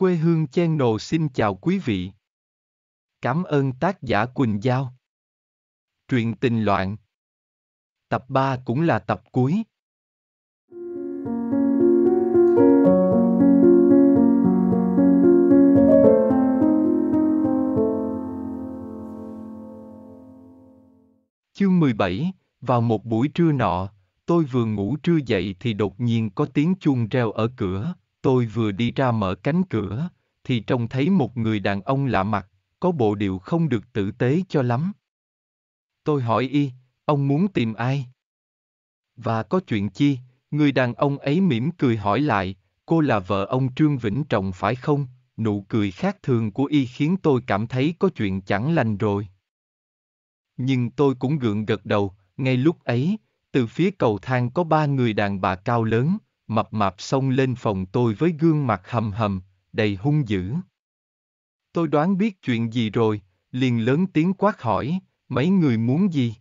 Quê hương Channel xin chào quý vị. Cảm ơn tác giả Quỳnh Giao. Truyện tình loạn. Tập 3 cũng là tập cuối. Chương 17, vào một buổi trưa nọ, tôi vừa ngủ trưa dậy thì đột nhiên có tiếng chuông reo ở cửa, Tôi vừa đi ra mở cánh cửa, thì trông thấy một người đàn ông lạ mặt, có bộ điệu không được tử tế cho lắm. Tôi hỏi y, ông muốn tìm ai? Và có chuyện chi, người đàn ông ấy mỉm cười hỏi lại, cô là vợ ông Trương Vĩnh Trọng phải không? Nụ cười khác thường của y khiến tôi cảm thấy có chuyện chẳng lành rồi. Nhưng tôi cũng gượng gật đầu, ngay lúc ấy, từ phía cầu thang có ba người đàn bà cao lớn, mập mạp xông lên phòng tôi với gương mặt hầm hầm, đầy hung dữ. Tôi đoán biết chuyện gì rồi, liền lớn tiếng quát hỏi, mấy người muốn gì?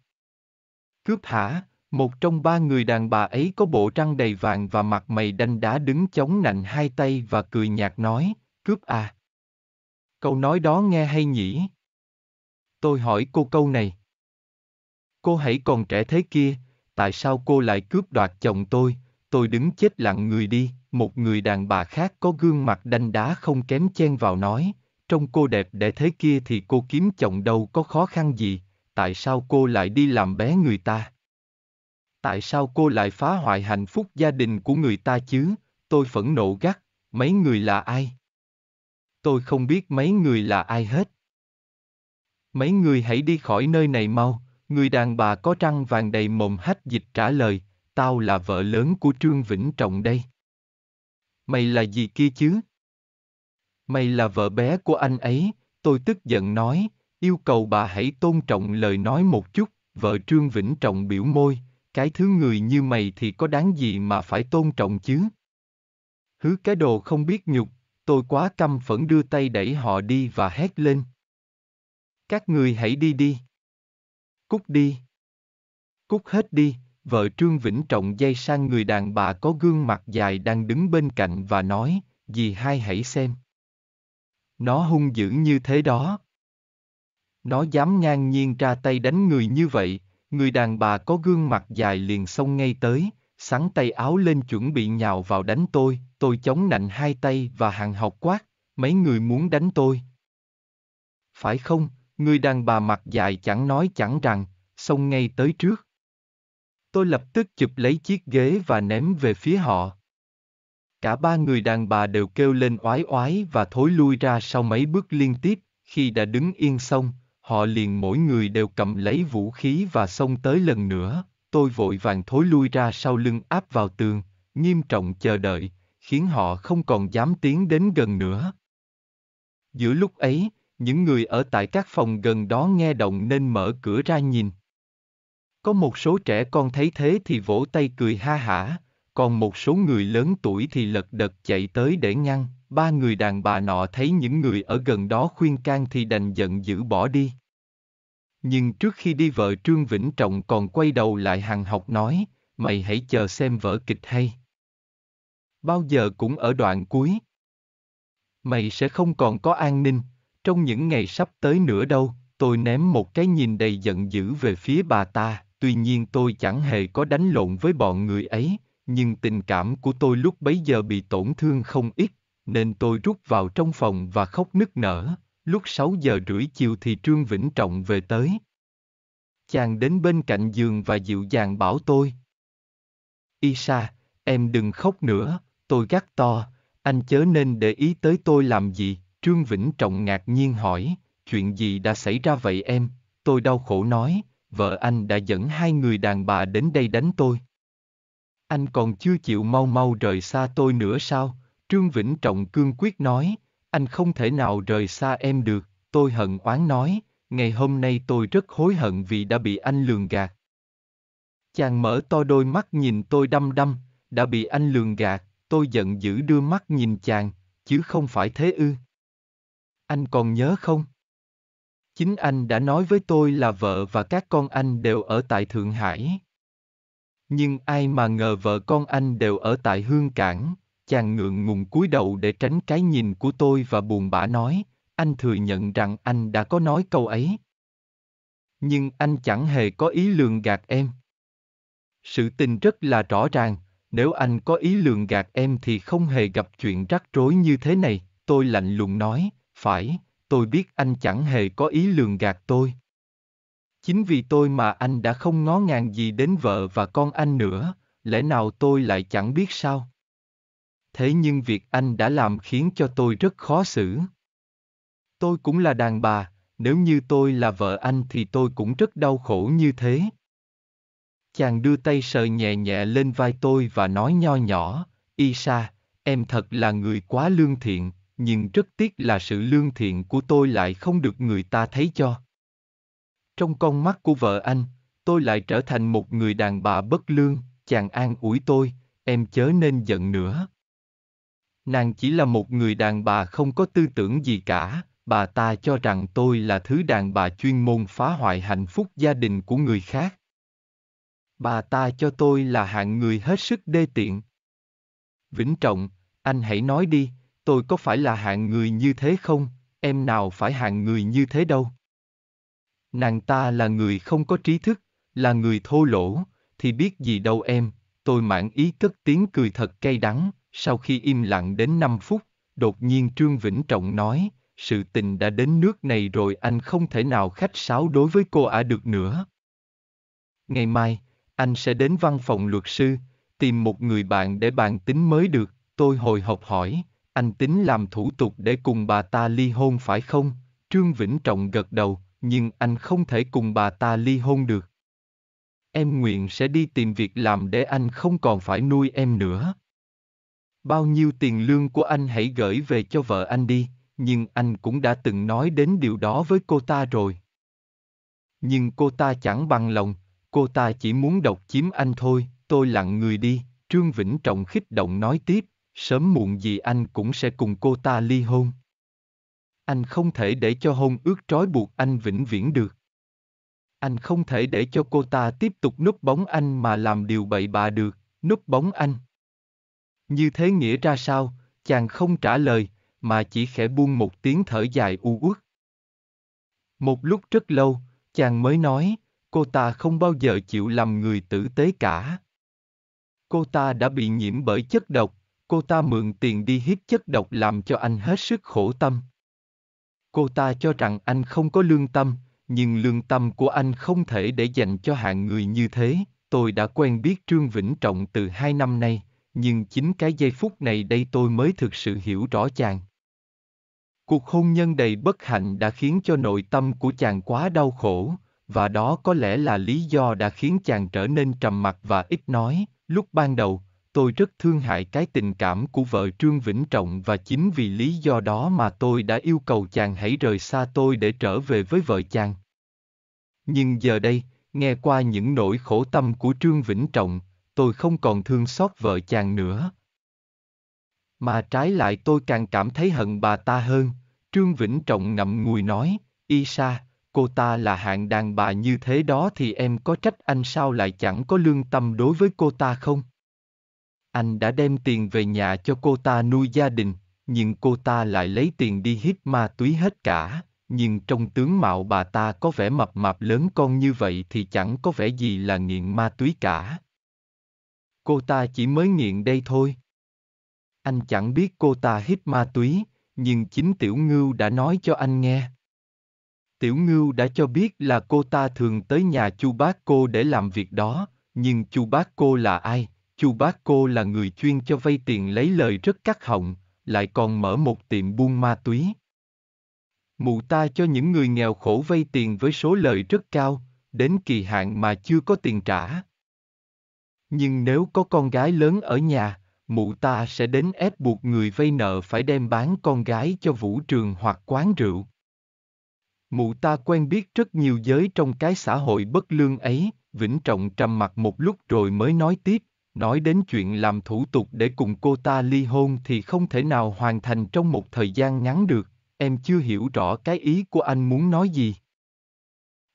Cướp hả? Một trong ba người đàn bà ấy có bộ răng đầy vàng và mặt mày đanh đá đứng chống nạnh hai tay và cười nhạt nói, cướp à. Câu nói đó nghe hay nhỉ? Tôi hỏi cô câu này. Cô hãy còn trẻ thế kia, tại sao cô lại cướp đoạt chồng tôi, tôi đứng chết lặng người đi, một người đàn bà khác có gương mặt đanh đá không kém chen vào nói, trong cô đẹp để thế kia thì cô kiếm chồng đâu có khó khăn gì, tại sao cô lại đi làm bé người ta? Tại sao cô lại phá hoại hạnh phúc gia đình của người ta chứ? Tôi phẫn nộ gắt, mấy người là ai? Tôi không biết mấy người là ai hết. Mấy người hãy đi khỏi nơi này mau, người đàn bà có răng vàng đầy mồm hách dịch trả lời, tao là vợ lớn của Trương Vĩnh Trọng đây. Mày là gì kia chứ? Mày là vợ bé của anh ấy, tôi tức giận nói, yêu cầu bà hãy tôn trọng lời nói một chút, vợ Trương Vĩnh Trọng biểu môi, cái thứ người như mày thì có đáng gì mà phải tôn trọng chứ? hứ cái đồ không biết nhục, tôi quá căm phẫn đưa tay đẩy họ đi và hét lên. Các người hãy đi đi. Cút đi. Cút hết đi, Vợ Trương Vĩnh Trọng dây sang người đàn bà có gương mặt dài đang đứng bên cạnh và nói, dì hai hãy xem. Nó hung dữ như thế đó. Nó dám ngang nhiên ra tay đánh người như vậy, người đàn bà có gương mặt dài liền xông ngay tới, sắn tay áo lên chuẩn bị nhào vào đánh tôi, tôi chống nạnh hai tay và hàng học quát, mấy người muốn đánh tôi. Phải không, người đàn bà mặt dài chẳng nói chẳng rằng, xông ngay tới trước. Tôi lập tức chụp lấy chiếc ghế và ném về phía họ. Cả ba người đàn bà đều kêu lên oái oái và thối lui ra sau mấy bước liên tiếp, khi đã đứng yên xong, họ liền mỗi người đều cầm lấy vũ khí và xông tới lần nữa, tôi vội vàng thối lui ra sau lưng áp vào tường, nghiêm trọng chờ đợi, khiến họ không còn dám tiến đến gần nữa. Giữa lúc ấy, những người ở tại các phòng gần đó nghe động nên mở cửa ra nhìn, có một số trẻ con thấy thế thì vỗ tay cười ha hả, còn một số người lớn tuổi thì lật đật chạy tới để ngăn, ba người đàn bà nọ thấy những người ở gần đó khuyên can thì đành giận dữ bỏ đi. Nhưng trước khi đi vợ Trương Vĩnh Trọng còn quay đầu lại hàng học nói, mày hãy chờ xem vở kịch hay. Bao giờ cũng ở đoạn cuối. Mày sẽ không còn có an ninh, trong những ngày sắp tới nữa đâu, tôi ném một cái nhìn đầy giận dữ về phía bà ta, tuy nhiên tôi chẳng hề có đánh lộn với bọn người ấy, nhưng tình cảm của tôi lúc bấy giờ bị tổn thương không ít, nên tôi rút vào trong phòng và khóc nức nở. Lúc sáu giờ rưỡi chiều thì Trương Vĩnh Trọng về tới. Chàng đến bên cạnh giường và dịu dàng bảo tôi. Isa, em đừng khóc nữa, tôi gắt to, anh chớ nên để ý tới tôi làm gì, Trương Vĩnh Trọng ngạc nhiên hỏi, chuyện gì đã xảy ra vậy em, tôi đau khổ nói, vợ anh đã dẫn hai người đàn bà đến đây đánh tôi. Anh còn chưa chịu mau mau rời xa tôi nữa sao? Trương Vĩnh Trọng cương quyết nói, anh không thể nào rời xa em được, tôi hận oán nói, ngày hôm nay tôi rất hối hận vì đã bị anh lường gạt. Chàng mở to đôi mắt nhìn tôi đăm đăm, đã bị anh lường gạt, tôi giận dữ đưa mắt nhìn chàng, chứ không phải thế ư. Anh còn nhớ không? Chính anh đã nói với tôi là vợ và các con anh đều ở tại Thượng Hải. Nhưng ai mà ngờ vợ con anh đều ở tại Hương Cảng, chàng ngượng ngùng cúi đầu để tránh cái nhìn của tôi và buồn bã nói, anh thừa nhận rằng anh đã có nói câu ấy. Nhưng anh chẳng hề có ý lường gạt em. Sự tình rất là rõ ràng, nếu anh có ý lường gạt em thì không hề gặp chuyện rắc rối như thế này, tôi lạnh lùng nói, phải, tôi biết anh chẳng hề có ý lường gạt tôi. Chính vì tôi mà anh đã không ngó ngàng gì đến vợ và con anh nữa, lẽ nào tôi lại chẳng biết sao? Thế nhưng việc anh đã làm khiến cho tôi rất khó xử. Tôi cũng là đàn bà, nếu như tôi là vợ anh thì tôi cũng rất đau khổ như thế. Chàng đưa tay sờ nhẹ nhẹ lên vai tôi và nói nho nhỏ, Isa, em thật là người quá lương thiện nhưng rất tiếc là sự lương thiện của tôi lại không được người ta thấy cho. Trong con mắt của vợ anh, tôi lại trở thành một người đàn bà bất lương, chàng an ủi tôi, em chớ nên giận nữa. Nàng chỉ là một người đàn bà không có tư tưởng gì cả, bà ta cho rằng tôi là thứ đàn bà chuyên môn phá hoại hạnh phúc gia đình của người khác. Bà ta cho tôi là hạng người hết sức đê tiện. Vĩnh Trọng, anh hãy nói đi, tôi có phải là hạng người như thế không, em nào phải hạng người như thế đâu. Nàng ta là người không có trí thức, là người thô lỗ, thì biết gì đâu em, tôi mãn ý cất tiếng cười thật cay đắng, sau khi im lặng đến năm phút, đột nhiên Trương Vĩnh Trọng nói, sự tình đã đến nước này rồi anh không thể nào khách sáo đối với cô ả à được nữa. Ngày mai, anh sẽ đến văn phòng luật sư, tìm một người bạn để bàn tính mới được, tôi hồi hộp hỏi, anh tính làm thủ tục để cùng bà ta ly hôn phải không? Trương Vĩnh Trọng gật đầu, nhưng anh không thể cùng bà ta ly hôn được. Em nguyện sẽ đi tìm việc làm để anh không còn phải nuôi em nữa. Bao nhiêu tiền lương của anh hãy gửi về cho vợ anh đi, nhưng anh cũng đã từng nói đến điều đó với cô ta rồi. Nhưng cô ta chẳng bằng lòng, cô ta chỉ muốn độc chiếm anh thôi, tôi lặng người đi, Trương Vĩnh Trọng khích động nói tiếp, sớm muộn gì anh cũng sẽ cùng cô ta ly hôn. Anh không thể để cho hôn ước trói buộc anh vĩnh viễn được. Anh không thể để cho cô ta tiếp tục núp bóng anh mà làm điều bậy bạ được, núp bóng anh. Như thế nghĩa ra sao, chàng không trả lời, mà chỉ khẽ buông một tiếng thở dài u uất. Một lúc rất lâu, chàng mới nói, cô ta không bao giờ chịu làm người tử tế cả. Cô ta đã bị nhiễm bởi chất độc, Cô ta mượn tiền đi hiếp chất độc làm cho anh hết sức khổ tâm. Cô ta cho rằng anh không có lương tâm, nhưng lương tâm của anh không thể để dành cho hạng người như thế. Tôi đã quen biết Trương Vĩnh Trọng từ hai năm nay, nhưng chính cái giây phút này đây tôi mới thực sự hiểu rõ chàng. Cuộc hôn nhân đầy bất hạnh đã khiến cho nội tâm của chàng quá đau khổ, và đó có lẽ là lý do đã khiến chàng trở nên trầm mặc và ít nói. Lúc ban đầu, tôi rất thương hại cái tình cảm của vợ Trương Vĩnh Trọng và chính vì lý do đó mà tôi đã yêu cầu chàng hãy rời xa tôi để trở về với vợ chàng. Nhưng giờ đây, nghe qua những nỗi khổ tâm của Trương Vĩnh Trọng, tôi không còn thương xót vợ chàng nữa. Mà trái lại tôi càng cảm thấy hận bà ta hơn, Trương Vĩnh Trọng ngậm ngùi nói, isa, cô ta là hạng đàn bà như thế đó thì em có trách anh sao lại chẳng có lương tâm đối với cô ta không? Anh đã đem tiền về nhà cho cô ta nuôi gia đình, nhưng cô ta lại lấy tiền đi hít ma túy hết cả. Nhưng trong tướng mạo bà ta có vẻ mập mạp lớn con như vậy thì chẳng có vẻ gì là nghiện ma túy cả. Cô ta chỉ mới nghiện đây thôi. Anh chẳng biết cô ta hít ma túy, nhưng chính Tiểu Ngưu đã nói cho anh nghe. Tiểu Ngưu đã cho biết là cô ta thường tới nhà Chu Bác Cô để làm việc đó, nhưng Chu Bác Cô là ai, Chu Bác cô là người chuyên cho vay tiền lấy lời rất cắt họng, lại còn mở một tiệm buôn ma túy. Mụ ta cho những người nghèo khổ vay tiền với số lời rất cao, đến kỳ hạn mà chưa có tiền trả. Nhưng nếu có con gái lớn ở nhà, mụ ta sẽ đến ép buộc người vay nợ phải đem bán con gái cho vũ trường hoặc quán rượu. Mụ ta quen biết rất nhiều giới trong cái xã hội bất lương ấy, Vĩnh Trọng trầm mặt một lúc rồi mới nói tiếp, Nói đến chuyện làm thủ tục để cùng cô ta ly hôn thì không thể nào hoàn thành trong một thời gian ngắn được, em chưa hiểu rõ cái ý của anh muốn nói gì.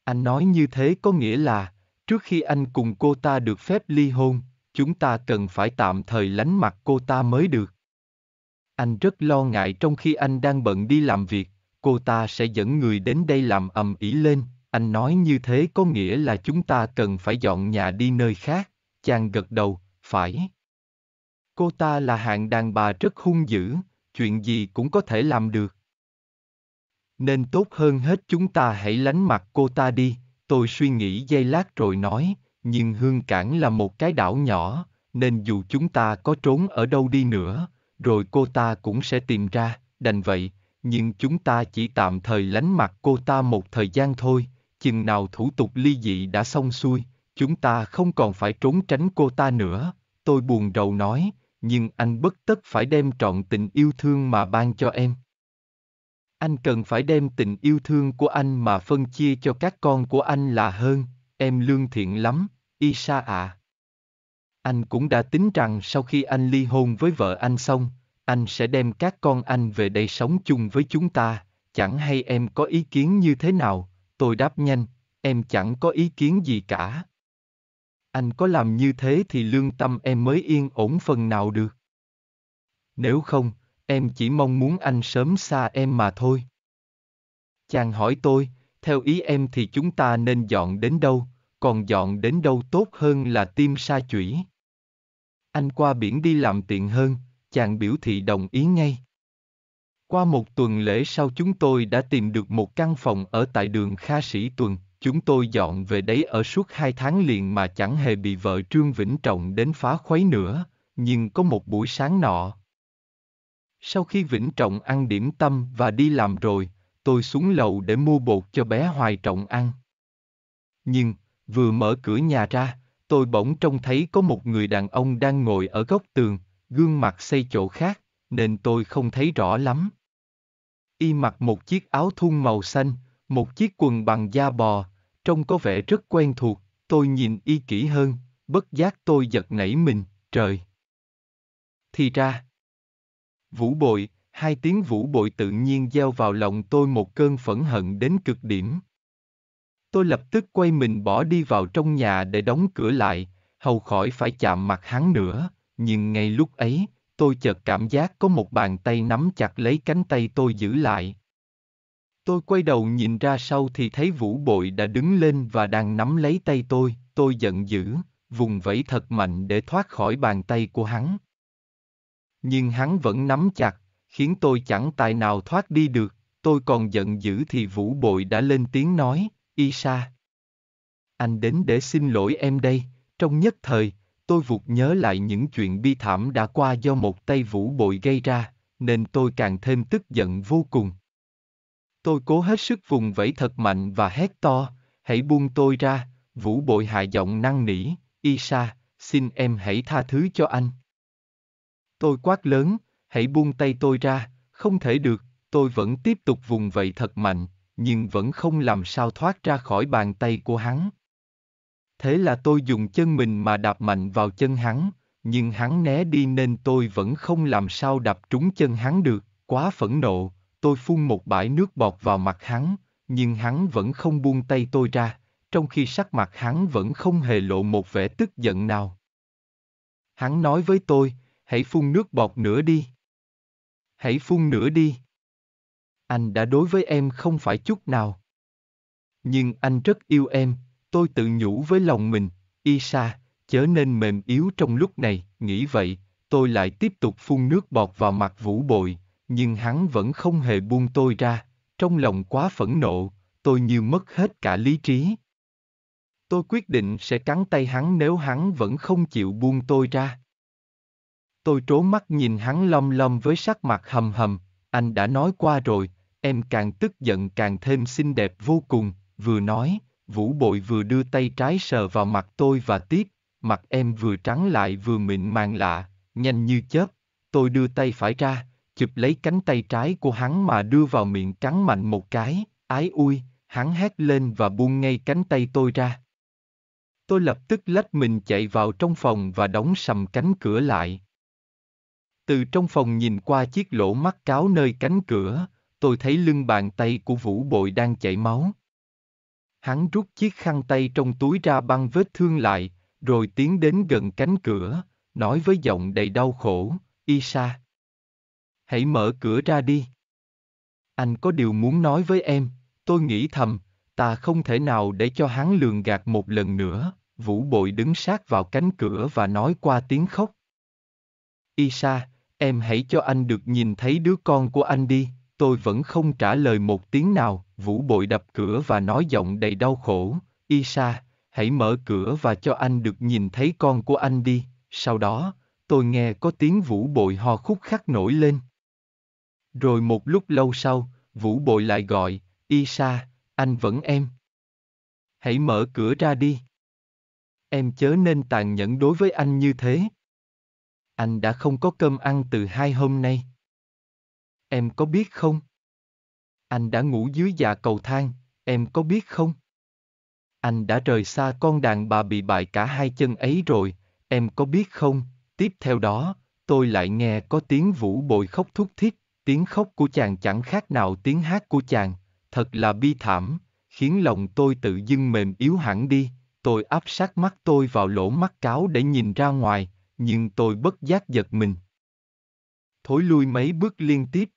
Anh nói như thế có nghĩa là, trước khi anh cùng cô ta được phép ly hôn, chúng ta cần phải tạm thời lánh mặt cô ta mới được. Anh rất lo ngại trong khi anh đang bận đi làm việc, cô ta sẽ dẫn người đến đây làm ầm ĩ lên, anh nói như thế có nghĩa là chúng ta cần phải dọn nhà đi nơi khác, chàng gật đầu, phải. Cô ta là hạng đàn bà rất hung dữ, chuyện gì cũng có thể làm được. Nên tốt hơn hết chúng ta hãy lánh mặt cô ta đi, tôi suy nghĩ giây lát rồi nói, nhưng Hương Cảng là một cái đảo nhỏ, nên dù chúng ta có trốn ở đâu đi nữa, rồi cô ta cũng sẽ tìm ra, đành vậy, nhưng chúng ta chỉ tạm thời lánh mặt cô ta một thời gian thôi, chừng nào thủ tục ly dị đã xong xuôi, chúng ta không còn phải trốn tránh cô ta nữa tôi buồn rầu nói, nhưng anh bất tất phải đem trọn tình yêu thương mà ban cho em. Anh cần phải đem tình yêu thương của anh mà phân chia cho các con của anh là hơn, em lương thiện lắm, Isa ạ. À. Anh cũng đã tính rằng sau khi anh ly hôn với vợ anh xong, anh sẽ đem các con anh về đây sống chung với chúng ta, chẳng hay em có ý kiến như thế nào, tôi đáp nhanh, em chẳng có ý kiến gì cả. Anh có làm như thế thì lương tâm em mới yên ổn phần nào được. Nếu không, em chỉ mong muốn anh sớm xa em mà thôi. Chàng hỏi tôi, theo ý em thì chúng ta nên dọn đến đâu, còn dọn đến đâu tốt hơn là tim sa chủy. Anh qua biển đi làm tiện hơn, chàng biểu thị đồng ý ngay. Qua một tuần lễ sau chúng tôi đã tìm được một căn phòng ở tại đường Kha Sĩ Tuần, Chúng tôi dọn về đấy ở suốt hai tháng liền mà chẳng hề bị vợ Trương Vĩnh Trọng đến phá khuấy nữa, nhưng có một buổi sáng nọ. Sau khi Vĩnh Trọng ăn điểm tâm và đi làm rồi, tôi xuống lầu để mua bột cho bé Hoài Trọng ăn. Nhưng, vừa mở cửa nhà ra, tôi bỗng trông thấy có một người đàn ông đang ngồi ở góc tường, gương mặt xây chỗ khác, nên tôi không thấy rõ lắm. Y mặc một chiếc áo thun màu xanh, một chiếc quần bằng da bò, trông có vẻ rất quen thuộc, tôi nhìn y kỹ hơn, bất giác tôi giật nảy mình, trời. Thì ra, vũ bội, hai tiếng vũ bội tự nhiên gieo vào lòng tôi một cơn phẫn hận đến cực điểm. Tôi lập tức quay mình bỏ đi vào trong nhà để đóng cửa lại, hầu khỏi phải chạm mặt hắn nữa, nhưng ngay lúc ấy, tôi chợt cảm giác có một bàn tay nắm chặt lấy cánh tay tôi giữ lại, Tôi quay đầu nhìn ra sau thì thấy vũ bội đã đứng lên và đang nắm lấy tay tôi, tôi giận dữ, vùng vẫy thật mạnh để thoát khỏi bàn tay của hắn. Nhưng hắn vẫn nắm chặt, khiến tôi chẳng tài nào thoát đi được, tôi còn giận dữ thì vũ bội đã lên tiếng nói, Isa. Anh đến để xin lỗi em đây, trong nhất thời, tôi vụt nhớ lại những chuyện bi thảm đã qua do một tay vũ bội gây ra, nên tôi càng thêm tức giận vô cùng. Tôi cố hết sức vùng vẫy thật mạnh và hét to, hãy buông tôi ra, vũ bội hạ giọng năn nỉ, Isa, xin em hãy tha thứ cho anh. Tôi quát lớn, hãy buông tay tôi ra, không thể được, tôi vẫn tiếp tục vùng vẫy thật mạnh, nhưng vẫn không làm sao thoát ra khỏi bàn tay của hắn. Thế là tôi dùng chân mình mà đạp mạnh vào chân hắn, nhưng hắn né đi nên tôi vẫn không làm sao đạp trúng chân hắn được, quá phẫn nộ, Tôi phun một bãi nước bọt vào mặt hắn, nhưng hắn vẫn không buông tay tôi ra, trong khi sắc mặt hắn vẫn không hề lộ một vẻ tức giận nào. Hắn nói với tôi, hãy phun nước bọt nữa đi. Hãy phun nữa đi. Anh đã đối với em không phải chút nào. Nhưng anh rất yêu em, tôi tự nhủ với lòng mình, Isa, chớ nên mềm yếu trong lúc này, nghĩ vậy, tôi lại tiếp tục phun nước bọt vào mặt vũ bội, nhưng hắn vẫn không hề buông tôi ra, trong lòng quá phẫn nộ, tôi như mất hết cả lý trí. Tôi quyết định sẽ cắn tay hắn nếu hắn vẫn không chịu buông tôi ra. Tôi trố mắt nhìn hắn lom lom với sắc mặt hầm hầm, anh đã nói qua rồi, em càng tức giận càng thêm xinh đẹp vô cùng, vừa nói, vũ bội vừa đưa tay trái sờ vào mặt tôi và tiếp, mặt em vừa trắng lại vừa mịn màng lạ, nhanh như chớp, tôi đưa tay phải ra, chụp lấy cánh tay trái của hắn mà đưa vào miệng cắn mạnh một cái, ái ui, hắn hét lên và buông ngay cánh tay tôi ra. Tôi lập tức lách mình chạy vào trong phòng và đóng sầm cánh cửa lại. Từ trong phòng nhìn qua chiếc lỗ mắt cáo nơi cánh cửa, tôi thấy lưng bàn tay của vũ bội đang chảy máu. Hắn rút chiếc khăn tay trong túi ra băng vết thương lại, rồi tiến đến gần cánh cửa, nói với giọng đầy đau khổ, Isa hãy mở cửa ra đi. Anh có điều muốn nói với em, tôi nghĩ thầm, ta không thể nào để cho hắn lường gạt một lần nữa, vũ bội đứng sát vào cánh cửa và nói qua tiếng khóc. Isa, em hãy cho anh được nhìn thấy đứa con của anh đi, tôi vẫn không trả lời một tiếng nào, vũ bội đập cửa và nói giọng đầy đau khổ, Isa, hãy mở cửa và cho anh được nhìn thấy con của anh đi, sau đó, tôi nghe có tiếng vũ bội ho khúc khắc nổi lên. Rồi một lúc lâu sau, vũ bội lại gọi, Isa, anh vẫn em. Hãy mở cửa ra đi. Em chớ nên tàn nhẫn đối với anh như thế. Anh đã không có cơm ăn từ hai hôm nay. Em có biết không? Anh đã ngủ dưới dạ cầu thang, em có biết không? Anh đã rời xa con đàn bà bị bại cả hai chân ấy rồi, em có biết không? Tiếp theo đó, tôi lại nghe có tiếng vũ bồi khóc thúc thiết tiếng khóc của chàng chẳng khác nào tiếng hát của chàng, thật là bi thảm, khiến lòng tôi tự dưng mềm yếu hẳn đi, tôi áp sát mắt tôi vào lỗ mắt cáo để nhìn ra ngoài, nhưng tôi bất giác giật mình. Thối lui mấy bước liên tiếp.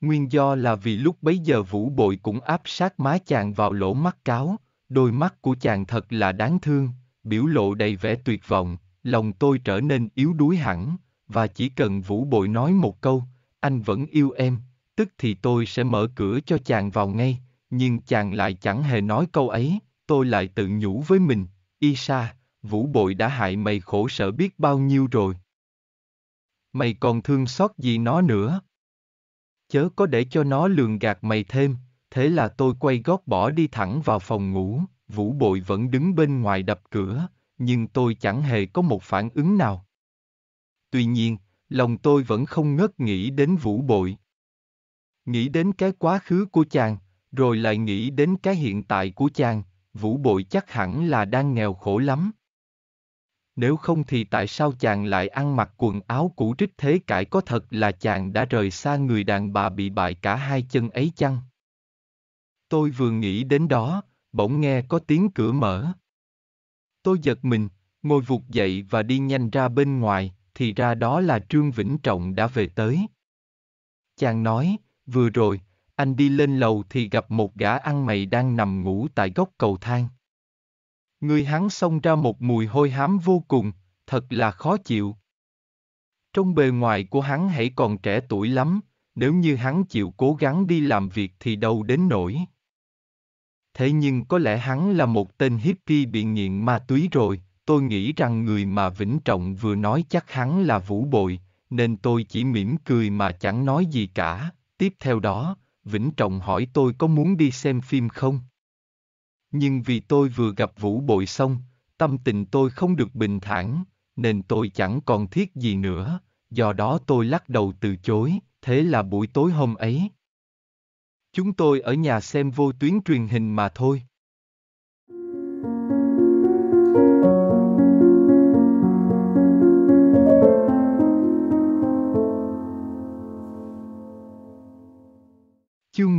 Nguyên do là vì lúc bấy giờ vũ bội cũng áp sát má chàng vào lỗ mắt cáo, đôi mắt của chàng thật là đáng thương, biểu lộ đầy vẻ tuyệt vọng, lòng tôi trở nên yếu đuối hẳn, và chỉ cần vũ bội nói một câu, anh vẫn yêu em, tức thì tôi sẽ mở cửa cho chàng vào ngay, nhưng chàng lại chẳng hề nói câu ấy, tôi lại tự nhủ với mình, Isa, vũ bội đã hại mày khổ sở biết bao nhiêu rồi. Mày còn thương xót gì nó nữa? Chớ có để cho nó lường gạt mày thêm, thế là tôi quay gót bỏ đi thẳng vào phòng ngủ, vũ bội vẫn đứng bên ngoài đập cửa, nhưng tôi chẳng hề có một phản ứng nào. Tuy nhiên, lòng tôi vẫn không ngớt nghĩ đến vũ bội. Nghĩ đến cái quá khứ của chàng, rồi lại nghĩ đến cái hiện tại của chàng, vũ bội chắc hẳn là đang nghèo khổ lắm. Nếu không thì tại sao chàng lại ăn mặc quần áo cũ rích thế cải có thật là chàng đã rời xa người đàn bà bị bại cả hai chân ấy chăng? Tôi vừa nghĩ đến đó, bỗng nghe có tiếng cửa mở. Tôi giật mình, ngồi vụt dậy và đi nhanh ra bên ngoài, thì ra đó là Trương Vĩnh Trọng đã về tới. Chàng nói, vừa rồi, anh đi lên lầu thì gặp một gã ăn mày đang nằm ngủ tại góc cầu thang. Người hắn xông ra một mùi hôi hám vô cùng, thật là khó chịu. Trong bề ngoài của hắn hãy còn trẻ tuổi lắm, nếu như hắn chịu cố gắng đi làm việc thì đâu đến nổi. Thế nhưng có lẽ hắn là một tên hippie bị nghiện ma túy rồi. Tôi nghĩ rằng người mà Vĩnh Trọng vừa nói chắc hắn là Vũ Bội, nên tôi chỉ mỉm cười mà chẳng nói gì cả. Tiếp theo đó, Vĩnh Trọng hỏi tôi có muốn đi xem phim không? Nhưng vì tôi vừa gặp Vũ Bội xong, tâm tình tôi không được bình thản, nên tôi chẳng còn thiết gì nữa, do đó tôi lắc đầu từ chối, thế là buổi tối hôm ấy. Chúng tôi ở nhà xem vô tuyến truyền hình mà thôi.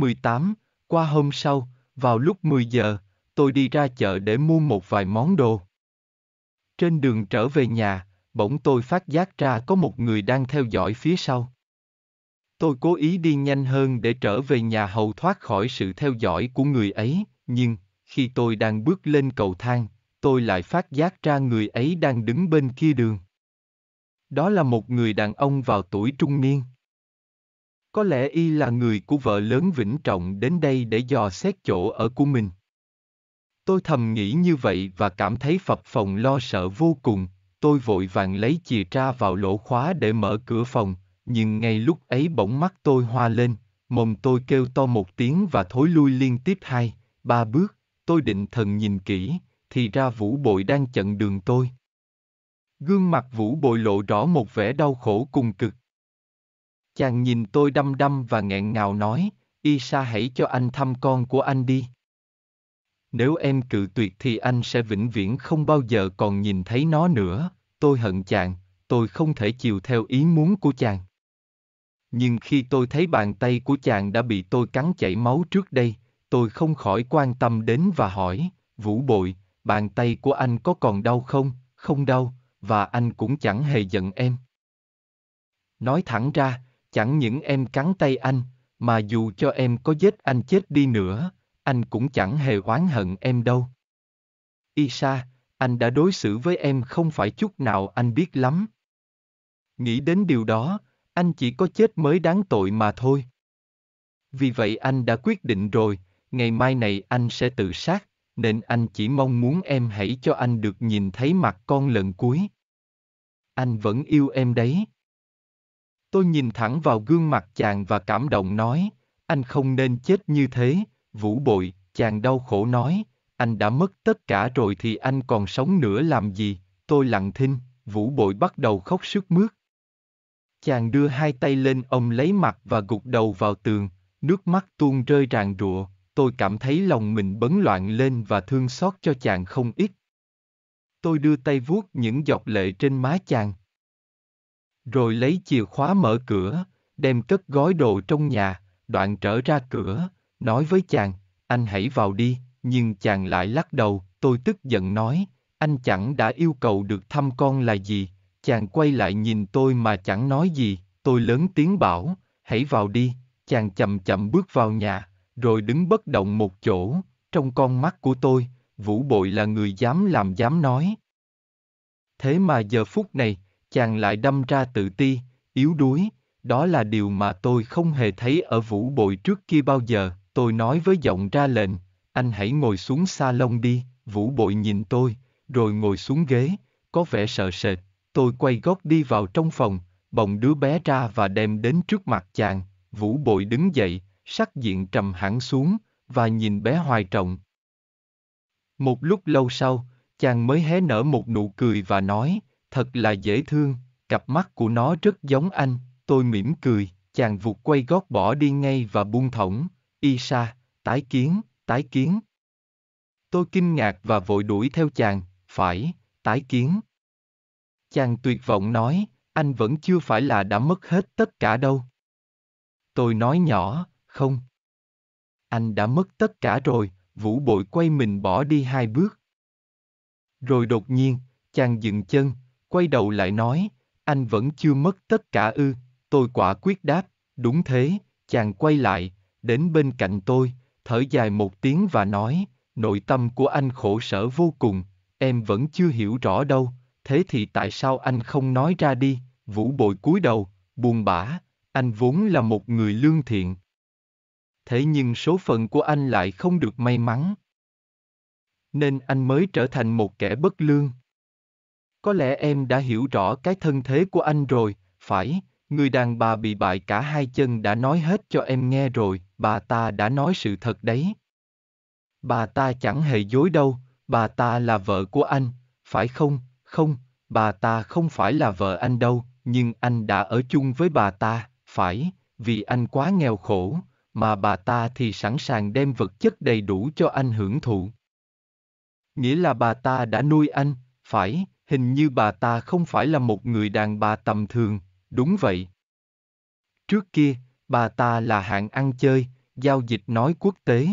18. qua hôm sau, vào lúc 10 giờ, tôi đi ra chợ để mua một vài món đồ. Trên đường trở về nhà, bỗng tôi phát giác ra có một người đang theo dõi phía sau. Tôi cố ý đi nhanh hơn để trở về nhà hầu thoát khỏi sự theo dõi của người ấy, nhưng khi tôi đang bước lên cầu thang, tôi lại phát giác ra người ấy đang đứng bên kia đường. Đó là một người đàn ông vào tuổi trung niên. Có lẽ y là người của vợ lớn Vĩnh Trọng đến đây để dò xét chỗ ở của mình. Tôi thầm nghĩ như vậy và cảm thấy phập phòng lo sợ vô cùng, tôi vội vàng lấy chìa ra vào lỗ khóa để mở cửa phòng, nhưng ngay lúc ấy bỗng mắt tôi hoa lên, mồm tôi kêu to một tiếng và thối lui liên tiếp hai, ba bước, tôi định thần nhìn kỹ, thì ra vũ bội đang chặn đường tôi. Gương mặt vũ bội lộ rõ một vẻ đau khổ cùng cực, Chàng nhìn tôi đăm đăm và nghẹn ngào nói, Isa hãy cho anh thăm con của anh đi. Nếu em cự tuyệt thì anh sẽ vĩnh viễn không bao giờ còn nhìn thấy nó nữa, tôi hận chàng, tôi không thể chiều theo ý muốn của chàng. Nhưng khi tôi thấy bàn tay của chàng đã bị tôi cắn chảy máu trước đây, tôi không khỏi quan tâm đến và hỏi, Vũ Bội, bàn tay của anh có còn đau không? Không đau, và anh cũng chẳng hề giận em. Nói thẳng ra, Chẳng những em cắn tay anh, mà dù cho em có giết anh chết đi nữa, anh cũng chẳng hề oán hận em đâu. Isa, anh đã đối xử với em không phải chút nào anh biết lắm. Nghĩ đến điều đó, anh chỉ có chết mới đáng tội mà thôi. Vì vậy anh đã quyết định rồi, ngày mai này anh sẽ tự sát, nên anh chỉ mong muốn em hãy cho anh được nhìn thấy mặt con lần cuối. Anh vẫn yêu em đấy. Tôi nhìn thẳng vào gương mặt chàng và cảm động nói, anh không nên chết như thế, vũ bội, chàng đau khổ nói, anh đã mất tất cả rồi thì anh còn sống nữa làm gì, tôi lặng thinh, vũ bội bắt đầu khóc sức mướt. Chàng đưa hai tay lên ông lấy mặt và gục đầu vào tường, nước mắt tuôn rơi ràng rụa, tôi cảm thấy lòng mình bấn loạn lên và thương xót cho chàng không ít. Tôi đưa tay vuốt những giọt lệ trên má chàng, rồi lấy chìa khóa mở cửa, đem cất gói đồ trong nhà, đoạn trở ra cửa, nói với chàng, anh hãy vào đi, nhưng chàng lại lắc đầu, tôi tức giận nói, anh chẳng đã yêu cầu được thăm con là gì, chàng quay lại nhìn tôi mà chẳng nói gì, tôi lớn tiếng bảo, hãy vào đi, chàng chậm chậm bước vào nhà, rồi đứng bất động một chỗ, trong con mắt của tôi, vũ bội là người dám làm dám nói. Thế mà giờ phút này, chàng lại đâm ra tự ti, yếu đuối, đó là điều mà tôi không hề thấy ở vũ bội trước kia bao giờ, tôi nói với giọng ra lệnh, anh hãy ngồi xuống salon đi, vũ bội nhìn tôi, rồi ngồi xuống ghế, có vẻ sợ sệt, tôi quay gót đi vào trong phòng, bồng đứa bé ra và đem đến trước mặt chàng, vũ bội đứng dậy, sắc diện trầm hẳn xuống, và nhìn bé hoài trọng. Một lúc lâu sau, chàng mới hé nở một nụ cười và nói, thật là dễ thương, cặp mắt của nó rất giống anh, tôi mỉm cười, chàng vụt quay gót bỏ đi ngay và buông thõng, Isa, tái kiến, tái kiến. Tôi kinh ngạc và vội đuổi theo chàng, phải, tái kiến. Chàng tuyệt vọng nói, anh vẫn chưa phải là đã mất hết tất cả đâu. Tôi nói nhỏ, không. Anh đã mất tất cả rồi, vũ bội quay mình bỏ đi hai bước. Rồi đột nhiên, chàng dừng chân, quay đầu lại nói, anh vẫn chưa mất tất cả ư, tôi quả quyết đáp, đúng thế, chàng quay lại, đến bên cạnh tôi, thở dài một tiếng và nói, nội tâm của anh khổ sở vô cùng, em vẫn chưa hiểu rõ đâu, thế thì tại sao anh không nói ra đi, vũ bồi cúi đầu, buồn bã, anh vốn là một người lương thiện. Thế nhưng số phận của anh lại không được may mắn. Nên anh mới trở thành một kẻ bất lương. Có lẽ em đã hiểu rõ cái thân thế của anh rồi, phải, người đàn bà bị bại cả hai chân đã nói hết cho em nghe rồi, bà ta đã nói sự thật đấy. Bà ta chẳng hề dối đâu, bà ta là vợ của anh, phải không, không, bà ta không phải là vợ anh đâu, nhưng anh đã ở chung với bà ta, phải, vì anh quá nghèo khổ, mà bà ta thì sẵn sàng đem vật chất đầy đủ cho anh hưởng thụ. Nghĩa là bà ta đã nuôi anh, phải, hình như bà ta không phải là một người đàn bà tầm thường, đúng vậy. Trước kia, bà ta là hạng ăn chơi, giao dịch nói quốc tế.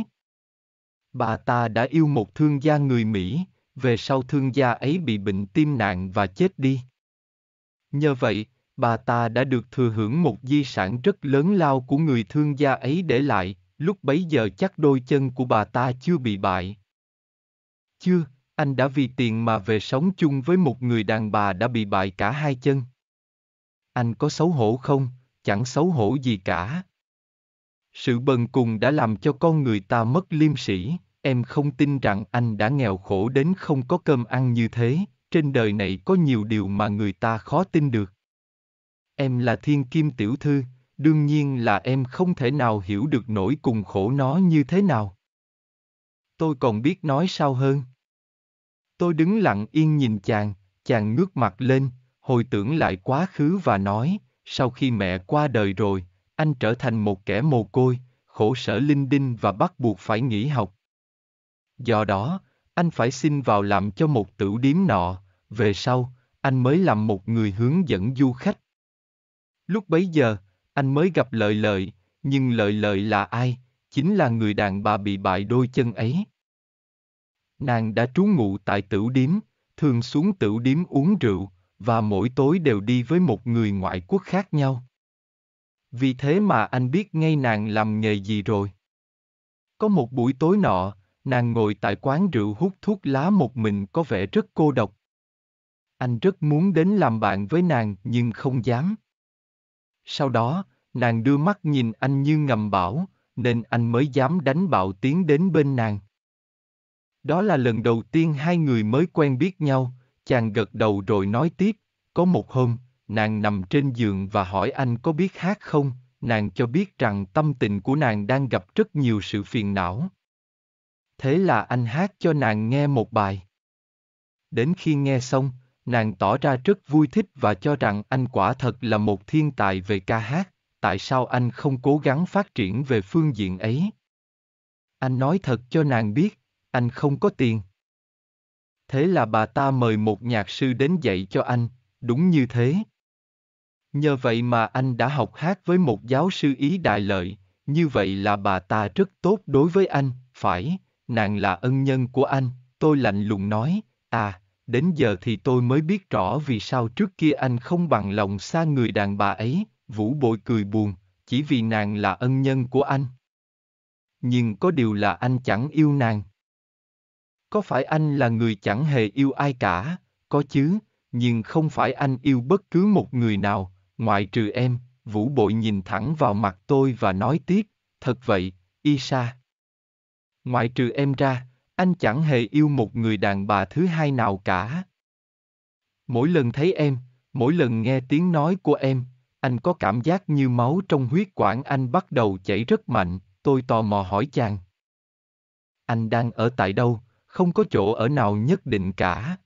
Bà ta đã yêu một thương gia người Mỹ, về sau thương gia ấy bị bệnh tim nạn và chết đi. Nhờ vậy, bà ta đã được thừa hưởng một di sản rất lớn lao của người thương gia ấy để lại, lúc bấy giờ chắc đôi chân của bà ta chưa bị bại. Chưa, anh đã vì tiền mà về sống chung với một người đàn bà đã bị bại cả hai chân. Anh có xấu hổ không? Chẳng xấu hổ gì cả. Sự bần cùng đã làm cho con người ta mất liêm sĩ, em không tin rằng anh đã nghèo khổ đến không có cơm ăn như thế, trên đời này có nhiều điều mà người ta khó tin được. Em là thiên kim tiểu thư, đương nhiên là em không thể nào hiểu được nỗi cùng khổ nó như thế nào. Tôi còn biết nói sao hơn. Tôi đứng lặng yên nhìn chàng, chàng ngước mặt lên, hồi tưởng lại quá khứ và nói, sau khi mẹ qua đời rồi, anh trở thành một kẻ mồ côi, khổ sở linh đinh và bắt buộc phải nghỉ học. Do đó, anh phải xin vào làm cho một tửu điếm nọ, về sau, anh mới làm một người hướng dẫn du khách. Lúc bấy giờ, anh mới gặp lợi lợi, nhưng lợi lợi là ai? Chính là người đàn bà bị bại đôi chân ấy. Nàng đã trú ngụ tại tửu điếm, thường xuống tửu điếm uống rượu, và mỗi tối đều đi với một người ngoại quốc khác nhau. Vì thế mà anh biết ngay nàng làm nghề gì rồi. Có một buổi tối nọ, nàng ngồi tại quán rượu hút thuốc lá một mình có vẻ rất cô độc. Anh rất muốn đến làm bạn với nàng nhưng không dám. Sau đó, nàng đưa mắt nhìn anh như ngầm bảo, nên anh mới dám đánh bạo tiến đến bên nàng. Đó là lần đầu tiên hai người mới quen biết nhau, chàng gật đầu rồi nói tiếp, có một hôm, nàng nằm trên giường và hỏi anh có biết hát không, nàng cho biết rằng tâm tình của nàng đang gặp rất nhiều sự phiền não. Thế là anh hát cho nàng nghe một bài. Đến khi nghe xong, nàng tỏ ra rất vui thích và cho rằng anh quả thật là một thiên tài về ca hát, tại sao anh không cố gắng phát triển về phương diện ấy? Anh nói thật cho nàng biết, anh không có tiền. Thế là bà ta mời một nhạc sư đến dạy cho anh, đúng như thế. Nhờ vậy mà anh đã học hát với một giáo sư Ý đại lợi, như vậy là bà ta rất tốt đối với anh, phải, nàng là ân nhân của anh, tôi lạnh lùng nói, à, đến giờ thì tôi mới biết rõ vì sao trước kia anh không bằng lòng xa người đàn bà ấy, vũ bội cười buồn, chỉ vì nàng là ân nhân của anh. Nhưng có điều là anh chẳng yêu nàng có phải anh là người chẳng hề yêu ai cả, có chứ, nhưng không phải anh yêu bất cứ một người nào, ngoại trừ em, vũ bội nhìn thẳng vào mặt tôi và nói tiếp, thật vậy, Isa. Ngoại trừ em ra, anh chẳng hề yêu một người đàn bà thứ hai nào cả. Mỗi lần thấy em, mỗi lần nghe tiếng nói của em, anh có cảm giác như máu trong huyết quản anh bắt đầu chảy rất mạnh, tôi tò mò hỏi chàng. Anh đang ở tại đâu? không có chỗ ở nào nhất định cả.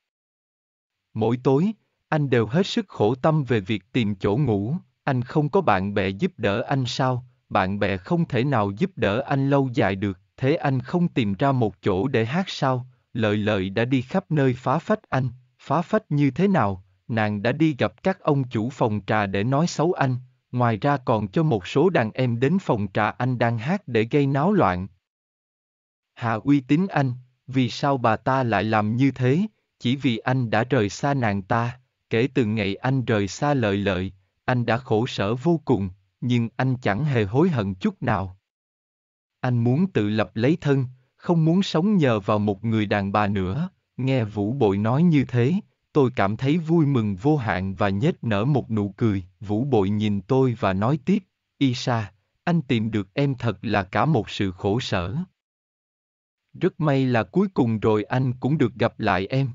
Mỗi tối, anh đều hết sức khổ tâm về việc tìm chỗ ngủ, anh không có bạn bè giúp đỡ anh sao, bạn bè không thể nào giúp đỡ anh lâu dài được, thế anh không tìm ra một chỗ để hát sao, lợi lợi đã đi khắp nơi phá phách anh, phá phách như thế nào, nàng đã đi gặp các ông chủ phòng trà để nói xấu anh, ngoài ra còn cho một số đàn em đến phòng trà anh đang hát để gây náo loạn. Hạ uy tín anh, vì sao bà ta lại làm như thế, chỉ vì anh đã rời xa nàng ta, kể từ ngày anh rời xa lợi lợi, anh đã khổ sở vô cùng, nhưng anh chẳng hề hối hận chút nào. Anh muốn tự lập lấy thân, không muốn sống nhờ vào một người đàn bà nữa, nghe Vũ Bội nói như thế, tôi cảm thấy vui mừng vô hạn và nhếch nở một nụ cười, Vũ Bội nhìn tôi và nói tiếp, Isa, anh tìm được em thật là cả một sự khổ sở. Rất may là cuối cùng rồi anh cũng được gặp lại em.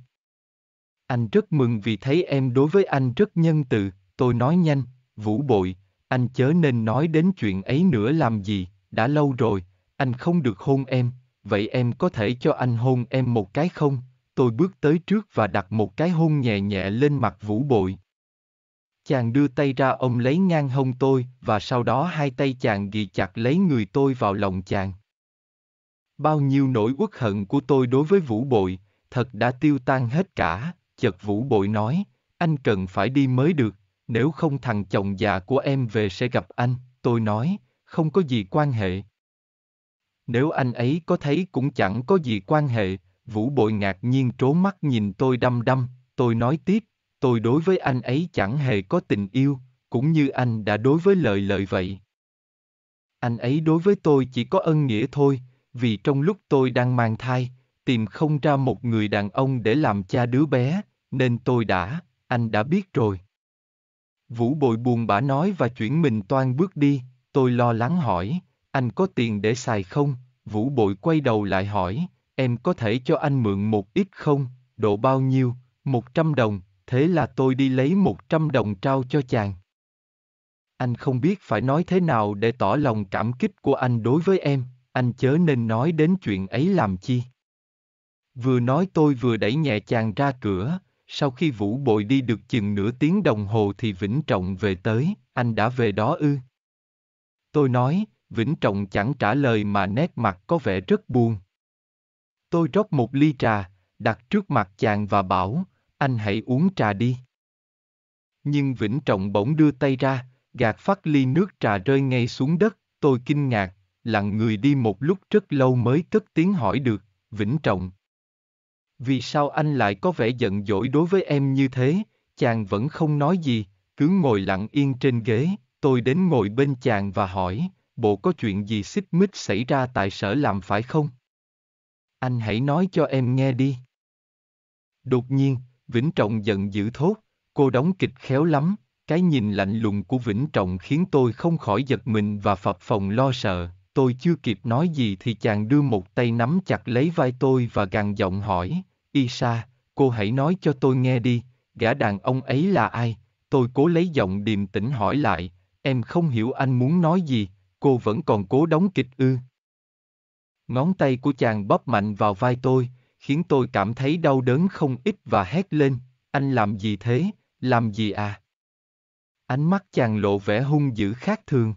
Anh rất mừng vì thấy em đối với anh rất nhân từ, tôi nói nhanh, vũ bội, anh chớ nên nói đến chuyện ấy nữa làm gì, đã lâu rồi, anh không được hôn em, vậy em có thể cho anh hôn em một cái không? Tôi bước tới trước và đặt một cái hôn nhẹ nhẹ lên mặt vũ bội. Chàng đưa tay ra ông lấy ngang hông tôi và sau đó hai tay chàng ghi chặt lấy người tôi vào lòng chàng. Bao nhiêu nỗi uất hận của tôi đối với vũ bội, thật đã tiêu tan hết cả, chợt vũ bội nói, anh cần phải đi mới được, nếu không thằng chồng già của em về sẽ gặp anh, tôi nói, không có gì quan hệ. Nếu anh ấy có thấy cũng chẳng có gì quan hệ, vũ bội ngạc nhiên trố mắt nhìn tôi đăm đăm, tôi nói tiếp, tôi đối với anh ấy chẳng hề có tình yêu, cũng như anh đã đối với lợi lợi vậy. Anh ấy đối với tôi chỉ có ân nghĩa thôi, vì trong lúc tôi đang mang thai, tìm không ra một người đàn ông để làm cha đứa bé, nên tôi đã, anh đã biết rồi. Vũ bội buồn bã nói và chuyển mình toan bước đi, tôi lo lắng hỏi, anh có tiền để xài không? Vũ bội quay đầu lại hỏi, em có thể cho anh mượn một ít không? Độ bao nhiêu? Một trăm đồng, thế là tôi đi lấy một trăm đồng trao cho chàng. Anh không biết phải nói thế nào để tỏ lòng cảm kích của anh đối với em anh chớ nên nói đến chuyện ấy làm chi. Vừa nói tôi vừa đẩy nhẹ chàng ra cửa, sau khi vũ bội đi được chừng nửa tiếng đồng hồ thì Vĩnh Trọng về tới, anh đã về đó ư. Tôi nói, Vĩnh Trọng chẳng trả lời mà nét mặt có vẻ rất buồn. Tôi rót một ly trà, đặt trước mặt chàng và bảo, anh hãy uống trà đi. Nhưng Vĩnh Trọng bỗng đưa tay ra, gạt phát ly nước trà rơi ngay xuống đất, tôi kinh ngạc, lặng người đi một lúc rất lâu mới cất tiếng hỏi được, Vĩnh Trọng. Vì sao anh lại có vẻ giận dỗi đối với em như thế, chàng vẫn không nói gì, cứ ngồi lặng yên trên ghế, tôi đến ngồi bên chàng và hỏi, bộ có chuyện gì xích mích xảy ra tại sở làm phải không? Anh hãy nói cho em nghe đi. Đột nhiên, Vĩnh Trọng giận dữ thốt, cô đóng kịch khéo lắm, cái nhìn lạnh lùng của Vĩnh Trọng khiến tôi không khỏi giật mình và phập phòng lo sợ tôi chưa kịp nói gì thì chàng đưa một tay nắm chặt lấy vai tôi và gằn giọng hỏi, Isa, cô hãy nói cho tôi nghe đi, gã đàn ông ấy là ai? Tôi cố lấy giọng điềm tĩnh hỏi lại, em không hiểu anh muốn nói gì, cô vẫn còn cố đóng kịch ư. Ngón tay của chàng bóp mạnh vào vai tôi, khiến tôi cảm thấy đau đớn không ít và hét lên, anh làm gì thế, làm gì à? Ánh mắt chàng lộ vẻ hung dữ khác thường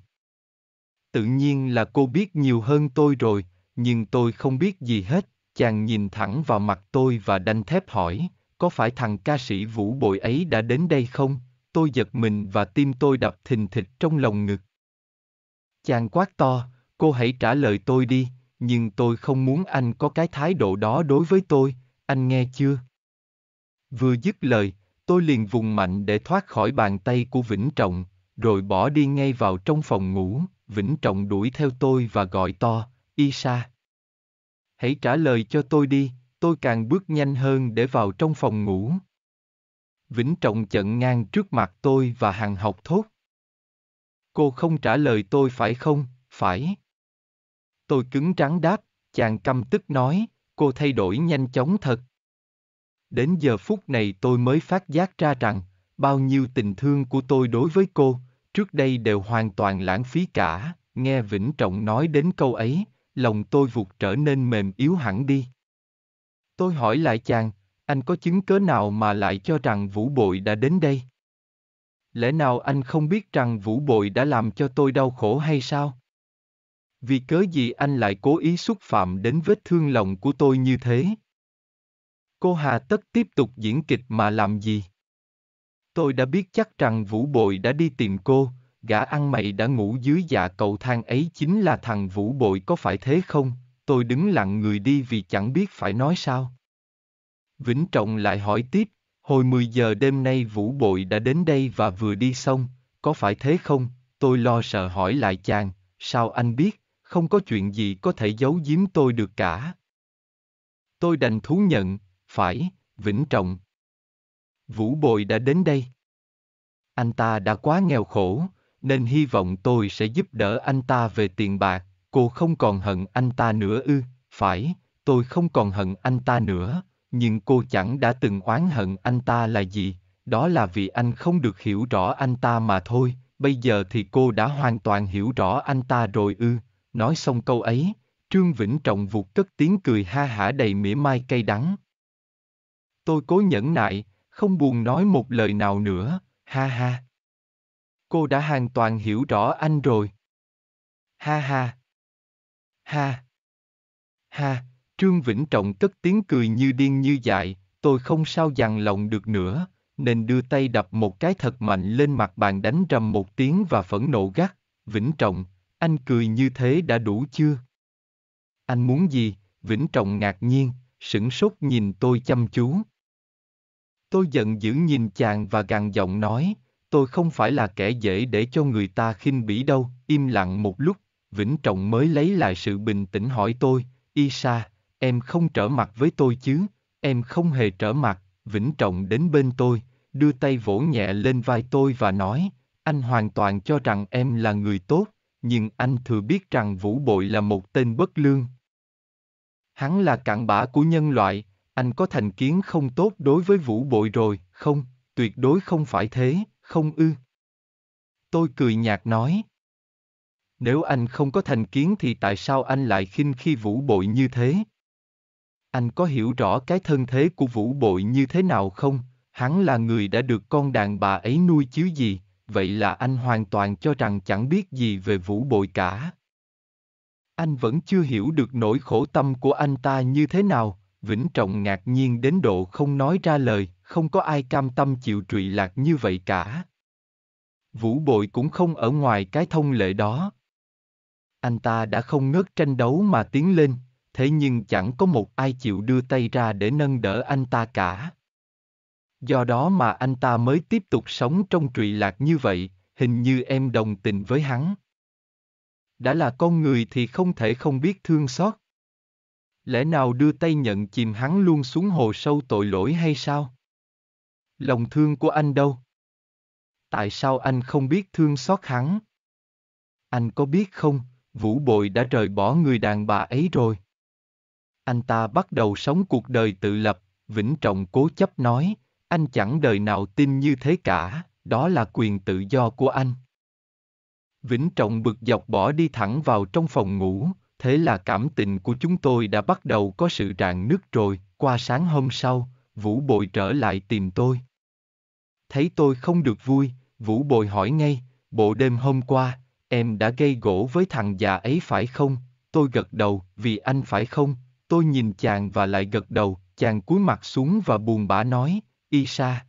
tự nhiên là cô biết nhiều hơn tôi rồi, nhưng tôi không biết gì hết, chàng nhìn thẳng vào mặt tôi và đanh thép hỏi, có phải thằng ca sĩ vũ bội ấy đã đến đây không? Tôi giật mình và tim tôi đập thình thịch trong lòng ngực. Chàng quát to, cô hãy trả lời tôi đi, nhưng tôi không muốn anh có cái thái độ đó đối với tôi, anh nghe chưa? Vừa dứt lời, tôi liền vùng mạnh để thoát khỏi bàn tay của Vĩnh Trọng, rồi bỏ đi ngay vào trong phòng ngủ. Vĩnh Trọng đuổi theo tôi và gọi to, Isa. Hãy trả lời cho tôi đi, tôi càng bước nhanh hơn để vào trong phòng ngủ. Vĩnh Trọng chận ngang trước mặt tôi và hàng học thốt. Cô không trả lời tôi phải không, phải. Tôi cứng trắng đáp, chàng căm tức nói, cô thay đổi nhanh chóng thật. Đến giờ phút này tôi mới phát giác ra rằng, bao nhiêu tình thương của tôi đối với cô, trước đây đều hoàn toàn lãng phí cả, nghe Vĩnh Trọng nói đến câu ấy, lòng tôi vụt trở nên mềm yếu hẳn đi. Tôi hỏi lại chàng, anh có chứng cớ nào mà lại cho rằng vũ bội đã đến đây? Lẽ nào anh không biết rằng vũ bội đã làm cho tôi đau khổ hay sao? Vì cớ gì anh lại cố ý xúc phạm đến vết thương lòng của tôi như thế? Cô Hà Tất tiếp tục diễn kịch mà làm gì? Tôi đã biết chắc rằng Vũ Bội đã đi tìm cô, gã ăn mày đã ngủ dưới dạ cầu thang ấy chính là thằng Vũ Bội có phải thế không? Tôi đứng lặng người đi vì chẳng biết phải nói sao. Vĩnh Trọng lại hỏi tiếp, hồi 10 giờ đêm nay Vũ Bội đã đến đây và vừa đi xong, có phải thế không? Tôi lo sợ hỏi lại chàng, sao anh biết, không có chuyện gì có thể giấu giếm tôi được cả. Tôi đành thú nhận, phải, Vĩnh Trọng, Vũ Bồi đã đến đây. Anh ta đã quá nghèo khổ, nên hy vọng tôi sẽ giúp đỡ anh ta về tiền bạc. Cô không còn hận anh ta nữa ư, phải, tôi không còn hận anh ta nữa, nhưng cô chẳng đã từng oán hận anh ta là gì, đó là vì anh không được hiểu rõ anh ta mà thôi, bây giờ thì cô đã hoàn toàn hiểu rõ anh ta rồi ư. Nói xong câu ấy, Trương Vĩnh Trọng vụt cất tiếng cười ha hả đầy mỉa mai cay đắng. Tôi cố nhẫn nại, không buồn nói một lời nào nữa, ha ha. Cô đã hoàn toàn hiểu rõ anh rồi. Ha ha. Ha. Ha, Trương Vĩnh Trọng cất tiếng cười như điên như dại, tôi không sao dằn lòng được nữa, nên đưa tay đập một cái thật mạnh lên mặt bàn đánh rầm một tiếng và phẫn nộ gắt, Vĩnh Trọng, anh cười như thế đã đủ chưa? Anh muốn gì? Vĩnh Trọng ngạc nhiên, sửng sốt nhìn tôi chăm chú. Tôi giận dữ nhìn chàng và gằn giọng nói, tôi không phải là kẻ dễ để cho người ta khinh bỉ đâu, im lặng một lúc, Vĩnh Trọng mới lấy lại sự bình tĩnh hỏi tôi, Isa, em không trở mặt với tôi chứ, em không hề trở mặt, Vĩnh Trọng đến bên tôi, đưa tay vỗ nhẹ lên vai tôi và nói, anh hoàn toàn cho rằng em là người tốt, nhưng anh thừa biết rằng Vũ Bội là một tên bất lương. Hắn là cặn bã của nhân loại, anh có thành kiến không tốt đối với vũ bội rồi, không, tuyệt đối không phải thế, không ư. Tôi cười nhạt nói. Nếu anh không có thành kiến thì tại sao anh lại khinh khi vũ bội như thế? Anh có hiểu rõ cái thân thế của vũ bội như thế nào không? Hắn là người đã được con đàn bà ấy nuôi chứ gì, vậy là anh hoàn toàn cho rằng chẳng biết gì về vũ bội cả. Anh vẫn chưa hiểu được nỗi khổ tâm của anh ta như thế nào, Vĩnh Trọng ngạc nhiên đến độ không nói ra lời, không có ai cam tâm chịu trụy lạc như vậy cả. Vũ bội cũng không ở ngoài cái thông lệ đó. Anh ta đã không ngớt tranh đấu mà tiến lên, thế nhưng chẳng có một ai chịu đưa tay ra để nâng đỡ anh ta cả. Do đó mà anh ta mới tiếp tục sống trong trụy lạc như vậy, hình như em đồng tình với hắn. Đã là con người thì không thể không biết thương xót lẽ nào đưa tay nhận chìm hắn luôn xuống hồ sâu tội lỗi hay sao? Lòng thương của anh đâu? Tại sao anh không biết thương xót hắn? Anh có biết không, Vũ Bội đã rời bỏ người đàn bà ấy rồi. Anh ta bắt đầu sống cuộc đời tự lập, Vĩnh Trọng cố chấp nói, anh chẳng đời nào tin như thế cả, đó là quyền tự do của anh. Vĩnh Trọng bực dọc bỏ đi thẳng vào trong phòng ngủ, thế là cảm tình của chúng tôi đã bắt đầu có sự rạn nứt rồi, qua sáng hôm sau, Vũ Bồi trở lại tìm tôi. Thấy tôi không được vui, Vũ Bồi hỏi ngay, bộ đêm hôm qua, em đã gây gỗ với thằng già ấy phải không? Tôi gật đầu, vì anh phải không? Tôi nhìn chàng và lại gật đầu, chàng cúi mặt xuống và buồn bã nói, Isa,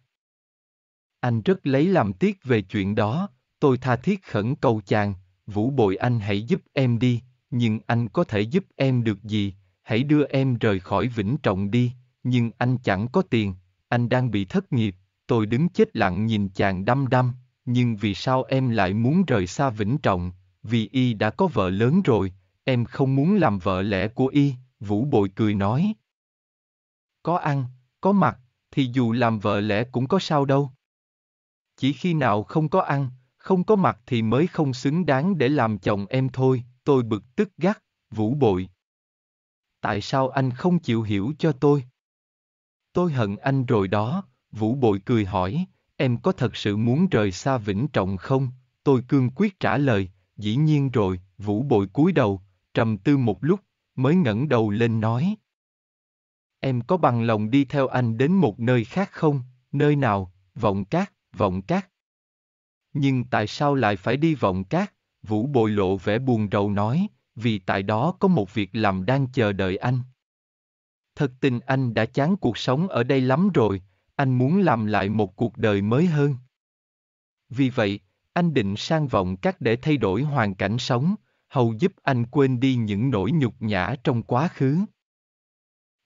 Anh rất lấy làm tiếc về chuyện đó, tôi tha thiết khẩn cầu chàng, Vũ Bồi anh hãy giúp em đi, nhưng anh có thể giúp em được gì, hãy đưa em rời khỏi Vĩnh Trọng đi, nhưng anh chẳng có tiền, anh đang bị thất nghiệp, tôi đứng chết lặng nhìn chàng đăm đăm, nhưng vì sao em lại muốn rời xa Vĩnh Trọng, vì y đã có vợ lớn rồi, em không muốn làm vợ lẽ của y, Vũ Bội cười nói. Có ăn, có mặc, thì dù làm vợ lẽ cũng có sao đâu. Chỉ khi nào không có ăn, không có mặt thì mới không xứng đáng để làm chồng em thôi, tôi bực tức gắt, vũ bội. Tại sao anh không chịu hiểu cho tôi? Tôi hận anh rồi đó, vũ bội cười hỏi, em có thật sự muốn rời xa vĩnh trọng không? Tôi cương quyết trả lời, dĩ nhiên rồi, vũ bội cúi đầu, trầm tư một lúc, mới ngẩng đầu lên nói. Em có bằng lòng đi theo anh đến một nơi khác không? Nơi nào? Vọng cát, vọng cát. Nhưng tại sao lại phải đi vọng cát? Vũ bồi lộ vẻ buồn rầu nói, vì tại đó có một việc làm đang chờ đợi anh. Thật tình anh đã chán cuộc sống ở đây lắm rồi, anh muốn làm lại một cuộc đời mới hơn. Vì vậy, anh định sang vọng các để thay đổi hoàn cảnh sống, hầu giúp anh quên đi những nỗi nhục nhã trong quá khứ.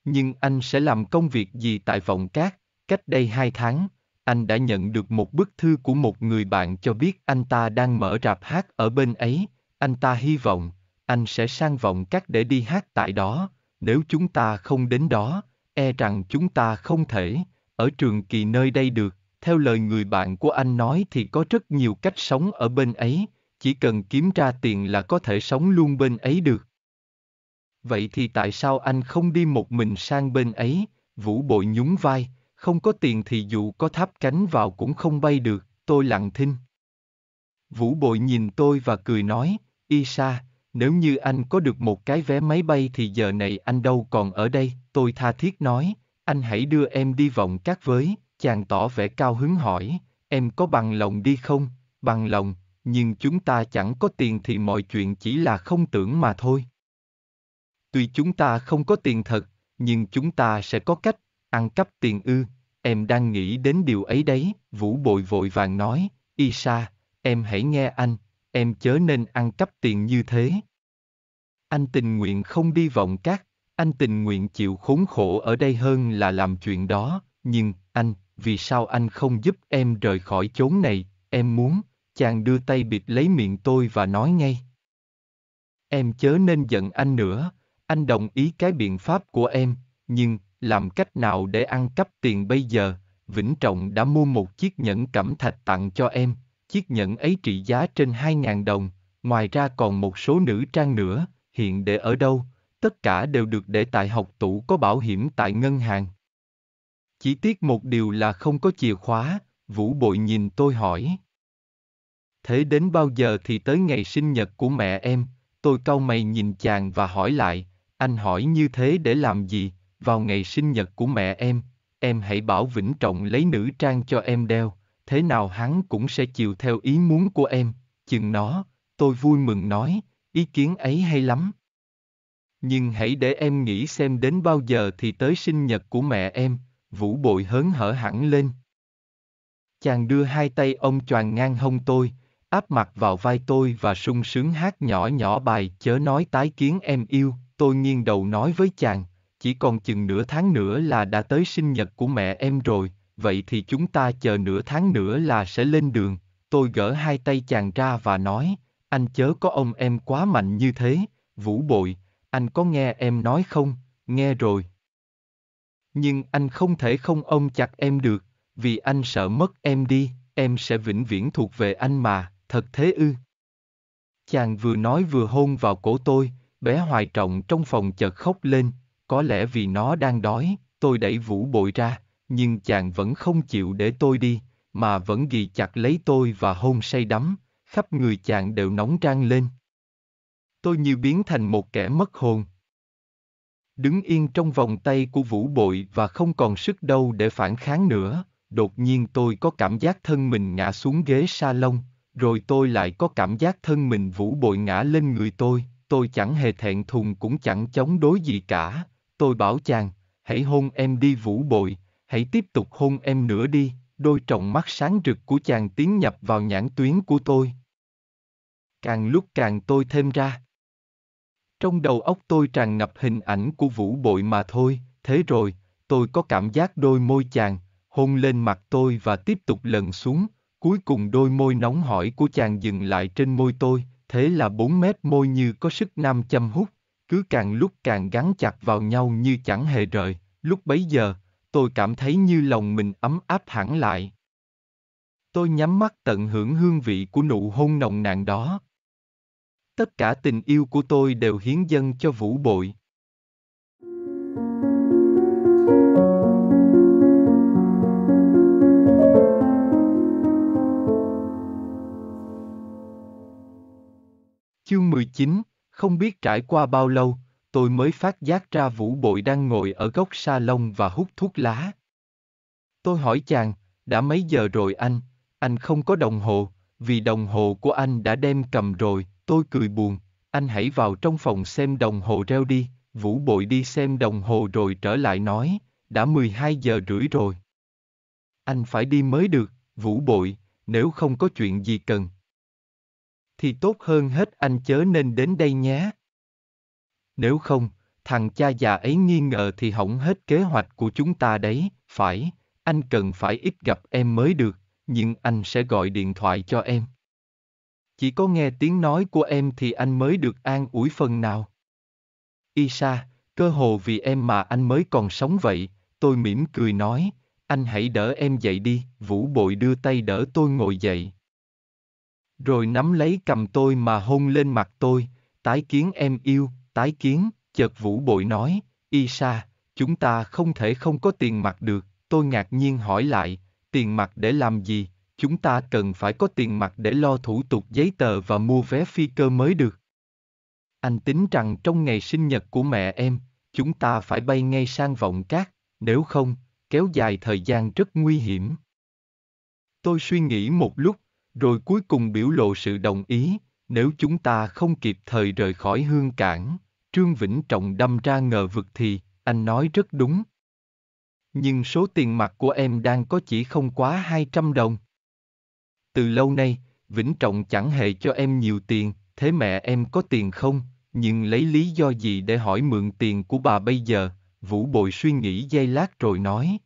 Nhưng anh sẽ làm công việc gì tại vọng các, cách đây hai tháng, anh đã nhận được một bức thư của một người bạn cho biết anh ta đang mở rạp hát ở bên ấy, anh ta hy vọng, anh sẽ sang vọng các để đi hát tại đó, nếu chúng ta không đến đó, e rằng chúng ta không thể, ở trường kỳ nơi đây được, theo lời người bạn của anh nói thì có rất nhiều cách sống ở bên ấy, chỉ cần kiếm ra tiền là có thể sống luôn bên ấy được. Vậy thì tại sao anh không đi một mình sang bên ấy? Vũ bội nhún vai, không có tiền thì dù có tháp cánh vào cũng không bay được, tôi lặng thinh. Vũ bội nhìn tôi và cười nói, Isa, nếu như anh có được một cái vé máy bay thì giờ này anh đâu còn ở đây, tôi tha thiết nói, anh hãy đưa em đi vòng các với, chàng tỏ vẻ cao hứng hỏi, em có bằng lòng đi không, bằng lòng, nhưng chúng ta chẳng có tiền thì mọi chuyện chỉ là không tưởng mà thôi. Tuy chúng ta không có tiền thật, nhưng chúng ta sẽ có cách, ăn cắp tiền ư, em đang nghĩ đến điều ấy đấy, Vũ Bội vội vàng nói, Isa, em hãy nghe anh, em chớ nên ăn cắp tiền như thế. Anh tình nguyện không đi vọng cát, anh tình nguyện chịu khốn khổ ở đây hơn là làm chuyện đó, nhưng, anh, vì sao anh không giúp em rời khỏi chốn này, em muốn, chàng đưa tay bịt lấy miệng tôi và nói ngay. Em chớ nên giận anh nữa, anh đồng ý cái biện pháp của em, nhưng, làm cách nào để ăn cắp tiền bây giờ, Vĩnh Trọng đã mua một chiếc nhẫn cẩm thạch tặng cho em, chiếc nhẫn ấy trị giá trên hai ngàn đồng, ngoài ra còn một số nữ trang nữa, hiện để ở đâu, tất cả đều được để tại học tủ có bảo hiểm tại ngân hàng. Chỉ tiếc một điều là không có chìa khóa, Vũ Bội nhìn tôi hỏi. Thế đến bao giờ thì tới ngày sinh nhật của mẹ em, tôi cau mày nhìn chàng và hỏi lại, anh hỏi như thế để làm gì, vào ngày sinh nhật của mẹ em, em hãy bảo Vĩnh Trọng lấy nữ trang cho em đeo, thế nào hắn cũng sẽ chiều theo ý muốn của em, chừng nó, tôi vui mừng nói, ý kiến ấy hay lắm. Nhưng hãy để em nghĩ xem đến bao giờ thì tới sinh nhật của mẹ em, vũ bội hớn hở hẳn lên. Chàng đưa hai tay ông choàng ngang hông tôi, áp mặt vào vai tôi và sung sướng hát nhỏ nhỏ bài chớ nói tái kiến em yêu, tôi nghiêng đầu nói với chàng, chỉ còn chừng nửa tháng nữa là đã tới sinh nhật của mẹ em rồi, vậy thì chúng ta chờ nửa tháng nữa là sẽ lên đường. Tôi gỡ hai tay chàng ra và nói, anh chớ có ông em quá mạnh như thế, vũ bội, anh có nghe em nói không, nghe rồi. Nhưng anh không thể không ôm chặt em được, vì anh sợ mất em đi, em sẽ vĩnh viễn thuộc về anh mà, thật thế ư. Chàng vừa nói vừa hôn vào cổ tôi, bé hoài trọng trong phòng chợt khóc lên, có lẽ vì nó đang đói, tôi đẩy vũ bội ra, nhưng chàng vẫn không chịu để tôi đi, mà vẫn ghi chặt lấy tôi và hôn say đắm, khắp người chàng đều nóng rang lên. Tôi như biến thành một kẻ mất hồn. Đứng yên trong vòng tay của vũ bội và không còn sức đâu để phản kháng nữa, đột nhiên tôi có cảm giác thân mình ngã xuống ghế sa lông, rồi tôi lại có cảm giác thân mình vũ bội ngã lên người tôi, tôi chẳng hề thẹn thùng cũng chẳng chống đối gì cả, tôi bảo chàng, hãy hôn em đi vũ bội, hãy tiếp tục hôn em nữa đi, đôi tròng mắt sáng rực của chàng tiến nhập vào nhãn tuyến của tôi. Càng lúc càng tôi thêm ra. Trong đầu óc tôi tràn ngập hình ảnh của vũ bội mà thôi, thế rồi, tôi có cảm giác đôi môi chàng, hôn lên mặt tôi và tiếp tục lần xuống, cuối cùng đôi môi nóng hỏi của chàng dừng lại trên môi tôi, thế là bốn mét môi như có sức nam châm hút cứ càng lúc càng gắn chặt vào nhau như chẳng hề rời, lúc bấy giờ, tôi cảm thấy như lòng mình ấm áp hẳn lại. Tôi nhắm mắt tận hưởng hương vị của nụ hôn nồng nàn đó. Tất cả tình yêu của tôi đều hiến dâng cho vũ bội. Chương 19, không biết trải qua bao lâu, tôi mới phát giác ra vũ bội đang ngồi ở góc sa lông và hút thuốc lá. Tôi hỏi chàng, đã mấy giờ rồi anh, anh không có đồng hồ, vì đồng hồ của anh đã đem cầm rồi, tôi cười buồn, anh hãy vào trong phòng xem đồng hồ reo đi, vũ bội đi xem đồng hồ rồi trở lại nói, đã 12 giờ rưỡi rồi. Anh phải đi mới được, vũ bội, nếu không có chuyện gì cần, thì tốt hơn hết anh chớ nên đến đây nhé. Nếu không, thằng cha già ấy nghi ngờ thì hỏng hết kế hoạch của chúng ta đấy, phải, anh cần phải ít gặp em mới được, nhưng anh sẽ gọi điện thoại cho em. Chỉ có nghe tiếng nói của em thì anh mới được an ủi phần nào. Isa, cơ hồ vì em mà anh mới còn sống vậy, tôi mỉm cười nói, anh hãy đỡ em dậy đi, vũ bội đưa tay đỡ tôi ngồi dậy rồi nắm lấy cầm tôi mà hôn lên mặt tôi, tái kiến em yêu, tái kiến, chợt vũ bội nói, Isa, chúng ta không thể không có tiền mặt được, tôi ngạc nhiên hỏi lại, tiền mặt để làm gì, chúng ta cần phải có tiền mặt để lo thủ tục giấy tờ và mua vé phi cơ mới được. Anh tính rằng trong ngày sinh nhật của mẹ em, chúng ta phải bay ngay sang vọng cát, nếu không, kéo dài thời gian rất nguy hiểm. Tôi suy nghĩ một lúc rồi cuối cùng biểu lộ sự đồng ý, nếu chúng ta không kịp thời rời khỏi hương cảng, Trương Vĩnh Trọng đâm ra ngờ vực thì, anh nói rất đúng. Nhưng số tiền mặt của em đang có chỉ không quá 200 đồng. Từ lâu nay, Vĩnh Trọng chẳng hề cho em nhiều tiền, thế mẹ em có tiền không, nhưng lấy lý do gì để hỏi mượn tiền của bà bây giờ, Vũ bồi suy nghĩ giây lát rồi nói.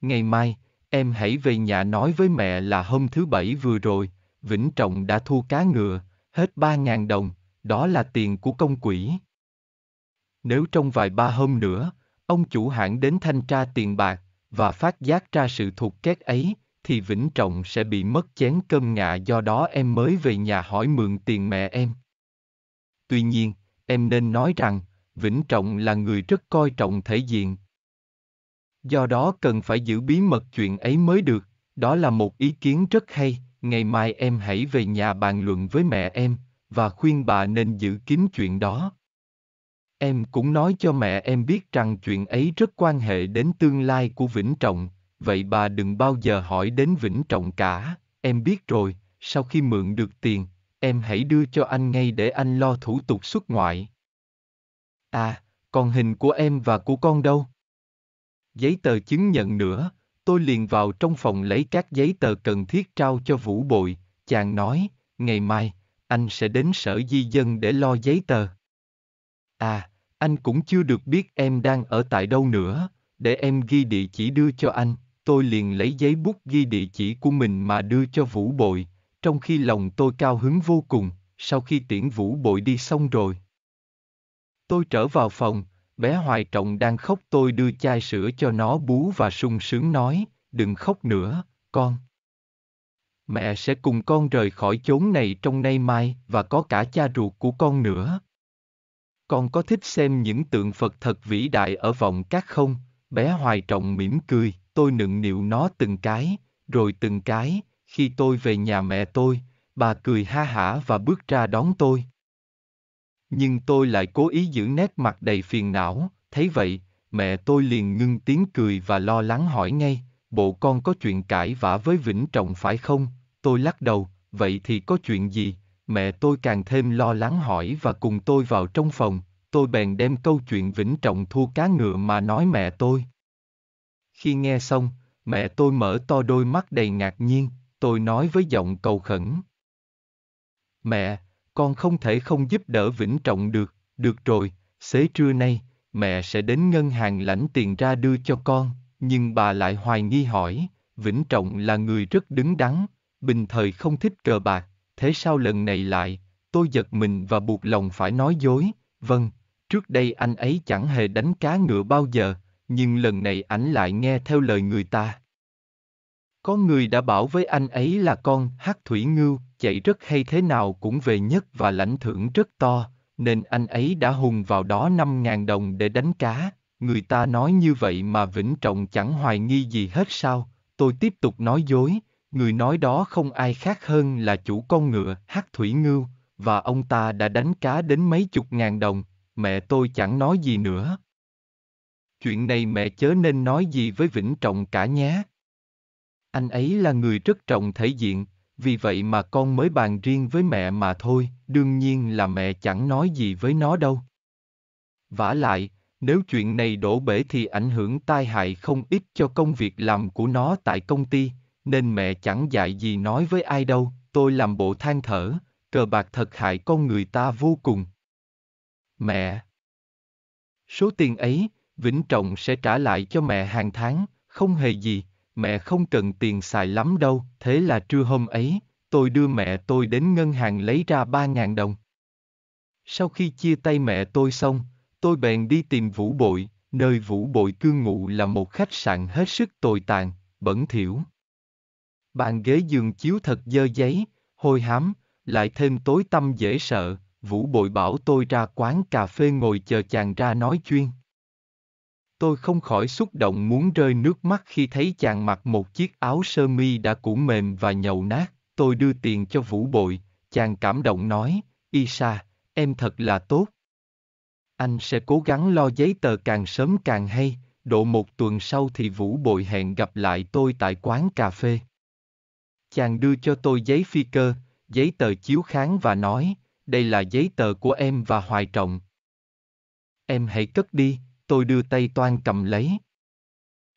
Ngày mai, Em hãy về nhà nói với mẹ là hôm thứ bảy vừa rồi, Vĩnh Trọng đã thu cá ngựa, hết ba ngàn đồng, đó là tiền của công quỹ. Nếu trong vài ba hôm nữa, ông chủ hãng đến thanh tra tiền bạc, và phát giác ra sự thuộc két ấy, thì Vĩnh Trọng sẽ bị mất chén cơm ngạ do đó em mới về nhà hỏi mượn tiền mẹ em. Tuy nhiên, em nên nói rằng, Vĩnh Trọng là người rất coi trọng thể diện, do đó cần phải giữ bí mật chuyện ấy mới được, đó là một ý kiến rất hay, ngày mai em hãy về nhà bàn luận với mẹ em, và khuyên bà nên giữ kín chuyện đó. Em cũng nói cho mẹ em biết rằng chuyện ấy rất quan hệ đến tương lai của Vĩnh Trọng, vậy bà đừng bao giờ hỏi đến Vĩnh Trọng cả, em biết rồi, sau khi mượn được tiền, em hãy đưa cho anh ngay để anh lo thủ tục xuất ngoại. À, còn hình của em và của con đâu? giấy tờ chứng nhận nữa, tôi liền vào trong phòng lấy các giấy tờ cần thiết trao cho Vũ Bội, chàng nói, ngày mai, anh sẽ đến sở di dân để lo giấy tờ. À, anh cũng chưa được biết em đang ở tại đâu nữa, để em ghi địa chỉ đưa cho anh, tôi liền lấy giấy bút ghi địa chỉ của mình mà đưa cho Vũ Bội, trong khi lòng tôi cao hứng vô cùng, sau khi tiễn Vũ Bội đi xong rồi. Tôi trở vào phòng, Bé Hoài Trọng đang khóc tôi đưa chai sữa cho nó bú và sung sướng nói, đừng khóc nữa, con. Mẹ sẽ cùng con rời khỏi chốn này trong nay mai và có cả cha ruột của con nữa. Con có thích xem những tượng Phật thật vĩ đại ở vòng các không? Bé Hoài Trọng mỉm cười, tôi nựng nịu nó từng cái, rồi từng cái, khi tôi về nhà mẹ tôi, bà cười ha hả và bước ra đón tôi. Nhưng tôi lại cố ý giữ nét mặt đầy phiền não, thấy vậy, mẹ tôi liền ngưng tiếng cười và lo lắng hỏi ngay, bộ con có chuyện cãi vã với Vĩnh Trọng phải không? Tôi lắc đầu, vậy thì có chuyện gì? Mẹ tôi càng thêm lo lắng hỏi và cùng tôi vào trong phòng, tôi bèn đem câu chuyện Vĩnh Trọng thua cá ngựa mà nói mẹ tôi. Khi nghe xong, mẹ tôi mở to đôi mắt đầy ngạc nhiên, tôi nói với giọng cầu khẩn. Mẹ, con không thể không giúp đỡ Vĩnh Trọng được, được rồi, xế trưa nay, mẹ sẽ đến ngân hàng lãnh tiền ra đưa cho con, nhưng bà lại hoài nghi hỏi, Vĩnh Trọng là người rất đứng đắn, bình thời không thích cờ bạc, thế sao lần này lại, tôi giật mình và buộc lòng phải nói dối, vâng, trước đây anh ấy chẳng hề đánh cá ngựa bao giờ, nhưng lần này ảnh lại nghe theo lời người ta. Có người đã bảo với anh ấy là con hát thủy ngưu, chạy rất hay thế nào cũng về nhất và lãnh thưởng rất to, nên anh ấy đã hùng vào đó 5.000 đồng để đánh cá. Người ta nói như vậy mà Vĩnh Trọng chẳng hoài nghi gì hết sao, tôi tiếp tục nói dối, người nói đó không ai khác hơn là chủ con ngựa Hắc thủy ngưu, và ông ta đã đánh cá đến mấy chục ngàn đồng, mẹ tôi chẳng nói gì nữa. Chuyện này mẹ chớ nên nói gì với Vĩnh Trọng cả nhé. Anh ấy là người rất trọng thể diện, vì vậy mà con mới bàn riêng với mẹ mà thôi, đương nhiên là mẹ chẳng nói gì với nó đâu. Vả lại, nếu chuyện này đổ bể thì ảnh hưởng tai hại không ít cho công việc làm của nó tại công ty, nên mẹ chẳng dạy gì nói với ai đâu, tôi làm bộ than thở, cờ bạc thật hại con người ta vô cùng. Mẹ Số tiền ấy, Vĩnh Trọng sẽ trả lại cho mẹ hàng tháng, không hề gì, mẹ không cần tiền xài lắm đâu, thế là trưa hôm ấy, tôi đưa mẹ tôi đến ngân hàng lấy ra 3.000 đồng. Sau khi chia tay mẹ tôi xong, tôi bèn đi tìm Vũ Bội, nơi Vũ Bội cư ngụ là một khách sạn hết sức tồi tàn, bẩn thỉu. Bàn ghế giường chiếu thật dơ giấy, hôi hám, lại thêm tối tăm dễ sợ, Vũ Bội bảo tôi ra quán cà phê ngồi chờ chàng ra nói chuyên. Tôi không khỏi xúc động muốn rơi nước mắt khi thấy chàng mặc một chiếc áo sơ mi đã cũ mềm và nhầu nát. Tôi đưa tiền cho vũ bội, chàng cảm động nói, Isa, em thật là tốt. Anh sẽ cố gắng lo giấy tờ càng sớm càng hay, độ một tuần sau thì vũ bội hẹn gặp lại tôi tại quán cà phê. Chàng đưa cho tôi giấy phi cơ, giấy tờ chiếu kháng và nói, đây là giấy tờ của em và hoài trọng. Em hãy cất đi, tôi đưa tay toan cầm lấy.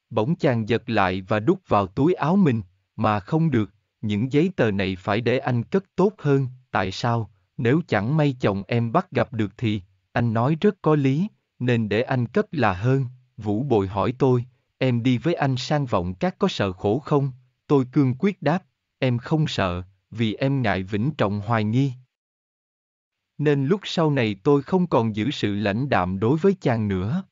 Bỗng chàng giật lại và đút vào túi áo mình, mà không được, những giấy tờ này phải để anh cất tốt hơn, tại sao, nếu chẳng may chồng em bắt gặp được thì, anh nói rất có lý, nên để anh cất là hơn, Vũ Bồi hỏi tôi, em đi với anh sang vọng các có sợ khổ không, tôi cương quyết đáp, em không sợ, vì em ngại vĩnh trọng hoài nghi. Nên lúc sau này tôi không còn giữ sự lãnh đạm đối với chàng nữa.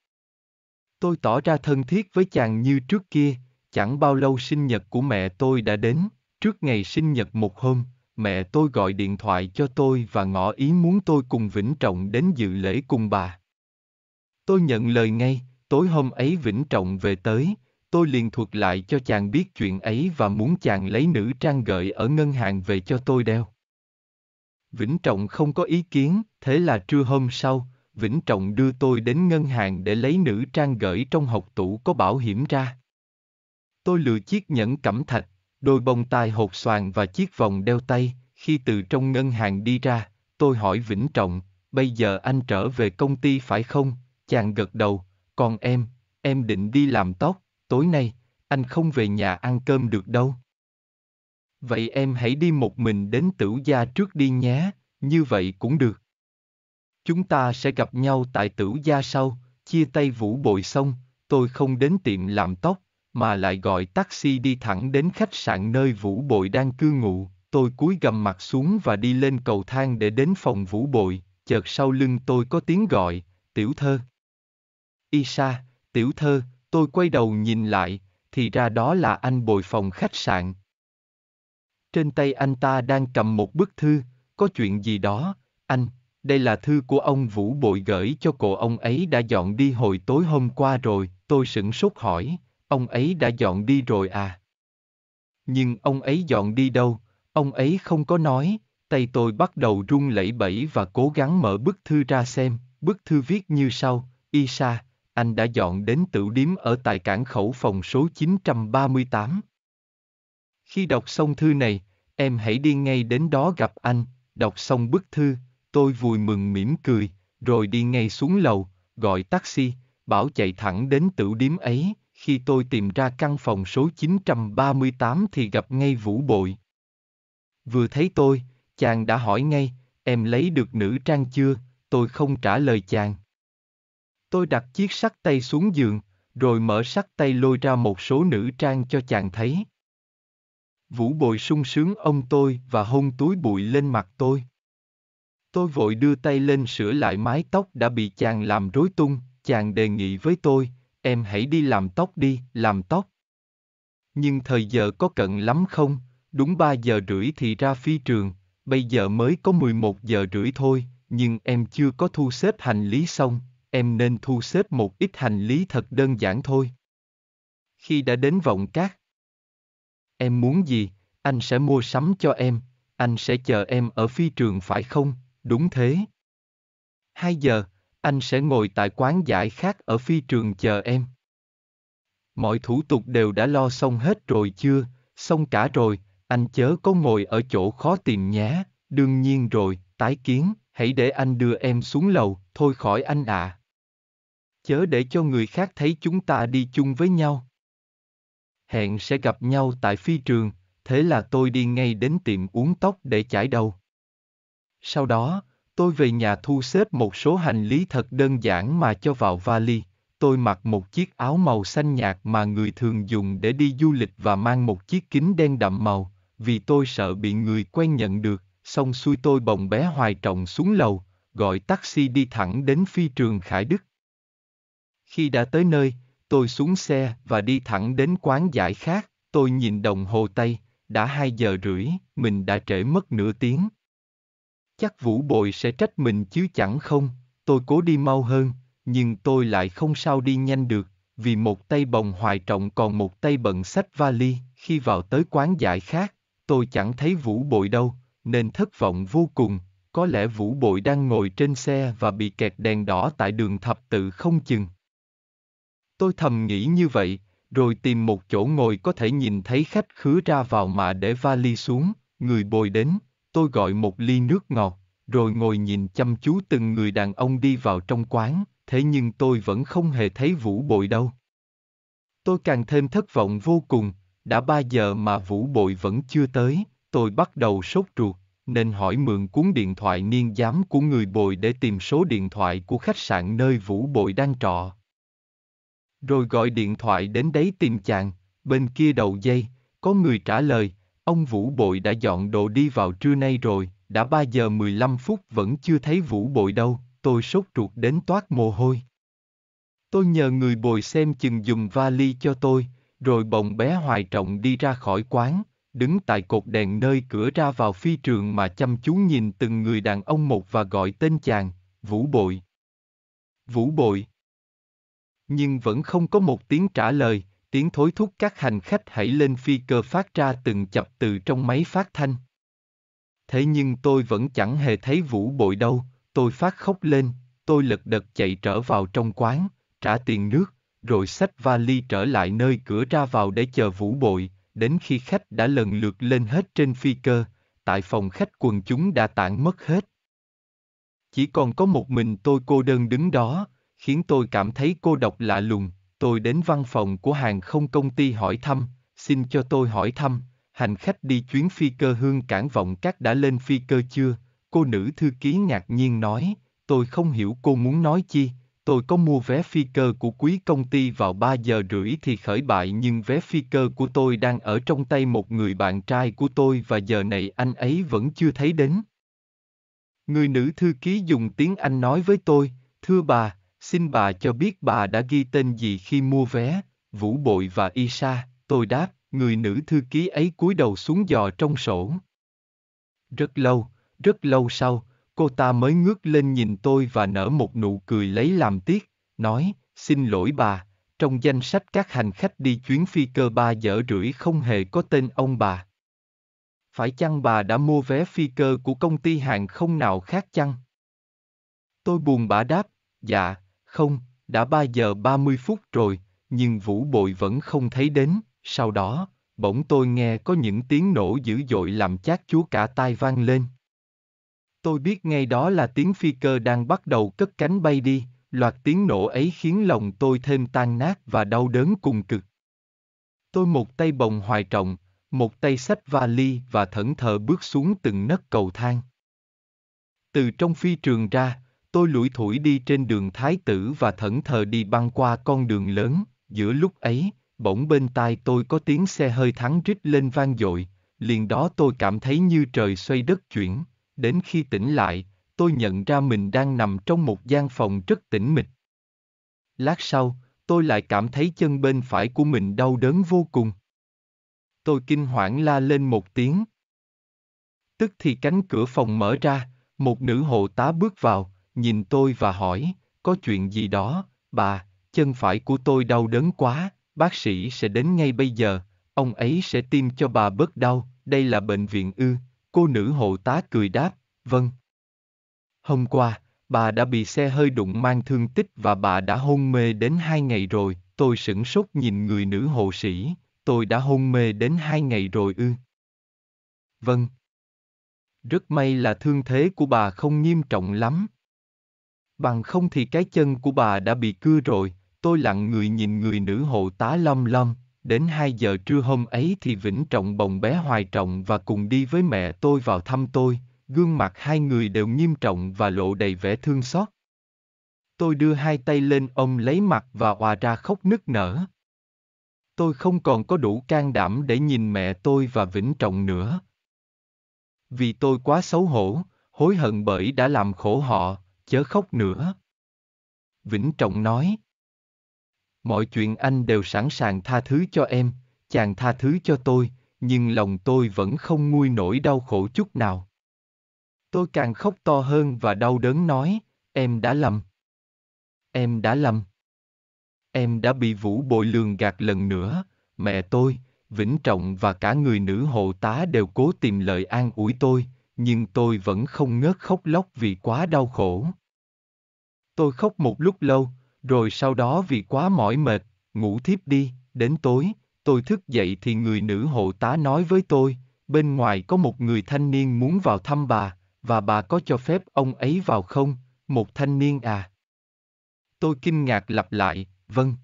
Tôi tỏ ra thân thiết với chàng như trước kia, chẳng bao lâu sinh nhật của mẹ tôi đã đến, trước ngày sinh nhật một hôm, mẹ tôi gọi điện thoại cho tôi và ngỏ ý muốn tôi cùng Vĩnh Trọng đến dự lễ cùng bà. Tôi nhận lời ngay, tối hôm ấy Vĩnh Trọng về tới, tôi liền thuật lại cho chàng biết chuyện ấy và muốn chàng lấy nữ trang gợi ở ngân hàng về cho tôi đeo. Vĩnh Trọng không có ý kiến, thế là trưa hôm sau, Vĩnh Trọng đưa tôi đến ngân hàng để lấy nữ trang gửi trong học tủ có bảo hiểm ra. Tôi lựa chiếc nhẫn cẩm thạch, đôi bông tai hột xoàn và chiếc vòng đeo tay, khi từ trong ngân hàng đi ra, tôi hỏi Vĩnh Trọng, bây giờ anh trở về công ty phải không? Chàng gật đầu, còn em, em định đi làm tóc, tối nay, anh không về nhà ăn cơm được đâu. Vậy em hãy đi một mình đến tửu gia trước đi nhé, như vậy cũng được. Chúng ta sẽ gặp nhau tại tử gia sau, chia tay vũ bội xong, tôi không đến tiệm làm tóc, mà lại gọi taxi đi thẳng đến khách sạn nơi vũ bội đang cư ngụ. Tôi cúi gầm mặt xuống và đi lên cầu thang để đến phòng vũ bội, chợt sau lưng tôi có tiếng gọi, tiểu thơ. Isa, tiểu thơ, tôi quay đầu nhìn lại, thì ra đó là anh bồi phòng khách sạn. Trên tay anh ta đang cầm một bức thư, có chuyện gì đó, anh, đây là thư của ông Vũ Bội gửi cho cô ông ấy đã dọn đi hồi tối hôm qua rồi, tôi sửng sốt hỏi, ông ấy đã dọn đi rồi à? Nhưng ông ấy dọn đi đâu, ông ấy không có nói, tay tôi bắt đầu run lẩy bẩy và cố gắng mở bức thư ra xem, bức thư viết như sau, Isa, anh đã dọn đến tửu điếm ở tại cảng khẩu phòng số 938. Khi đọc xong thư này, em hãy đi ngay đến đó gặp anh, đọc xong bức thư, Tôi vui mừng mỉm cười, rồi đi ngay xuống lầu, gọi taxi, bảo chạy thẳng đến tửu điếm ấy, khi tôi tìm ra căn phòng số 938 thì gặp ngay Vũ Bội. Vừa thấy tôi, chàng đã hỏi ngay, em lấy được nữ trang chưa, tôi không trả lời chàng. Tôi đặt chiếc sắt tay xuống giường, rồi mở sắt tay lôi ra một số nữ trang cho chàng thấy. Vũ Bội sung sướng ông tôi và hôn túi bụi lên mặt tôi. Tôi vội đưa tay lên sửa lại mái tóc đã bị chàng làm rối tung, chàng đề nghị với tôi, em hãy đi làm tóc đi, làm tóc. Nhưng thời giờ có cận lắm không, đúng 3 giờ rưỡi thì ra phi trường, bây giờ mới có 11 giờ rưỡi thôi, nhưng em chưa có thu xếp hành lý xong, em nên thu xếp một ít hành lý thật đơn giản thôi. Khi đã đến vọng cát, em muốn gì, anh sẽ mua sắm cho em, anh sẽ chờ em ở phi trường phải không? Đúng thế. Hai giờ, anh sẽ ngồi tại quán giải khác ở phi trường chờ em. Mọi thủ tục đều đã lo xong hết rồi chưa, xong cả rồi, anh chớ có ngồi ở chỗ khó tìm nhé, đương nhiên rồi, tái kiến, hãy để anh đưa em xuống lầu, thôi khỏi anh ạ. À. Chớ để cho người khác thấy chúng ta đi chung với nhau. Hẹn sẽ gặp nhau tại phi trường, thế là tôi đi ngay đến tiệm uống tóc để chải đầu. Sau đó, tôi về nhà thu xếp một số hành lý thật đơn giản mà cho vào vali. Tôi mặc một chiếc áo màu xanh nhạt mà người thường dùng để đi du lịch và mang một chiếc kính đen đậm màu, vì tôi sợ bị người quen nhận được, xong xuôi tôi bồng bé hoài trọng xuống lầu, gọi taxi đi thẳng đến phi trường Khải Đức. Khi đã tới nơi, tôi xuống xe và đi thẳng đến quán giải khác, tôi nhìn đồng hồ tay, đã 2 giờ rưỡi, mình đã trễ mất nửa tiếng. Chắc vũ bội sẽ trách mình chứ chẳng không, tôi cố đi mau hơn, nhưng tôi lại không sao đi nhanh được, vì một tay bồng hoài trọng còn một tay bận sách vali, khi vào tới quán giải khác, tôi chẳng thấy vũ bội đâu, nên thất vọng vô cùng, có lẽ vũ bội đang ngồi trên xe và bị kẹt đèn đỏ tại đường thập tự không chừng. Tôi thầm nghĩ như vậy, rồi tìm một chỗ ngồi có thể nhìn thấy khách khứa ra vào mà để vali xuống, người bồi đến, tôi gọi một ly nước ngọt, rồi ngồi nhìn chăm chú từng người đàn ông đi vào trong quán, thế nhưng tôi vẫn không hề thấy vũ bội đâu. Tôi càng thêm thất vọng vô cùng, đã ba giờ mà vũ bội vẫn chưa tới, tôi bắt đầu sốt ruột, nên hỏi mượn cuốn điện thoại niên giám của người bồi để tìm số điện thoại của khách sạn nơi vũ bội đang trọ. Rồi gọi điện thoại đến đấy tìm chàng, bên kia đầu dây, có người trả lời, Ông Vũ Bội đã dọn đồ đi vào trưa nay rồi, đã 3 giờ 15 phút vẫn chưa thấy Vũ Bội đâu, tôi sốt ruột đến toát mồ hôi. Tôi nhờ người bồi xem chừng dùng vali cho tôi, rồi bồng bé hoài trọng đi ra khỏi quán, đứng tại cột đèn nơi cửa ra vào phi trường mà chăm chú nhìn từng người đàn ông một và gọi tên chàng, Vũ Bội. Vũ Bội. Nhưng vẫn không có một tiếng trả lời, tiếng thối thúc các hành khách hãy lên phi cơ phát ra từng chập từ trong máy phát thanh. Thế nhưng tôi vẫn chẳng hề thấy vũ bội đâu, tôi phát khóc lên, tôi lật đật chạy trở vào trong quán, trả tiền nước, rồi xách vali trở lại nơi cửa ra vào để chờ vũ bội, đến khi khách đã lần lượt lên hết trên phi cơ, tại phòng khách quần chúng đã tản mất hết. Chỉ còn có một mình tôi cô đơn đứng đó, khiến tôi cảm thấy cô độc lạ lùng Tôi đến văn phòng của hàng không công ty hỏi thăm, xin cho tôi hỏi thăm, hành khách đi chuyến phi cơ hương cảng vọng các đã lên phi cơ chưa? Cô nữ thư ký ngạc nhiên nói, tôi không hiểu cô muốn nói chi, tôi có mua vé phi cơ của quý công ty vào 3 giờ rưỡi thì khởi bại nhưng vé phi cơ của tôi đang ở trong tay một người bạn trai của tôi và giờ này anh ấy vẫn chưa thấy đến. Người nữ thư ký dùng tiếng Anh nói với tôi, thưa bà, Xin bà cho biết bà đã ghi tên gì khi mua vé, Vũ Bội và Isa, tôi đáp, người nữ thư ký ấy cúi đầu xuống dò trong sổ. Rất lâu, rất lâu sau, cô ta mới ngước lên nhìn tôi và nở một nụ cười lấy làm tiếc, nói, xin lỗi bà, trong danh sách các hành khách đi chuyến phi cơ ba giờ rưỡi không hề có tên ông bà. Phải chăng bà đã mua vé phi cơ của công ty hàng không nào khác chăng? Tôi buồn bã đáp, dạ, không, đã 3 giờ 30 phút rồi, nhưng vũ bội vẫn không thấy đến, sau đó, bỗng tôi nghe có những tiếng nổ dữ dội làm chát chúa cả tai vang lên. Tôi biết ngay đó là tiếng phi cơ đang bắt đầu cất cánh bay đi, loạt tiếng nổ ấy khiến lòng tôi thêm tan nát và đau đớn cùng cực. Tôi một tay bồng hoài trọng, một tay xách vali và thẫn thờ bước xuống từng nấc cầu thang. Từ trong phi trường ra, Tôi lủi thủi đi trên đường Thái Tử và thẫn thờ đi băng qua con đường lớn, giữa lúc ấy, bỗng bên tai tôi có tiếng xe hơi thắng rít lên vang dội, liền đó tôi cảm thấy như trời xoay đất chuyển, đến khi tỉnh lại, tôi nhận ra mình đang nằm trong một gian phòng rất tĩnh mịch. Lát sau, tôi lại cảm thấy chân bên phải của mình đau đớn vô cùng. Tôi kinh hoảng la lên một tiếng. Tức thì cánh cửa phòng mở ra, một nữ hộ tá bước vào, nhìn tôi và hỏi, có chuyện gì đó, bà, chân phải của tôi đau đớn quá, bác sĩ sẽ đến ngay bây giờ, ông ấy sẽ tiêm cho bà bớt đau, đây là bệnh viện ư, cô nữ hộ tá cười đáp, vâng. Hôm qua, bà đã bị xe hơi đụng mang thương tích và bà đã hôn mê đến hai ngày rồi, tôi sửng sốt nhìn người nữ hộ sĩ, tôi đã hôn mê đến hai ngày rồi ư. Vâng. Rất may là thương thế của bà không nghiêm trọng lắm, bằng không thì cái chân của bà đã bị cưa rồi, tôi lặng người nhìn người nữ hộ tá lâm lâm, đến 2 giờ trưa hôm ấy thì Vĩnh Trọng bồng bé Hoài Trọng và cùng đi với mẹ tôi vào thăm tôi, gương mặt hai người đều nghiêm trọng và lộ đầy vẻ thương xót. Tôi đưa hai tay lên ông lấy mặt và hòa ra khóc nức nở. Tôi không còn có đủ can đảm để nhìn mẹ tôi và Vĩnh Trọng nữa. Vì tôi quá xấu hổ, hối hận bởi đã làm khổ họ, chớ khóc nữa. Vĩnh Trọng nói. Mọi chuyện anh đều sẵn sàng tha thứ cho em, chàng tha thứ cho tôi, nhưng lòng tôi vẫn không nguôi nổi đau khổ chút nào. Tôi càng khóc to hơn và đau đớn nói, em đã lầm. Em đã lầm. Em đã bị vũ bội lường gạt lần nữa, mẹ tôi, Vĩnh Trọng và cả người nữ hộ tá đều cố tìm lời an ủi tôi, nhưng tôi vẫn không ngớt khóc lóc vì quá đau khổ. Tôi khóc một lúc lâu, rồi sau đó vì quá mỏi mệt, ngủ thiếp đi, đến tối, tôi thức dậy thì người nữ hộ tá nói với tôi, bên ngoài có một người thanh niên muốn vào thăm bà, và bà có cho phép ông ấy vào không, một thanh niên à. Tôi kinh ngạc lặp lại, vâng.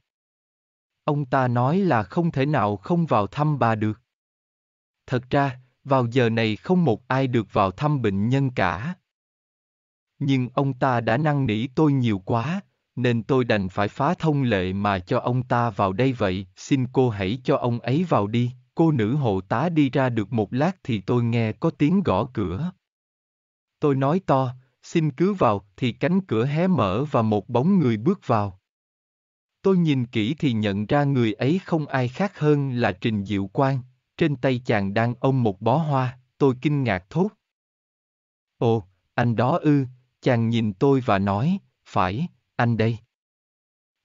Ông ta nói là không thể nào không vào thăm bà được. Thật ra, vào giờ này không một ai được vào thăm bệnh nhân cả nhưng ông ta đã năn nỉ tôi nhiều quá, nên tôi đành phải phá thông lệ mà cho ông ta vào đây vậy, xin cô hãy cho ông ấy vào đi. Cô nữ hộ tá đi ra được một lát thì tôi nghe có tiếng gõ cửa. Tôi nói to, xin cứ vào thì cánh cửa hé mở và một bóng người bước vào. Tôi nhìn kỹ thì nhận ra người ấy không ai khác hơn là Trình Diệu Quang, trên tay chàng đang ôm một bó hoa, tôi kinh ngạc thốt. Ồ, anh đó ư, Chàng nhìn tôi và nói, phải, anh đây.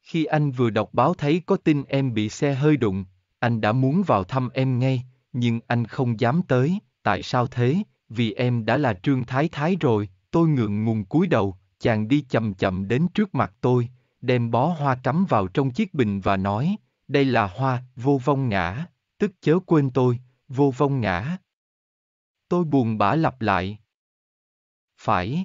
Khi anh vừa đọc báo thấy có tin em bị xe hơi đụng, anh đã muốn vào thăm em ngay, nhưng anh không dám tới, tại sao thế, vì em đã là Trương Thái Thái rồi, tôi ngượng ngùng cúi đầu, chàng đi chậm chậm đến trước mặt tôi, đem bó hoa cắm vào trong chiếc bình và nói, đây là hoa, vô vong ngã, tức chớ quên tôi, vô vong ngã. Tôi buồn bã lặp lại. Phải.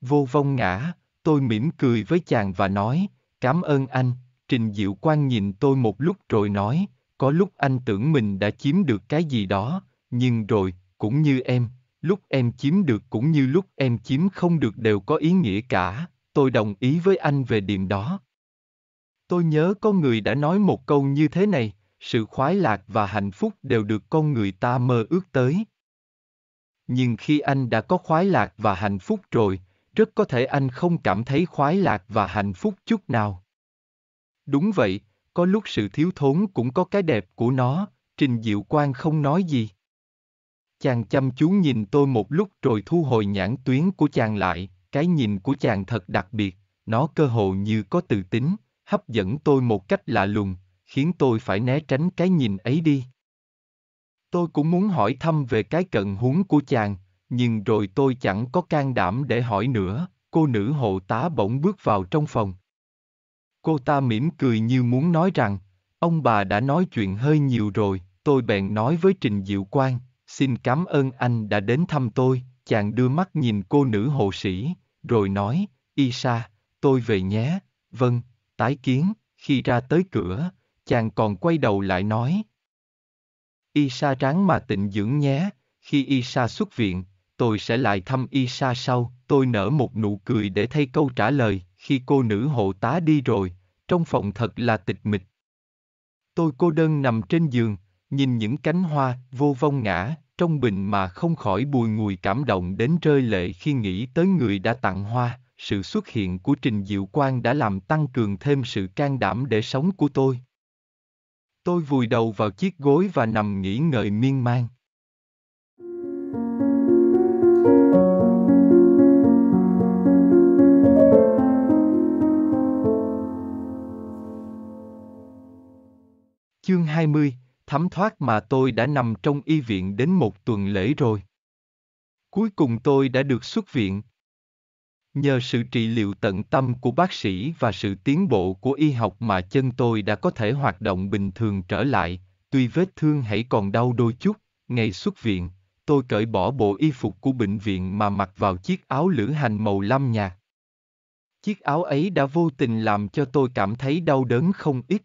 Vô vong ngã, tôi mỉm cười với chàng và nói, cảm ơn anh, Trình Diệu Quang nhìn tôi một lúc rồi nói, có lúc anh tưởng mình đã chiếm được cái gì đó, nhưng rồi, cũng như em, lúc em chiếm được cũng như lúc em chiếm không được đều có ý nghĩa cả, tôi đồng ý với anh về điểm đó. Tôi nhớ có người đã nói một câu như thế này, sự khoái lạc và hạnh phúc đều được con người ta mơ ước tới. Nhưng khi anh đã có khoái lạc và hạnh phúc rồi, rất có thể anh không cảm thấy khoái lạc và hạnh phúc chút nào. Đúng vậy, có lúc sự thiếu thốn cũng có cái đẹp của nó, Trình Diệu Quang không nói gì. Chàng chăm chú nhìn tôi một lúc rồi thu hồi nhãn tuyến của chàng lại, cái nhìn của chàng thật đặc biệt, nó cơ hồ như có tự tính, hấp dẫn tôi một cách lạ lùng, khiến tôi phải né tránh cái nhìn ấy đi. Tôi cũng muốn hỏi thăm về cái cận huống của chàng, nhưng rồi tôi chẳng có can đảm để hỏi nữa, cô nữ hộ tá bỗng bước vào trong phòng. Cô ta mỉm cười như muốn nói rằng, ông bà đã nói chuyện hơi nhiều rồi, tôi bèn nói với Trình Diệu Quang, xin cảm ơn anh đã đến thăm tôi, chàng đưa mắt nhìn cô nữ hộ sĩ, rồi nói, Isa, tôi về nhé, vâng, tái kiến, khi ra tới cửa, chàng còn quay đầu lại nói. Isa ráng mà tịnh dưỡng nhé, khi Isa xuất viện, tôi sẽ lại thăm Isa sau, tôi nở một nụ cười để thay câu trả lời, khi cô nữ hộ tá đi rồi, trong phòng thật là tịch mịch. Tôi cô đơn nằm trên giường, nhìn những cánh hoa vô vong ngã, trong bình mà không khỏi bùi ngùi cảm động đến rơi lệ khi nghĩ tới người đã tặng hoa. Sự xuất hiện của Trình Diệu Quang đã làm tăng cường thêm sự can đảm để sống của tôi. Tôi vùi đầu vào chiếc gối và nằm nghỉ ngợi miên man. Chương 20, thấm thoát mà tôi đã nằm trong y viện đến một tuần lễ rồi. Cuối cùng tôi đã được xuất viện. Nhờ sự trị liệu tận tâm của bác sĩ và sự tiến bộ của y học mà chân tôi đã có thể hoạt động bình thường trở lại, tuy vết thương hãy còn đau đôi chút, ngày xuất viện, tôi cởi bỏ bộ y phục của bệnh viện mà mặc vào chiếc áo lữ hành màu lam nhạt. Chiếc áo ấy đã vô tình làm cho tôi cảm thấy đau đớn không ít,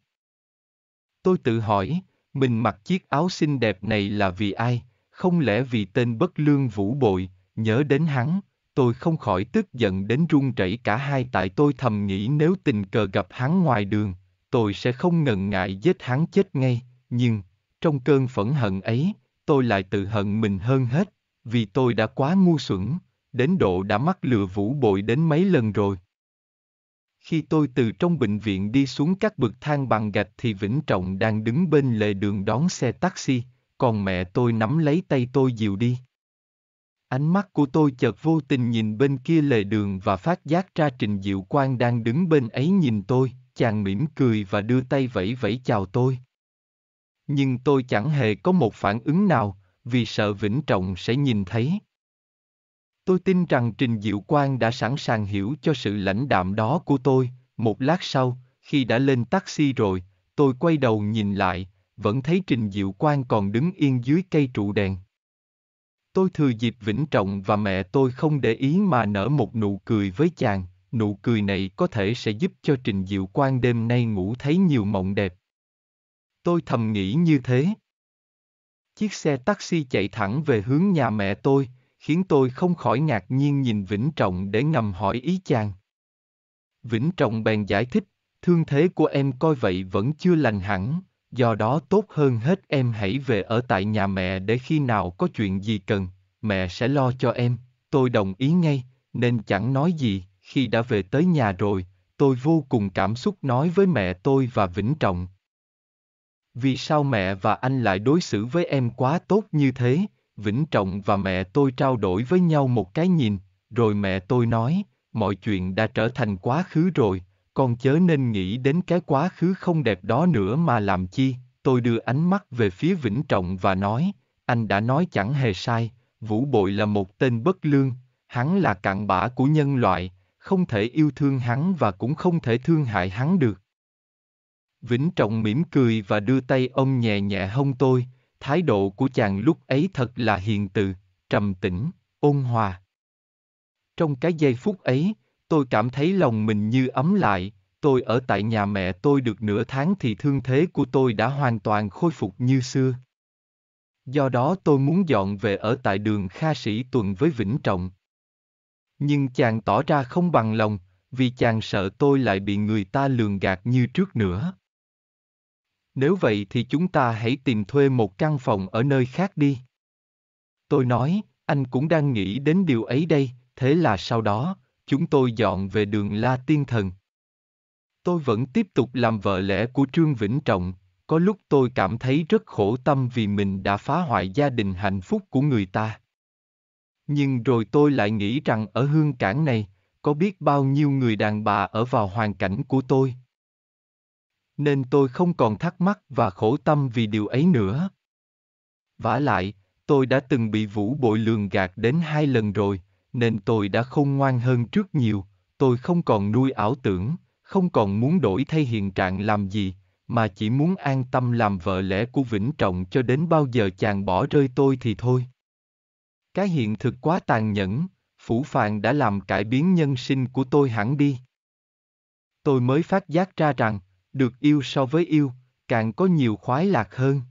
Tôi tự hỏi, mình mặc chiếc áo xinh đẹp này là vì ai, không lẽ vì tên bất lương vũ bội, nhớ đến hắn, tôi không khỏi tức giận đến run rẩy cả hai tại tôi thầm nghĩ nếu tình cờ gặp hắn ngoài đường, tôi sẽ không ngần ngại giết hắn chết ngay, nhưng, trong cơn phẫn hận ấy, tôi lại tự hận mình hơn hết, vì tôi đã quá ngu xuẩn, đến độ đã mắc lừa vũ bội đến mấy lần rồi. Khi tôi từ trong bệnh viện đi xuống các bậc thang bằng gạch thì Vĩnh Trọng đang đứng bên lề đường đón xe taxi, còn mẹ tôi nắm lấy tay tôi dìu đi. Ánh mắt của tôi chợt vô tình nhìn bên kia lề đường và phát giác ra Trình Diệu Quang đang đứng bên ấy nhìn tôi, chàng mỉm cười và đưa tay vẫy vẫy chào tôi. Nhưng tôi chẳng hề có một phản ứng nào, vì sợ Vĩnh Trọng sẽ nhìn thấy. Tôi tin rằng Trình Diệu Quang đã sẵn sàng hiểu cho sự lãnh đạm đó của tôi. Một lát sau, khi đã lên taxi rồi, tôi quay đầu nhìn lại, vẫn thấy Trình Diệu Quang còn đứng yên dưới cây trụ đèn. Tôi thừa dịp vĩnh trọng và mẹ tôi không để ý mà nở một nụ cười với chàng, nụ cười này có thể sẽ giúp cho Trình Diệu Quang đêm nay ngủ thấy nhiều mộng đẹp. Tôi thầm nghĩ như thế. Chiếc xe taxi chạy thẳng về hướng nhà mẹ tôi, khiến tôi không khỏi ngạc nhiên nhìn Vĩnh Trọng để ngầm hỏi ý chàng. Vĩnh Trọng bèn giải thích, thương thế của em coi vậy vẫn chưa lành hẳn, do đó tốt hơn hết em hãy về ở tại nhà mẹ để khi nào có chuyện gì cần, mẹ sẽ lo cho em, tôi đồng ý ngay, nên chẳng nói gì, khi đã về tới nhà rồi, tôi vô cùng cảm xúc nói với mẹ tôi và Vĩnh Trọng. Vì sao mẹ và anh lại đối xử với em quá tốt như thế, Vĩnh Trọng và mẹ tôi trao đổi với nhau một cái nhìn, rồi mẹ tôi nói, mọi chuyện đã trở thành quá khứ rồi, con chớ nên nghĩ đến cái quá khứ không đẹp đó nữa mà làm chi. Tôi đưa ánh mắt về phía Vĩnh Trọng và nói, anh đã nói chẳng hề sai, Vũ Bội là một tên bất lương, hắn là cặn bã của nhân loại, không thể yêu thương hắn và cũng không thể thương hại hắn được. Vĩnh Trọng mỉm cười và đưa tay ông nhẹ nhẹ hông tôi, thái độ của chàng lúc ấy thật là hiền từ, trầm tĩnh, ôn hòa. Trong cái giây phút ấy, tôi cảm thấy lòng mình như ấm lại, tôi ở tại nhà mẹ tôi được nửa tháng thì thương thế của tôi đã hoàn toàn khôi phục như xưa. Do đó tôi muốn dọn về ở tại đường Kha Sĩ Tuần với Vĩnh Trọng. Nhưng chàng tỏ ra không bằng lòng, vì chàng sợ tôi lại bị người ta lường gạt như trước nữa. Nếu vậy thì chúng ta hãy tìm thuê một căn phòng ở nơi khác đi. Tôi nói, anh cũng đang nghĩ đến điều ấy đây, thế là sau đó, chúng tôi dọn về đường La Tiên Thần. Tôi vẫn tiếp tục làm vợ lẽ của Trương Vĩnh Trọng, có lúc tôi cảm thấy rất khổ tâm vì mình đã phá hoại gia đình hạnh phúc của người ta. Nhưng rồi tôi lại nghĩ rằng ở hương cảng này, có biết bao nhiêu người đàn bà ở vào hoàn cảnh của tôi, nên tôi không còn thắc mắc và khổ tâm vì điều ấy nữa. Vả lại, tôi đã từng bị vũ bội lường gạt đến hai lần rồi, nên tôi đã khôn ngoan hơn trước nhiều, tôi không còn nuôi ảo tưởng, không còn muốn đổi thay hiện trạng làm gì, mà chỉ muốn an tâm làm vợ lẽ của Vĩnh Trọng cho đến bao giờ chàng bỏ rơi tôi thì thôi. Cái hiện thực quá tàn nhẫn, phủ phàng đã làm cải biến nhân sinh của tôi hẳn đi. Tôi mới phát giác ra rằng, được yêu so với yêu, càng có nhiều khoái lạc hơn.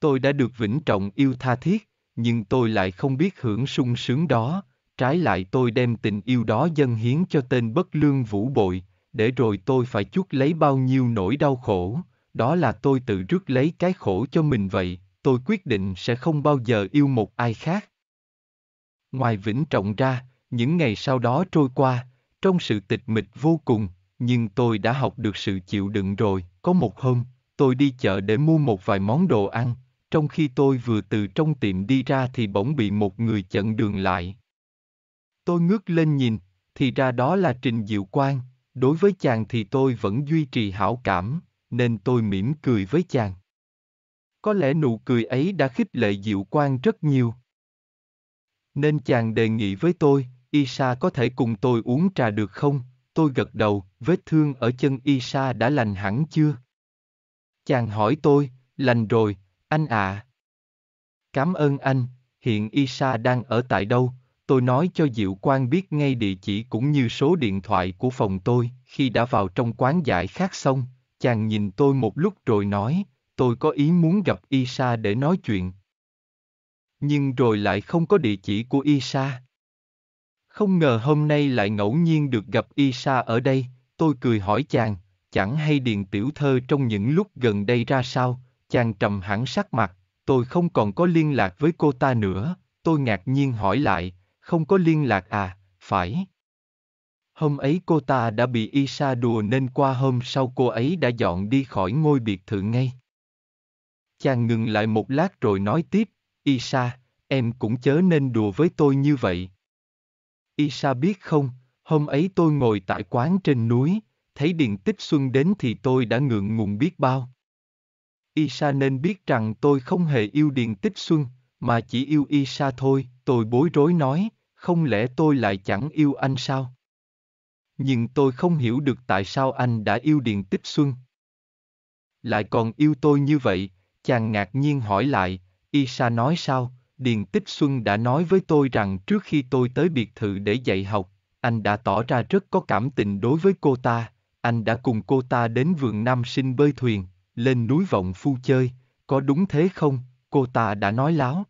Tôi đã được vĩnh trọng yêu tha thiết, nhưng tôi lại không biết hưởng sung sướng đó, trái lại tôi đem tình yêu đó dâng hiến cho tên bất lương vũ bội, để rồi tôi phải chuốc lấy bao nhiêu nỗi đau khổ, đó là tôi tự rước lấy cái khổ cho mình vậy, tôi quyết định sẽ không bao giờ yêu một ai khác. Ngoài vĩnh trọng ra, những ngày sau đó trôi qua, trong sự tịch mịch vô cùng, nhưng tôi đã học được sự chịu đựng rồi. Có một hôm, tôi đi chợ để mua một vài món đồ ăn, trong khi tôi vừa từ trong tiệm đi ra thì bỗng bị một người chặn đường lại. Tôi ngước lên nhìn, thì ra đó là Trình Diệu Quang, đối với chàng thì tôi vẫn duy trì hảo cảm, nên tôi mỉm cười với chàng. Có lẽ nụ cười ấy đã khích lệ Diệu Quang rất nhiều. Nên chàng đề nghị với tôi, Isa có thể cùng tôi uống trà được không? Tôi gật đầu, vết thương ở chân Isa đã lành hẳn chưa? Chàng hỏi tôi, lành rồi, anh ạ. À. Cảm ơn anh, hiện Isa đang ở tại đâu? Tôi nói cho Diệu Quang biết ngay địa chỉ cũng như số điện thoại của phòng tôi. Khi đã vào trong quán giải khác xong, chàng nhìn tôi một lúc rồi nói, tôi có ý muốn gặp Isa để nói chuyện. Nhưng rồi lại không có địa chỉ của Isa. Không ngờ hôm nay lại ngẫu nhiên được gặp Isa ở đây, tôi cười hỏi chàng, chẳng hay điền tiểu thơ trong những lúc gần đây ra sao, chàng trầm hẳn sắc mặt, tôi không còn có liên lạc với cô ta nữa, tôi ngạc nhiên hỏi lại, không có liên lạc à, phải. Hôm ấy cô ta đã bị Isa đùa nên qua hôm sau cô ấy đã dọn đi khỏi ngôi biệt thự ngay. Chàng ngừng lại một lát rồi nói tiếp, Isa, em cũng chớ nên đùa với tôi như vậy, Isa biết không, hôm ấy tôi ngồi tại quán trên núi, thấy Điện Tích Xuân đến thì tôi đã ngượng ngùng biết bao. Isa nên biết rằng tôi không hề yêu Điện Tích Xuân, mà chỉ yêu Isa thôi, tôi bối rối nói, không lẽ tôi lại chẳng yêu anh sao? Nhưng tôi không hiểu được tại sao anh đã yêu Điện Tích Xuân. Lại còn yêu tôi như vậy, chàng ngạc nhiên hỏi lại, Isa nói sao, Điền Tích Xuân đã nói với tôi rằng trước khi tôi tới biệt thự để dạy học, anh đã tỏ ra rất có cảm tình đối với cô ta, anh đã cùng cô ta đến vườn Nam Sinh bơi thuyền, lên núi Vọng Phu chơi, có đúng thế không, cô ta đã nói láo.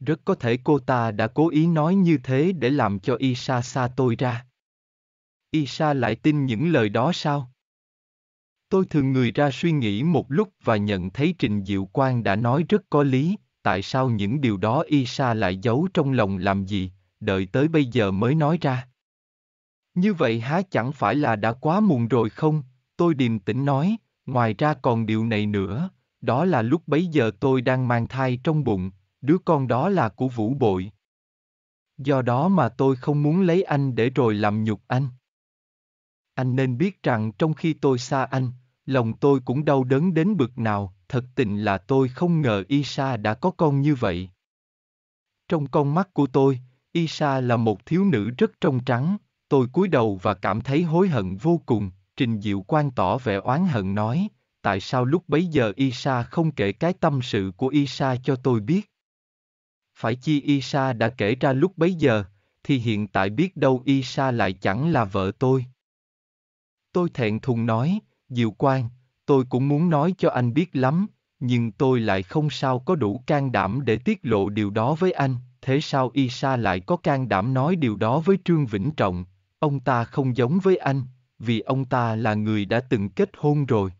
Rất có thể cô ta đã cố ý nói như thế để làm cho Isa xa tôi ra. Isa lại tin những lời đó sao? Tôi thường người ra suy nghĩ một lúc và nhận thấy Trình Diệu Quang đã nói rất có lý, tại sao những điều đó Isa lại giấu trong lòng làm gì, đợi tới bây giờ mới nói ra. Như vậy há chẳng phải là đã quá muộn rồi không? Tôi điềm tĩnh nói, ngoài ra còn điều này nữa, đó là lúc bấy giờ tôi đang mang thai trong bụng, đứa con đó là của vũ bội. Do đó mà tôi không muốn lấy anh để rồi làm nhục anh. Anh nên biết rằng trong khi tôi xa anh, lòng tôi cũng đau đớn đến bực nào, thật tình là tôi không ngờ Isa đã có con như vậy. Trong con mắt của tôi, Isa là một thiếu nữ rất trong trắng, tôi cúi đầu và cảm thấy hối hận vô cùng, Trình Diệu Quang tỏ vẻ oán hận nói, tại sao lúc bấy giờ Isa không kể cái tâm sự của Isa cho tôi biết. Phải chi Isa đã kể ra lúc bấy giờ, thì hiện tại biết đâu Isa lại chẳng là vợ tôi. Tôi thẹn thùng nói, Diệu Quang, tôi cũng muốn nói cho anh biết lắm, nhưng tôi lại không sao có đủ can đảm để tiết lộ điều đó với anh, thế sao Isa lại có can đảm nói điều đó với Trương Vĩnh Trọng, ông ta không giống với anh, vì ông ta là người đã từng kết hôn rồi.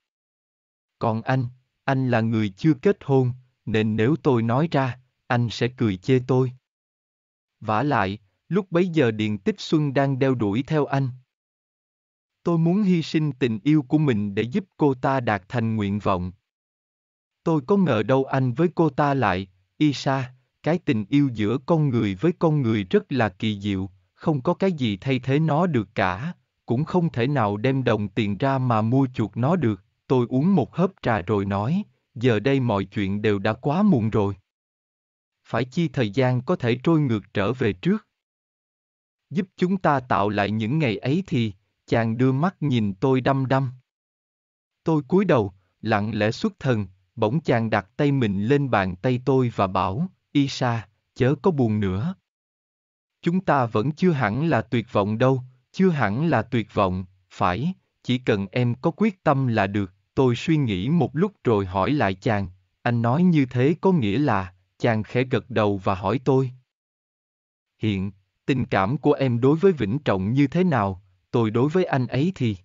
Còn anh, anh là người chưa kết hôn, nên nếu tôi nói ra, anh sẽ cười chê tôi. Vả lại, lúc bấy giờ Điền Tích Xuân đang đeo đuổi theo anh. Tôi muốn hy sinh tình yêu của mình để giúp cô ta đạt thành nguyện vọng. Tôi có ngờ đâu anh với cô ta lại, Isa, cái tình yêu giữa con người với con người rất là kỳ diệu, không có cái gì thay thế nó được cả, cũng không thể nào đem đồng tiền ra mà mua chuộc nó được. Tôi uống một hớp trà rồi nói, giờ đây mọi chuyện đều đã quá muộn rồi. Phải chi thời gian có thể trôi ngược trở về trước. Giúp chúng ta tạo lại những ngày ấy thì, chàng đưa mắt nhìn tôi đăm đăm. Tôi cúi đầu, lặng lẽ xuất thần, bỗng chàng đặt tay mình lên bàn tay tôi và bảo, Isa, chớ có buồn nữa. Chúng ta vẫn chưa hẳn là tuyệt vọng đâu, chưa hẳn là tuyệt vọng, phải, chỉ cần em có quyết tâm là được. Tôi suy nghĩ một lúc rồi hỏi lại chàng, anh nói như thế có nghĩa là, chàng khẽ gật đầu và hỏi tôi. Hiện, tình cảm của em đối với Vĩnh Trọng như thế nào, tôi đối với anh ấy thì...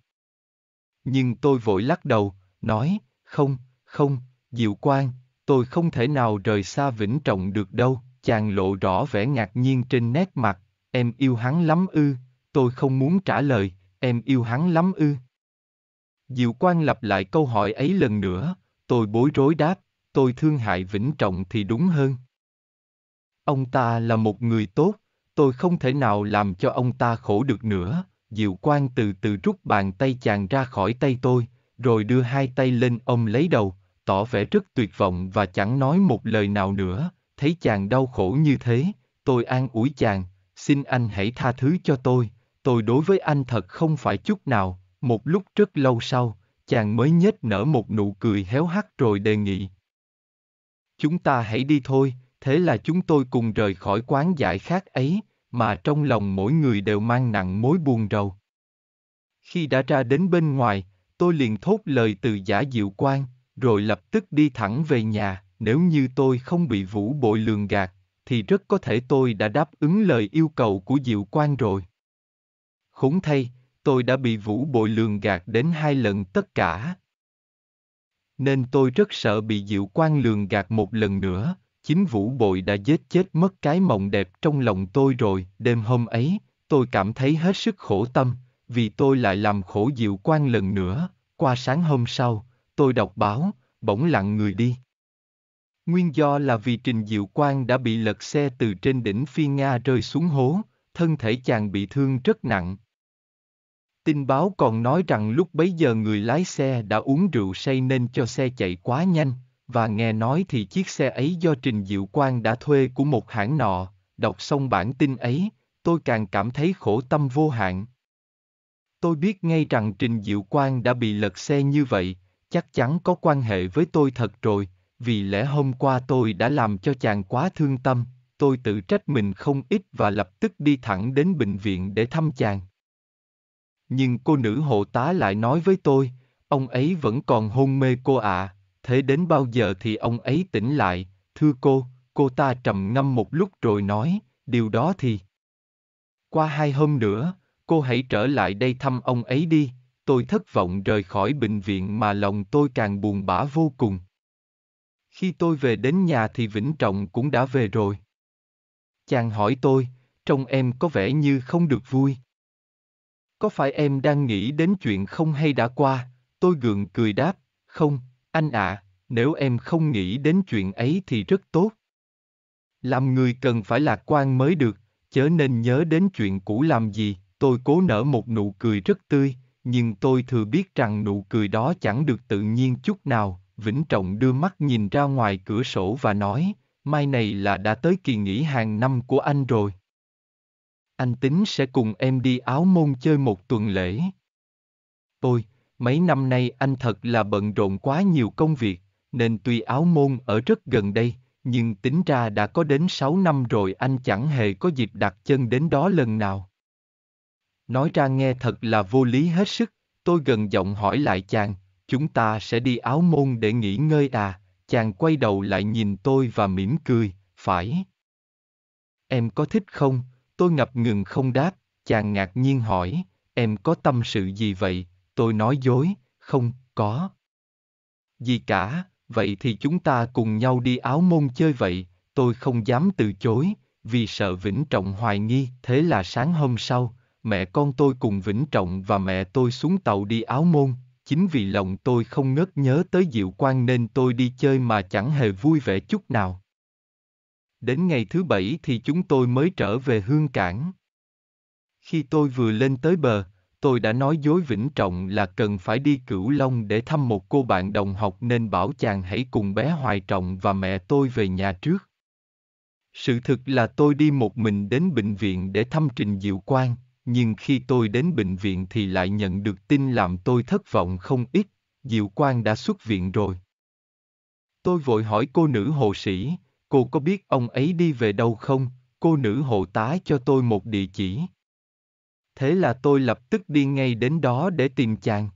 Nhưng tôi vội lắc đầu, nói, không, không, Diệu Quang, tôi không thể nào rời xa Vĩnh Trọng được đâu, chàng lộ rõ vẻ ngạc nhiên trên nét mặt, em yêu hắn lắm ư, tôi không muốn trả lời, em yêu hắn lắm ư. Diệu Quang lặp lại câu hỏi ấy lần nữa, tôi bối rối đáp, tôi thương hại Vĩnh Trọng thì đúng hơn. Ông ta là một người tốt, tôi không thể nào làm cho ông ta khổ được nữa, Diệu Quang từ từ rút bàn tay chàng ra khỏi tay tôi, rồi đưa hai tay lên ôm lấy đầu, tỏ vẻ rất tuyệt vọng và chẳng nói một lời nào nữa, thấy chàng đau khổ như thế, tôi an ủi chàng, xin anh hãy tha thứ cho tôi, tôi đối với anh thật không phải chút nào, một lúc rất lâu sau, chàng mới nhếch nở một nụ cười héo hắt rồi đề nghị. Chúng ta hãy đi thôi, thế là chúng tôi cùng rời khỏi quán giải khác ấy, mà trong lòng mỗi người đều mang nặng mối buồn rầu. Khi đã ra đến bên ngoài, tôi liền thốt lời từ giả diệu quan, rồi lập tức đi thẳng về nhà, nếu như tôi không bị vũ bội lường gạt, thì rất có thể tôi đã đáp ứng lời yêu cầu của diệu quan rồi. Khốn thay, tôi đã bị vũ bội lường gạt đến hai lần tất cả. Nên tôi rất sợ bị diệu quan lường gạt một lần nữa, chính vũ bội đã giết chết mất cái mộng đẹp trong lòng tôi rồi. Đêm hôm ấy, tôi cảm thấy hết sức khổ tâm, vì tôi lại làm khổ diệu quan lần nữa. Qua sáng hôm sau, tôi đọc báo, bỗng lặng người đi. Nguyên do là vì Trình Diệu Quan đã bị lật xe từ trên đỉnh phi Nga rơi xuống hố, thân thể chàng bị thương rất nặng. Tin báo còn nói rằng lúc bấy giờ người lái xe đã uống rượu say nên cho xe chạy quá nhanh, và nghe nói thì chiếc xe ấy do Trình Diệu Quang đã thuê của một hãng nọ, đọc xong bản tin ấy, tôi càng cảm thấy khổ tâm vô hạn. Tôi biết ngay rằng Trình Diệu Quang đã bị lật xe như vậy, chắc chắn có quan hệ với tôi thật rồi, vì lẽ hôm qua tôi đã làm cho chàng quá thương tâm, tôi tự trách mình không ít và lập tức đi thẳng đến bệnh viện để thăm chàng. Nhưng cô nữ hộ tá lại nói với tôi, ông ấy vẫn còn hôn mê cô ạ. À thế đến bao giờ thì ông ấy tỉnh lại, thưa cô, cô ta trầm ngâm một lúc rồi nói, điều đó thì... Qua hai hôm nữa, cô hãy trở lại đây thăm ông ấy đi, tôi thất vọng rời khỏi bệnh viện mà lòng tôi càng buồn bã vô cùng. Khi tôi về đến nhà thì Vĩnh Trọng cũng đã về rồi. Chàng hỏi tôi, trông em có vẻ như không được vui. Có phải em đang nghĩ đến chuyện không hay đã qua? Tôi gượng cười đáp, không, anh ạ, à, nếu em không nghĩ đến chuyện ấy thì rất tốt. Làm người cần phải lạc quan mới được, chớ nên nhớ đến chuyện cũ làm gì, tôi cố nở một nụ cười rất tươi, nhưng tôi thừa biết rằng nụ cười đó chẳng được tự nhiên chút nào, Vĩnh Trọng đưa mắt nhìn ra ngoài cửa sổ và nói, mai này là đã tới kỳ nghỉ hàng năm của anh rồi. Anh tính sẽ cùng em đi áo môn chơi một tuần lễ. Tôi, mấy năm nay anh thật là bận rộn quá nhiều công việc, nên tuy áo môn ở rất gần đây, nhưng tính ra đã có đến 6 năm rồi anh chẳng hề có dịp đặt chân đến đó lần nào. Nói ra nghe thật là vô lý hết sức, tôi gần giọng hỏi lại chàng, chúng ta sẽ đi áo môn để nghỉ ngơi à, chàng quay đầu lại nhìn tôi và mỉm cười, phải. Em có thích không? Tôi ngập ngừng không đáp, chàng ngạc nhiên hỏi, em có tâm sự gì vậy, tôi nói dối, không, có. Gì cả, vậy thì chúng ta cùng nhau đi áo môn chơi vậy, tôi không dám từ chối, vì sợ Vĩnh Trọng hoài nghi, thế là sáng hôm sau, mẹ con tôi cùng Vĩnh Trọng và mẹ tôi xuống tàu đi áo môn, chính vì lòng tôi không ngớt nhớ tới Diệu Quang nên tôi đi chơi mà chẳng hề vui vẻ chút nào. Đến ngày thứ bảy thì chúng tôi mới trở về hương cảng. Khi tôi vừa lên tới bờ, tôi đã nói dối vĩnh trọng là cần phải đi cửu long để thăm một cô bạn đồng học nên bảo chàng hãy cùng bé hoài trọng và mẹ tôi về nhà trước sự thực là tôi đi một mình đến bệnh viện để thăm trình diệu quang nhưng khi tôi đến bệnh viện thì lại nhận được tin làm tôi thất vọng không ít diệu quang đã xuất viện rồi tôi vội hỏi cô nữ hộ sĩ cô có biết ông ấy đi về đâu không cô nữ hộ tá cho tôi một địa chỉ thế là tôi lập tức đi ngay đến đó để tìm chàng.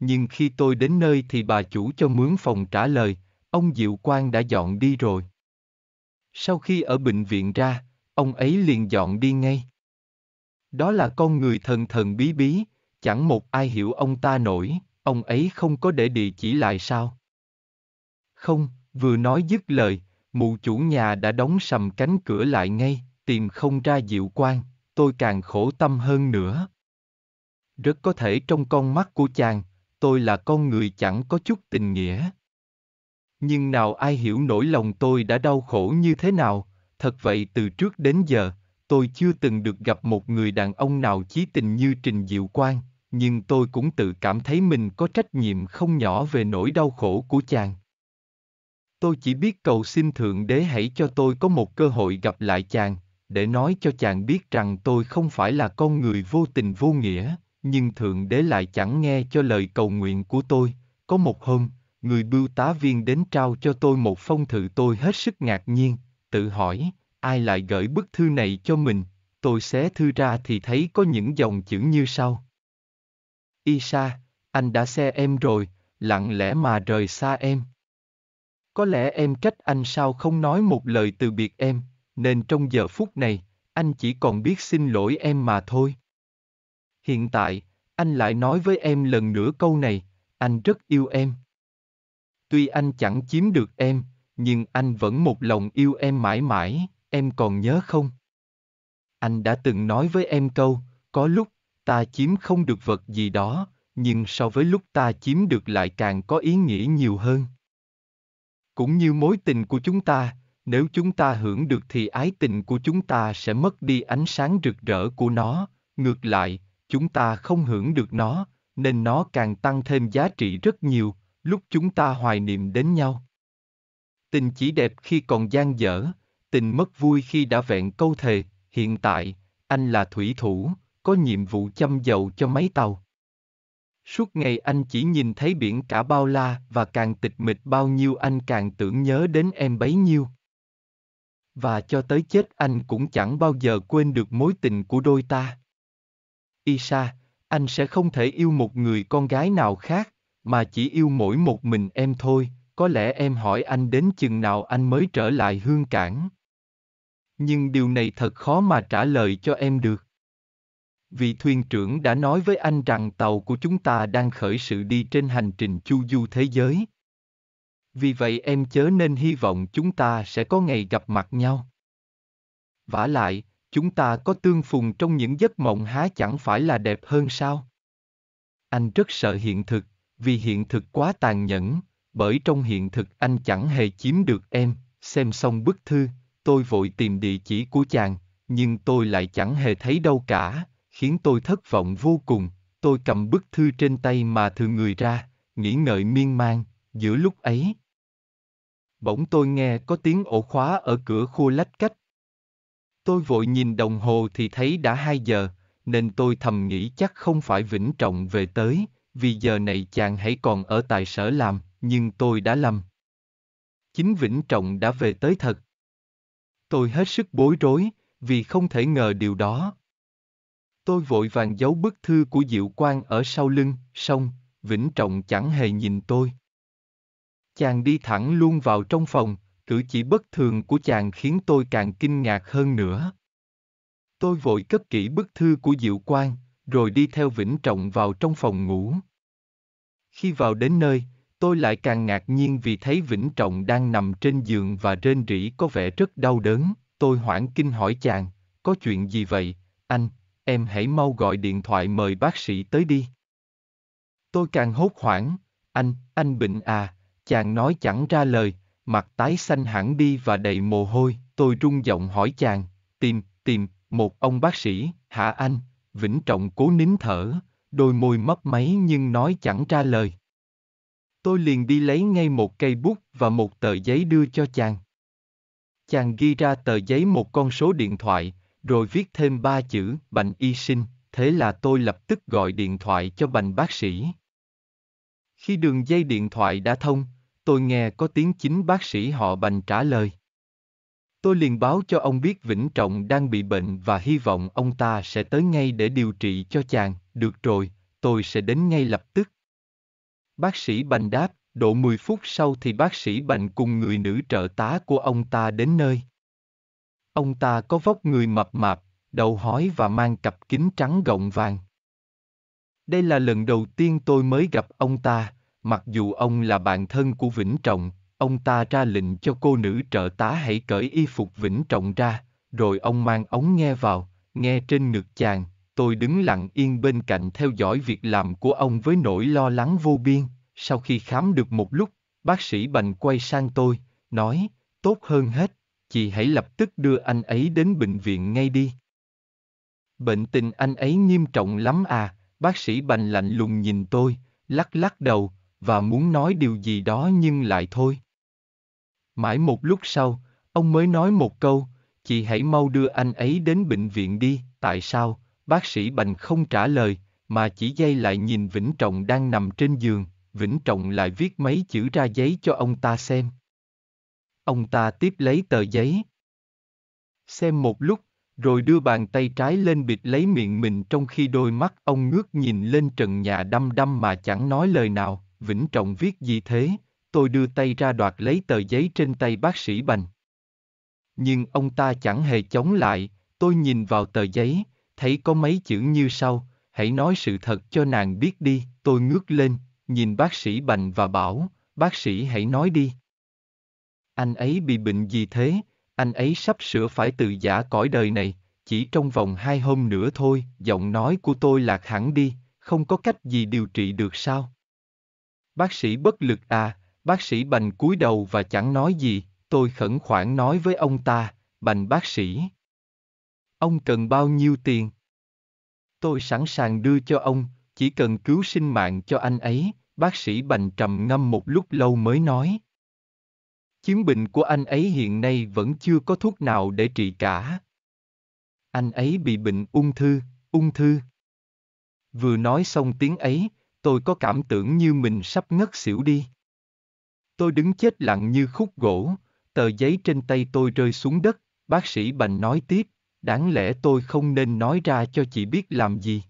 Nhưng khi tôi đến nơi thì bà chủ cho mướn phòng trả lời, ông Diệu Quang đã dọn đi rồi. Sau khi ở bệnh viện ra, ông ấy liền dọn đi ngay. Đó là con người thần thần bí bí, chẳng một ai hiểu ông ta nổi, ông ấy không có để địa chỉ lại sao? Không, vừa nói dứt lời, mụ chủ nhà đã đóng sầm cánh cửa lại ngay, tìm không ra Diệu Quang, tôi càng khổ tâm hơn nữa. Rất có thể trong con mắt của chàng, tôi là con người chẳng có chút tình nghĩa. Nhưng nào ai hiểu nỗi lòng tôi đã đau khổ như thế nào, thật vậy từ trước đến giờ, tôi chưa từng được gặp một người đàn ông nào chí tình như Trình Diệu Quang, nhưng tôi cũng tự cảm thấy mình có trách nhiệm không nhỏ về nỗi đau khổ của chàng. Tôi chỉ biết cầu xin Thượng Đế hãy cho tôi có một cơ hội gặp lại chàng, để nói cho chàng biết rằng tôi không phải là con người vô tình vô nghĩa, nhưng Thượng Đế lại chẳng nghe cho lời cầu nguyện của tôi. Có một hôm, người bưu tá viên đến trao cho tôi một phong thư tôi hết sức ngạc nhiên, tự hỏi, ai lại gửi bức thư này cho mình, tôi xé thư ra thì thấy có những dòng chữ như sau. Isa, anh đã xe em rồi, lặng lẽ mà rời xa em. Có lẽ em trách anh sao không nói một lời từ biệt em, nên trong giờ phút này, anh chỉ còn biết xin lỗi em mà thôi. Hiện tại, anh lại nói với em lần nữa câu này, anh rất yêu em. Tuy anh chẳng chiếm được em, nhưng anh vẫn một lòng yêu em mãi mãi, em còn nhớ không? Anh đã từng nói với em câu, có lúc, ta chiếm không được vật gì đó, nhưng so với lúc ta chiếm được lại càng có ý nghĩa nhiều hơn. Cũng như mối tình của chúng ta, nếu chúng ta hưởng được thì ái tình của chúng ta sẽ mất đi ánh sáng rực rỡ của nó, ngược lại, chúng ta không hưởng được nó, nên nó càng tăng thêm giá trị rất nhiều, lúc chúng ta hoài niệm đến nhau. Tình chỉ đẹp khi còn gian dở, tình mất vui khi đã vẹn câu thề, hiện tại, anh là thủy thủ, có nhiệm vụ chăm dầu cho máy tàu. Suốt ngày anh chỉ nhìn thấy biển cả bao la và càng tịch mịch bao nhiêu anh càng tưởng nhớ đến em bấy nhiêu. Và cho tới chết anh cũng chẳng bao giờ quên được mối tình của đôi ta. Isa, anh sẽ không thể yêu một người con gái nào khác, mà chỉ yêu mỗi một mình em thôi, có lẽ em hỏi anh đến chừng nào anh mới trở lại hương cảng. Nhưng điều này thật khó mà trả lời cho em được. Vị thuyền trưởng đã nói với anh rằng tàu của chúng ta đang khởi sự đi trên hành trình chu du thế giới, vì vậy em chớ nên hy vọng chúng ta sẽ có ngày gặp mặt nhau. Vả lại, chúng ta có tương phùng trong những giấc mộng há chẳng phải là đẹp hơn sao? Anh rất sợ hiện thực, vì hiện thực quá tàn nhẫn, bởi trong hiện thực anh chẳng hề chiếm được em, xem xong bức thư, tôi vội tìm địa chỉ của chàng, nhưng tôi lại chẳng hề thấy đâu cả, khiến tôi thất vọng vô cùng, tôi cầm bức thư trên tay mà thừa người ra, nghĩ ngợi miên man, giữa lúc ấy, bỗng tôi nghe có tiếng ổ khóa ở cửa khu lách cách. Tôi vội nhìn đồng hồ thì thấy đã 2 giờ, nên tôi thầm nghĩ chắc không phải Vĩnh Trọng về tới, vì giờ này chàng hãy còn ở tại sở làm, nhưng tôi đã lầm. Chính Vĩnh Trọng đã về tới thật. Tôi hết sức bối rối, vì không thể ngờ điều đó. Tôi vội vàng giấu bức thư của Diệu Quang ở sau lưng, xong, Vĩnh Trọng chẳng hề nhìn tôi. Chàng đi thẳng luôn vào trong phòng, cử chỉ bất thường của chàng khiến tôi càng kinh ngạc hơn nữa. Tôi vội cất kỹ bức thư của Diệu Quang, rồi đi theo Vĩnh Trọng vào trong phòng ngủ. Khi vào đến nơi, tôi lại càng ngạc nhiên vì thấy Vĩnh Trọng đang nằm trên giường và rên rỉ có vẻ rất đau đớn. Tôi hoảng kinh hỏi chàng, có chuyện gì vậy, anh, em hãy mau gọi điện thoại mời bác sĩ tới đi. Tôi càng hốt hoảng, anh, anh bệnh à, Chàng nói chẳng ra lời, mặt tái xanh hẳn đi và đầy mồ hôi, tôi rung giọng hỏi chàng, tìm, tìm, một ông bác sĩ, hả anh, Vĩnh Trọng cố nín thở, đôi môi mấp máy nhưng nói chẳng ra lời. Tôi liền đi lấy ngay một cây bút và một tờ giấy đưa cho chàng. Chàng ghi ra tờ giấy một con số điện thoại, rồi viết thêm ba chữ Bành Y Sinh, thế là tôi lập tức gọi điện thoại cho Bành bác sĩ. Khi đường dây điện thoại đã thông, tôi nghe có tiếng chính bác sĩ họ bành trả lời. Tôi liền báo cho ông biết Vĩnh Trọng đang bị bệnh và hy vọng ông ta sẽ tới ngay để điều trị cho chàng, được rồi, tôi sẽ đến ngay lập tức. Bác sĩ Bành đáp, độ 10 phút sau thì bác sĩ Bành cùng người nữ trợ tá của ông ta đến nơi. Ông ta có vóc người mập mạp, đầu hói và mang cặp kính trắng gọng vàng. Đây là lần đầu tiên tôi mới gặp ông ta, mặc dù ông là bạn thân của Vĩnh Trọng, ông ta ra lệnh cho cô nữ trợ tá hãy cởi y phục Vĩnh Trọng ra, rồi ông mang ống nghe vào, nghe trên ngực chàng, tôi đứng lặng yên bên cạnh theo dõi việc làm của ông với nỗi lo lắng vô biên. Sau khi khám được một lúc, bác sĩ Bành quay sang tôi, nói, tốt hơn hết, chị hãy lập tức đưa anh ấy đến bệnh viện ngay đi. Bệnh tình anh ấy nghiêm trọng lắm à, Bác sĩ Bành lạnh lùng nhìn tôi, lắc lắc đầu, và muốn nói điều gì đó nhưng lại thôi. Mãi một lúc sau, ông mới nói một câu, chị hãy mau đưa anh ấy đến bệnh viện đi, tại sao, bác sĩ Bành không trả lời, mà chỉ dây lại nhìn Vĩnh Trọng đang nằm trên giường, Vĩnh Trọng lại viết mấy chữ ra giấy cho ông ta xem. Ông ta tiếp lấy tờ giấy. Xem một lúc, rồi đưa bàn tay trái lên bịt lấy miệng mình trong khi đôi mắt ông ngước nhìn lên trần nhà đăm đăm mà chẳng nói lời nào, Vĩnh Trọng viết gì thế, tôi đưa tay ra đoạt lấy tờ giấy trên tay bác sĩ Bành. Nhưng ông ta chẳng hề chống lại, tôi nhìn vào tờ giấy, thấy có mấy chữ như sau, hãy nói sự thật cho nàng biết đi, tôi ngước lên, nhìn bác sĩ Bành và bảo, bác sĩ hãy nói đi. Anh ấy bị bệnh gì thế, anh ấy sắp sửa phải từ giả cõi đời này, chỉ trong vòng hai hôm nữa thôi, giọng nói của tôi lạc hẳn đi, không có cách gì điều trị được sao? Bác sĩ bất lực à, bác sĩ bành cúi đầu và chẳng nói gì, tôi khẩn khoản nói với ông ta, bành bác sĩ. Ông cần bao nhiêu tiền? Tôi sẵn sàng đưa cho ông, chỉ cần cứu sinh mạng cho anh ấy, bác sĩ bành trầm ngâm một lúc lâu mới nói. Chứng bệnh của anh ấy hiện nay vẫn chưa có thuốc nào để trị cả. Anh ấy bị bệnh ung thư, ung thư. Vừa nói xong tiếng ấy, tôi có cảm tưởng như mình sắp ngất xỉu đi. Tôi đứng chết lặng như khúc gỗ, tờ giấy trên tay tôi rơi xuống đất, bác sĩ Bành nói tiếp, đáng lẽ tôi không nên nói ra cho chị biết làm gì.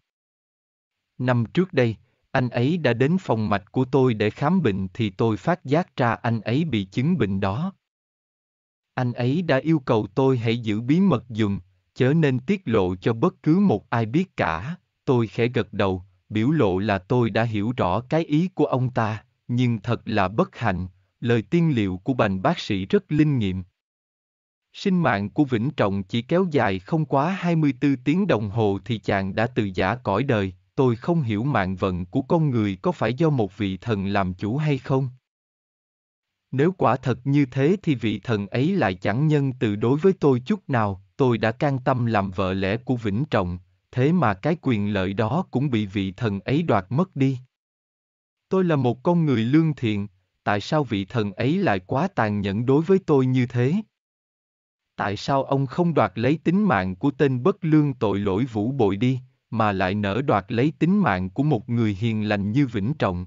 Năm trước đây, anh ấy đã đến phòng mạch của tôi để khám bệnh thì tôi phát giác ra anh ấy bị chứng bệnh đó. Anh ấy đã yêu cầu tôi hãy giữ bí mật dùm, chớ nên tiết lộ cho bất cứ một ai biết cả. Tôi khẽ gật đầu, biểu lộ là tôi đã hiểu rõ cái ý của ông ta, nhưng thật là bất hạnh, lời tiên liệu của bành bác sĩ rất linh nghiệm. Sinh mạng của Vĩnh Trọng chỉ kéo dài không quá 24 tiếng đồng hồ thì chàng đã từ giả cõi đời, tôi không hiểu mạng vận của con người có phải do một vị thần làm chủ hay không? Nếu quả thật như thế thì vị thần ấy lại chẳng nhân từ đối với tôi chút nào, tôi đã can tâm làm vợ lẽ của Vĩnh Trọng, thế mà cái quyền lợi đó cũng bị vị thần ấy đoạt mất đi. Tôi là một con người lương thiện, tại sao vị thần ấy lại quá tàn nhẫn đối với tôi như thế? Tại sao ông không đoạt lấy tính mạng của tên bất lương tội lỗi vũ bội đi, mà lại nỡ đoạt lấy tính mạng của một người hiền lành như Vĩnh Trọng.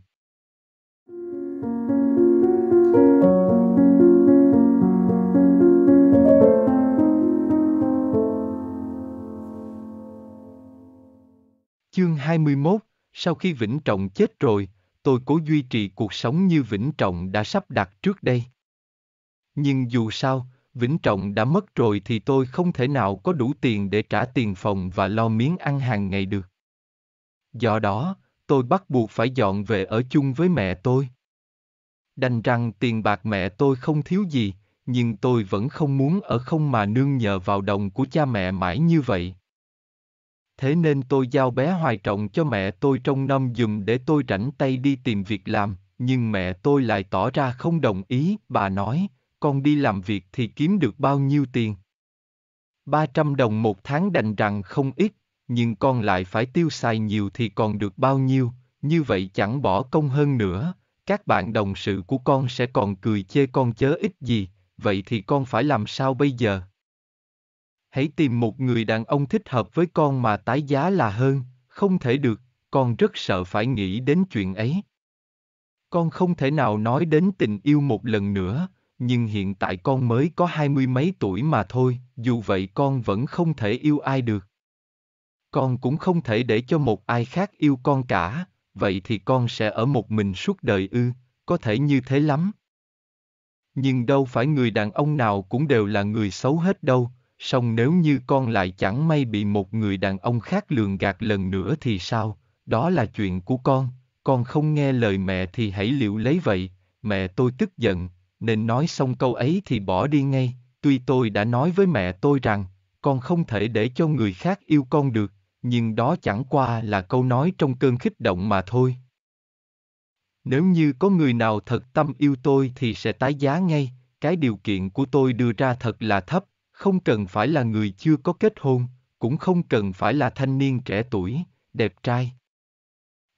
Chương 21, sau khi Vĩnh Trọng chết rồi, tôi cố duy trì cuộc sống như Vĩnh Trọng đã sắp đặt trước đây. Nhưng dù sao, Vĩnh Trọng đã mất rồi thì tôi không thể nào có đủ tiền để trả tiền phòng và lo miếng ăn hàng ngày được. Do đó, tôi bắt buộc phải dọn về ở chung với mẹ tôi. Đành rằng tiền bạc mẹ tôi không thiếu gì, nhưng tôi vẫn không muốn ở không mà nương nhờ vào đồng của cha mẹ mãi như vậy. Thế nên tôi giao bé Hoài Trọng cho mẹ tôi trong năm dùm để tôi rảnh tay đi tìm việc làm, nhưng mẹ tôi lại tỏ ra không đồng ý, bà nói, con đi làm việc thì kiếm được bao nhiêu tiền? 300 đồng một tháng đành rằng không ít, nhưng con lại phải tiêu xài nhiều thì còn được bao nhiêu, như vậy chẳng bỏ công hơn nữa, các bạn đồng sự của con sẽ còn cười chê con chớ ít gì, vậy thì con phải làm sao bây giờ? Hãy tìm một người đàn ông thích hợp với con mà tái giá là hơn, không thể được, con rất sợ phải nghĩ đến chuyện ấy. Con không thể nào nói đến tình yêu một lần nữa, nhưng hiện tại con mới có hai mươi mấy tuổi mà thôi, dù vậy con vẫn không thể yêu ai được. Con cũng không thể để cho một ai khác yêu con cả, vậy thì con sẽ ở một mình suốt đời ư, có thể như thế lắm. Nhưng đâu phải người đàn ông nào cũng đều là người xấu hết đâu, song nếu như con lại chẳng may bị một người đàn ông khác lường gạt lần nữa thì sao, đó là chuyện của con, con không nghe lời mẹ thì hãy liệu lấy vậy, mẹ tôi tức giận, nên nói xong câu ấy thì bỏ đi ngay, tuy tôi đã nói với mẹ tôi rằng, con không thể để cho người khác yêu con được, nhưng đó chẳng qua là câu nói trong cơn khích động mà thôi. Nếu như có người nào thật tâm yêu tôi thì sẽ tái giá ngay, cái điều kiện của tôi đưa ra thật là thấp, không cần phải là người chưa có kết hôn, cũng không cần phải là thanh niên trẻ tuổi, đẹp trai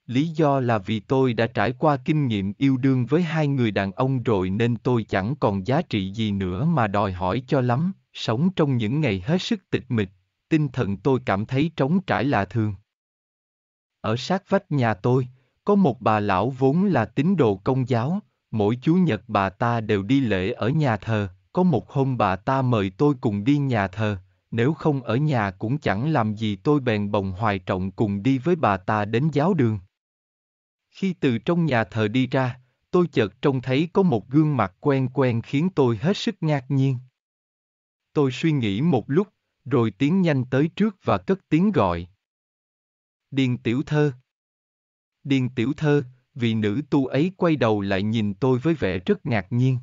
lý do là vì tôi đã trải qua kinh nghiệm yêu đương với hai người đàn ông rồi nên tôi chẳng còn giá trị gì nữa mà đòi hỏi cho lắm sống trong những ngày hết sức tịch mịch tinh thần tôi cảm thấy trống trải lạ thường ở sát vách nhà tôi có một bà lão vốn là tín đồ công giáo mỗi chủ nhật bà ta đều đi lễ ở nhà thờ có một hôm bà ta mời tôi cùng đi nhà thờ nếu không ở nhà cũng chẳng làm gì tôi bèn bồng hoài trọng cùng đi với bà ta đến giáo đường khi từ trong nhà thờ đi ra, tôi chợt trông thấy có một gương mặt quen quen khiến tôi hết sức ngạc nhiên. Tôi suy nghĩ một lúc, rồi tiến nhanh tới trước và cất tiếng gọi. Điền tiểu thơ. Điền tiểu thơ, vị nữ tu ấy quay đầu lại nhìn tôi với vẻ rất ngạc nhiên.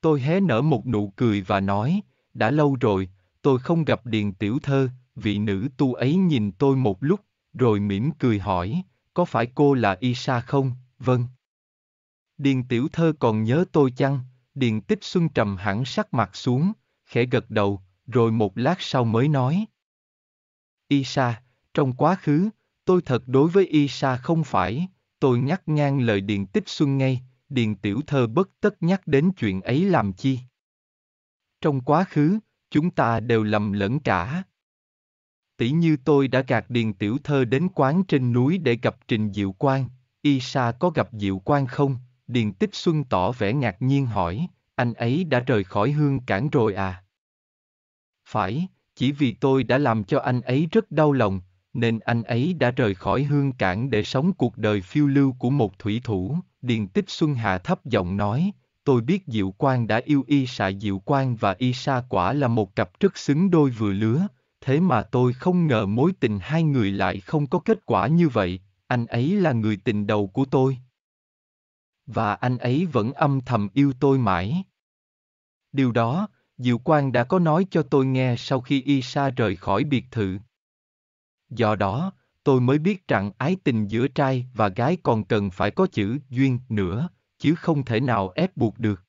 Tôi hé nở một nụ cười và nói, đã lâu rồi, tôi không gặp điền tiểu thơ, vị nữ tu ấy nhìn tôi một lúc, rồi mỉm cười hỏi, có phải cô là Isa không, vâng. Điền tiểu thơ còn nhớ tôi chăng, điền tích xuân trầm hẳn sắc mặt xuống, khẽ gật đầu, rồi một lát sau mới nói. Isa, trong quá khứ, tôi thật đối với Isa không phải, tôi nhắc ngang lời điền tích xuân ngay, điền tiểu thơ bất tất nhắc đến chuyện ấy làm chi. Trong quá khứ, chúng ta đều lầm lẫn cả tỷ như tôi đã gạt điền tiểu thơ đến quán trên núi để gặp Trình Diệu Quang, y sa có gặp Diệu Quang không? Điền Tích Xuân tỏ vẻ ngạc nhiên hỏi, anh ấy đã rời khỏi hương cảng rồi à? Phải, chỉ vì tôi đã làm cho anh ấy rất đau lòng, nên anh ấy đã rời khỏi hương cảng để sống cuộc đời phiêu lưu của một thủy thủ, Điền Tích Xuân hạ thấp giọng nói, tôi biết Diệu Quang đã yêu y Sa Diệu Quang và y sa quả là một cặp rất xứng đôi vừa lứa, thế mà tôi không ngờ mối tình hai người lại không có kết quả như vậy, anh ấy là người tình đầu của tôi. Và anh ấy vẫn âm thầm yêu tôi mãi. Điều đó, Diệu Quang đã có nói cho tôi nghe sau khi Isa rời khỏi biệt thự. Do đó, tôi mới biết rằng ái tình giữa trai và gái còn cần phải có chữ duyên nữa, chứ không thể nào ép buộc được.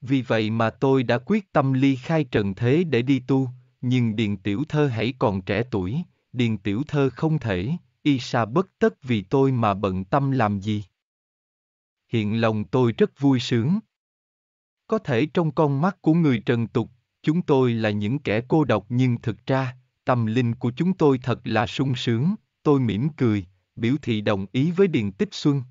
Vì vậy mà tôi đã quyết tâm ly khai trần thế để đi tu nhưng Điền Tiểu Thơ hãy còn trẻ tuổi, Điền Tiểu Thơ không thể, y sa bất tất vì tôi mà bận tâm làm gì. Hiện lòng tôi rất vui sướng. Có thể trong con mắt của người trần tục, chúng tôi là những kẻ cô độc nhưng thực ra, tâm linh của chúng tôi thật là sung sướng, tôi mỉm cười, biểu thị đồng ý với Điền Tích Xuân.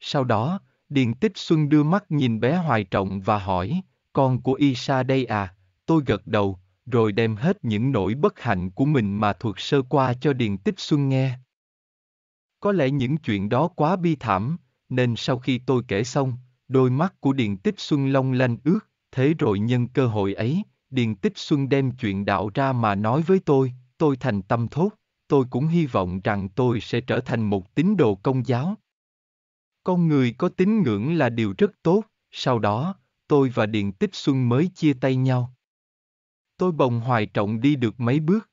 Sau đó, Điền Tích Xuân đưa mắt nhìn bé Hoài Trọng và hỏi, con của Isa đây à, tôi gật đầu, rồi đem hết những nỗi bất hạnh của mình mà thuật sơ qua cho Điền Tích Xuân nghe. Có lẽ những chuyện đó quá bi thảm, nên sau khi tôi kể xong, đôi mắt của Điền Tích Xuân long lanh ướt, thế rồi nhân cơ hội ấy, Điền Tích Xuân đem chuyện đạo ra mà nói với tôi, tôi thành tâm thốt, tôi cũng hy vọng rằng tôi sẽ trở thành một tín đồ công giáo. Con người có tín ngưỡng là điều rất tốt, sau đó, tôi và Điền Tích Xuân mới chia tay nhau. Tôi bồng hoài trọng đi được mấy bước.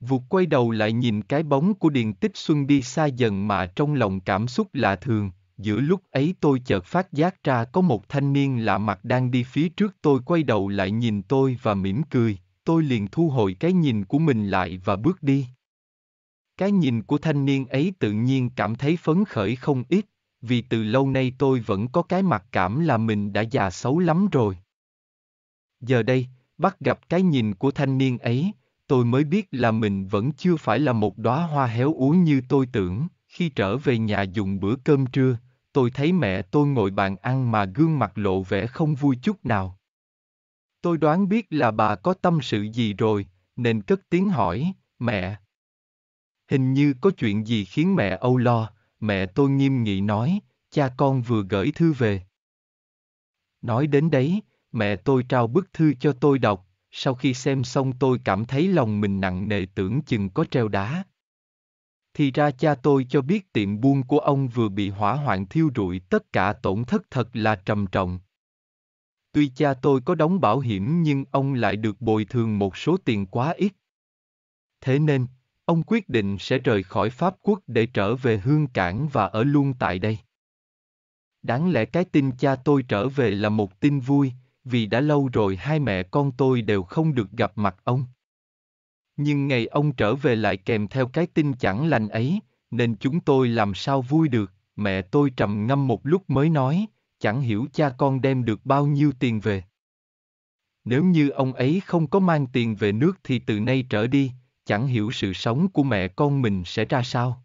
Vụt quay đầu lại nhìn cái bóng của Điền Tích Xuân đi xa dần mà trong lòng cảm xúc lạ thường, giữa lúc ấy tôi chợt phát giác ra có một thanh niên lạ mặt đang đi phía trước tôi quay đầu lại nhìn tôi và mỉm cười, tôi liền thu hồi cái nhìn của mình lại và bước đi. Cái nhìn của thanh niên ấy tự nhiên cảm thấy phấn khởi không ít, vì từ lâu nay tôi vẫn có cái mặt cảm là mình đã già xấu lắm rồi. Giờ đây, bắt gặp cái nhìn của thanh niên ấy, tôi mới biết là mình vẫn chưa phải là một đóa hoa héo úa như tôi tưởng. Khi trở về nhà dùng bữa cơm trưa, tôi thấy mẹ tôi ngồi bàn ăn mà gương mặt lộ vẻ không vui chút nào. Tôi đoán biết là bà có tâm sự gì rồi, nên cất tiếng hỏi, mẹ. Hình như có chuyện gì khiến mẹ âu lo, mẹ tôi nghiêm nghị nói, cha con vừa gửi thư về. Nói đến đấy, mẹ tôi trao bức thư cho tôi đọc, sau khi xem xong tôi cảm thấy lòng mình nặng nề tưởng chừng có treo đá. Thì ra cha tôi cho biết tiệm buôn của ông vừa bị hỏa hoạn thiêu rụi tất cả tổn thất thật là trầm trọng. Tuy cha tôi có đóng bảo hiểm nhưng ông lại được bồi thường một số tiền quá ít. Thế nên, ông quyết định sẽ rời khỏi Pháp quốc để trở về Hương Cảng và ở luôn tại đây. Đáng lẽ cái tin cha tôi trở về là một tin vui, vì đã lâu rồi hai mẹ con tôi đều không được gặp mặt ông. Nhưng ngày ông trở về lại kèm theo cái tin chẳng lành ấy, nên chúng tôi làm sao vui được, mẹ tôi trầm ngâm một lúc mới nói, chẳng hiểu cha con đem được bao nhiêu tiền về. Nếu như ông ấy không có mang tiền về nước thì từ nay trở đi, chẳng hiểu sự sống của mẹ con mình sẽ ra sao.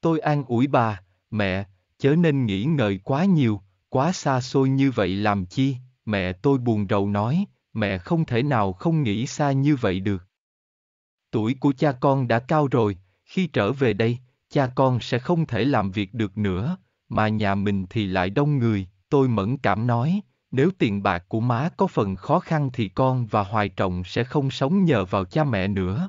Tôi an ủi bà, mẹ, chớ nên nghĩ ngợi quá nhiều, quá xa xôi như vậy làm chi, mẹ tôi buồn rầu nói, mẹ không thể nào không nghĩ xa như vậy được. Tuổi của cha con đã cao rồi, khi trở về đây, cha con sẽ không thể làm việc được nữa, mà nhà mình thì lại đông người, tôi mẫn cảm nói, nếu tiền bạc của má có phần khó khăn thì con và Hoài Trọng sẽ không sống nhờ vào cha mẹ nữa.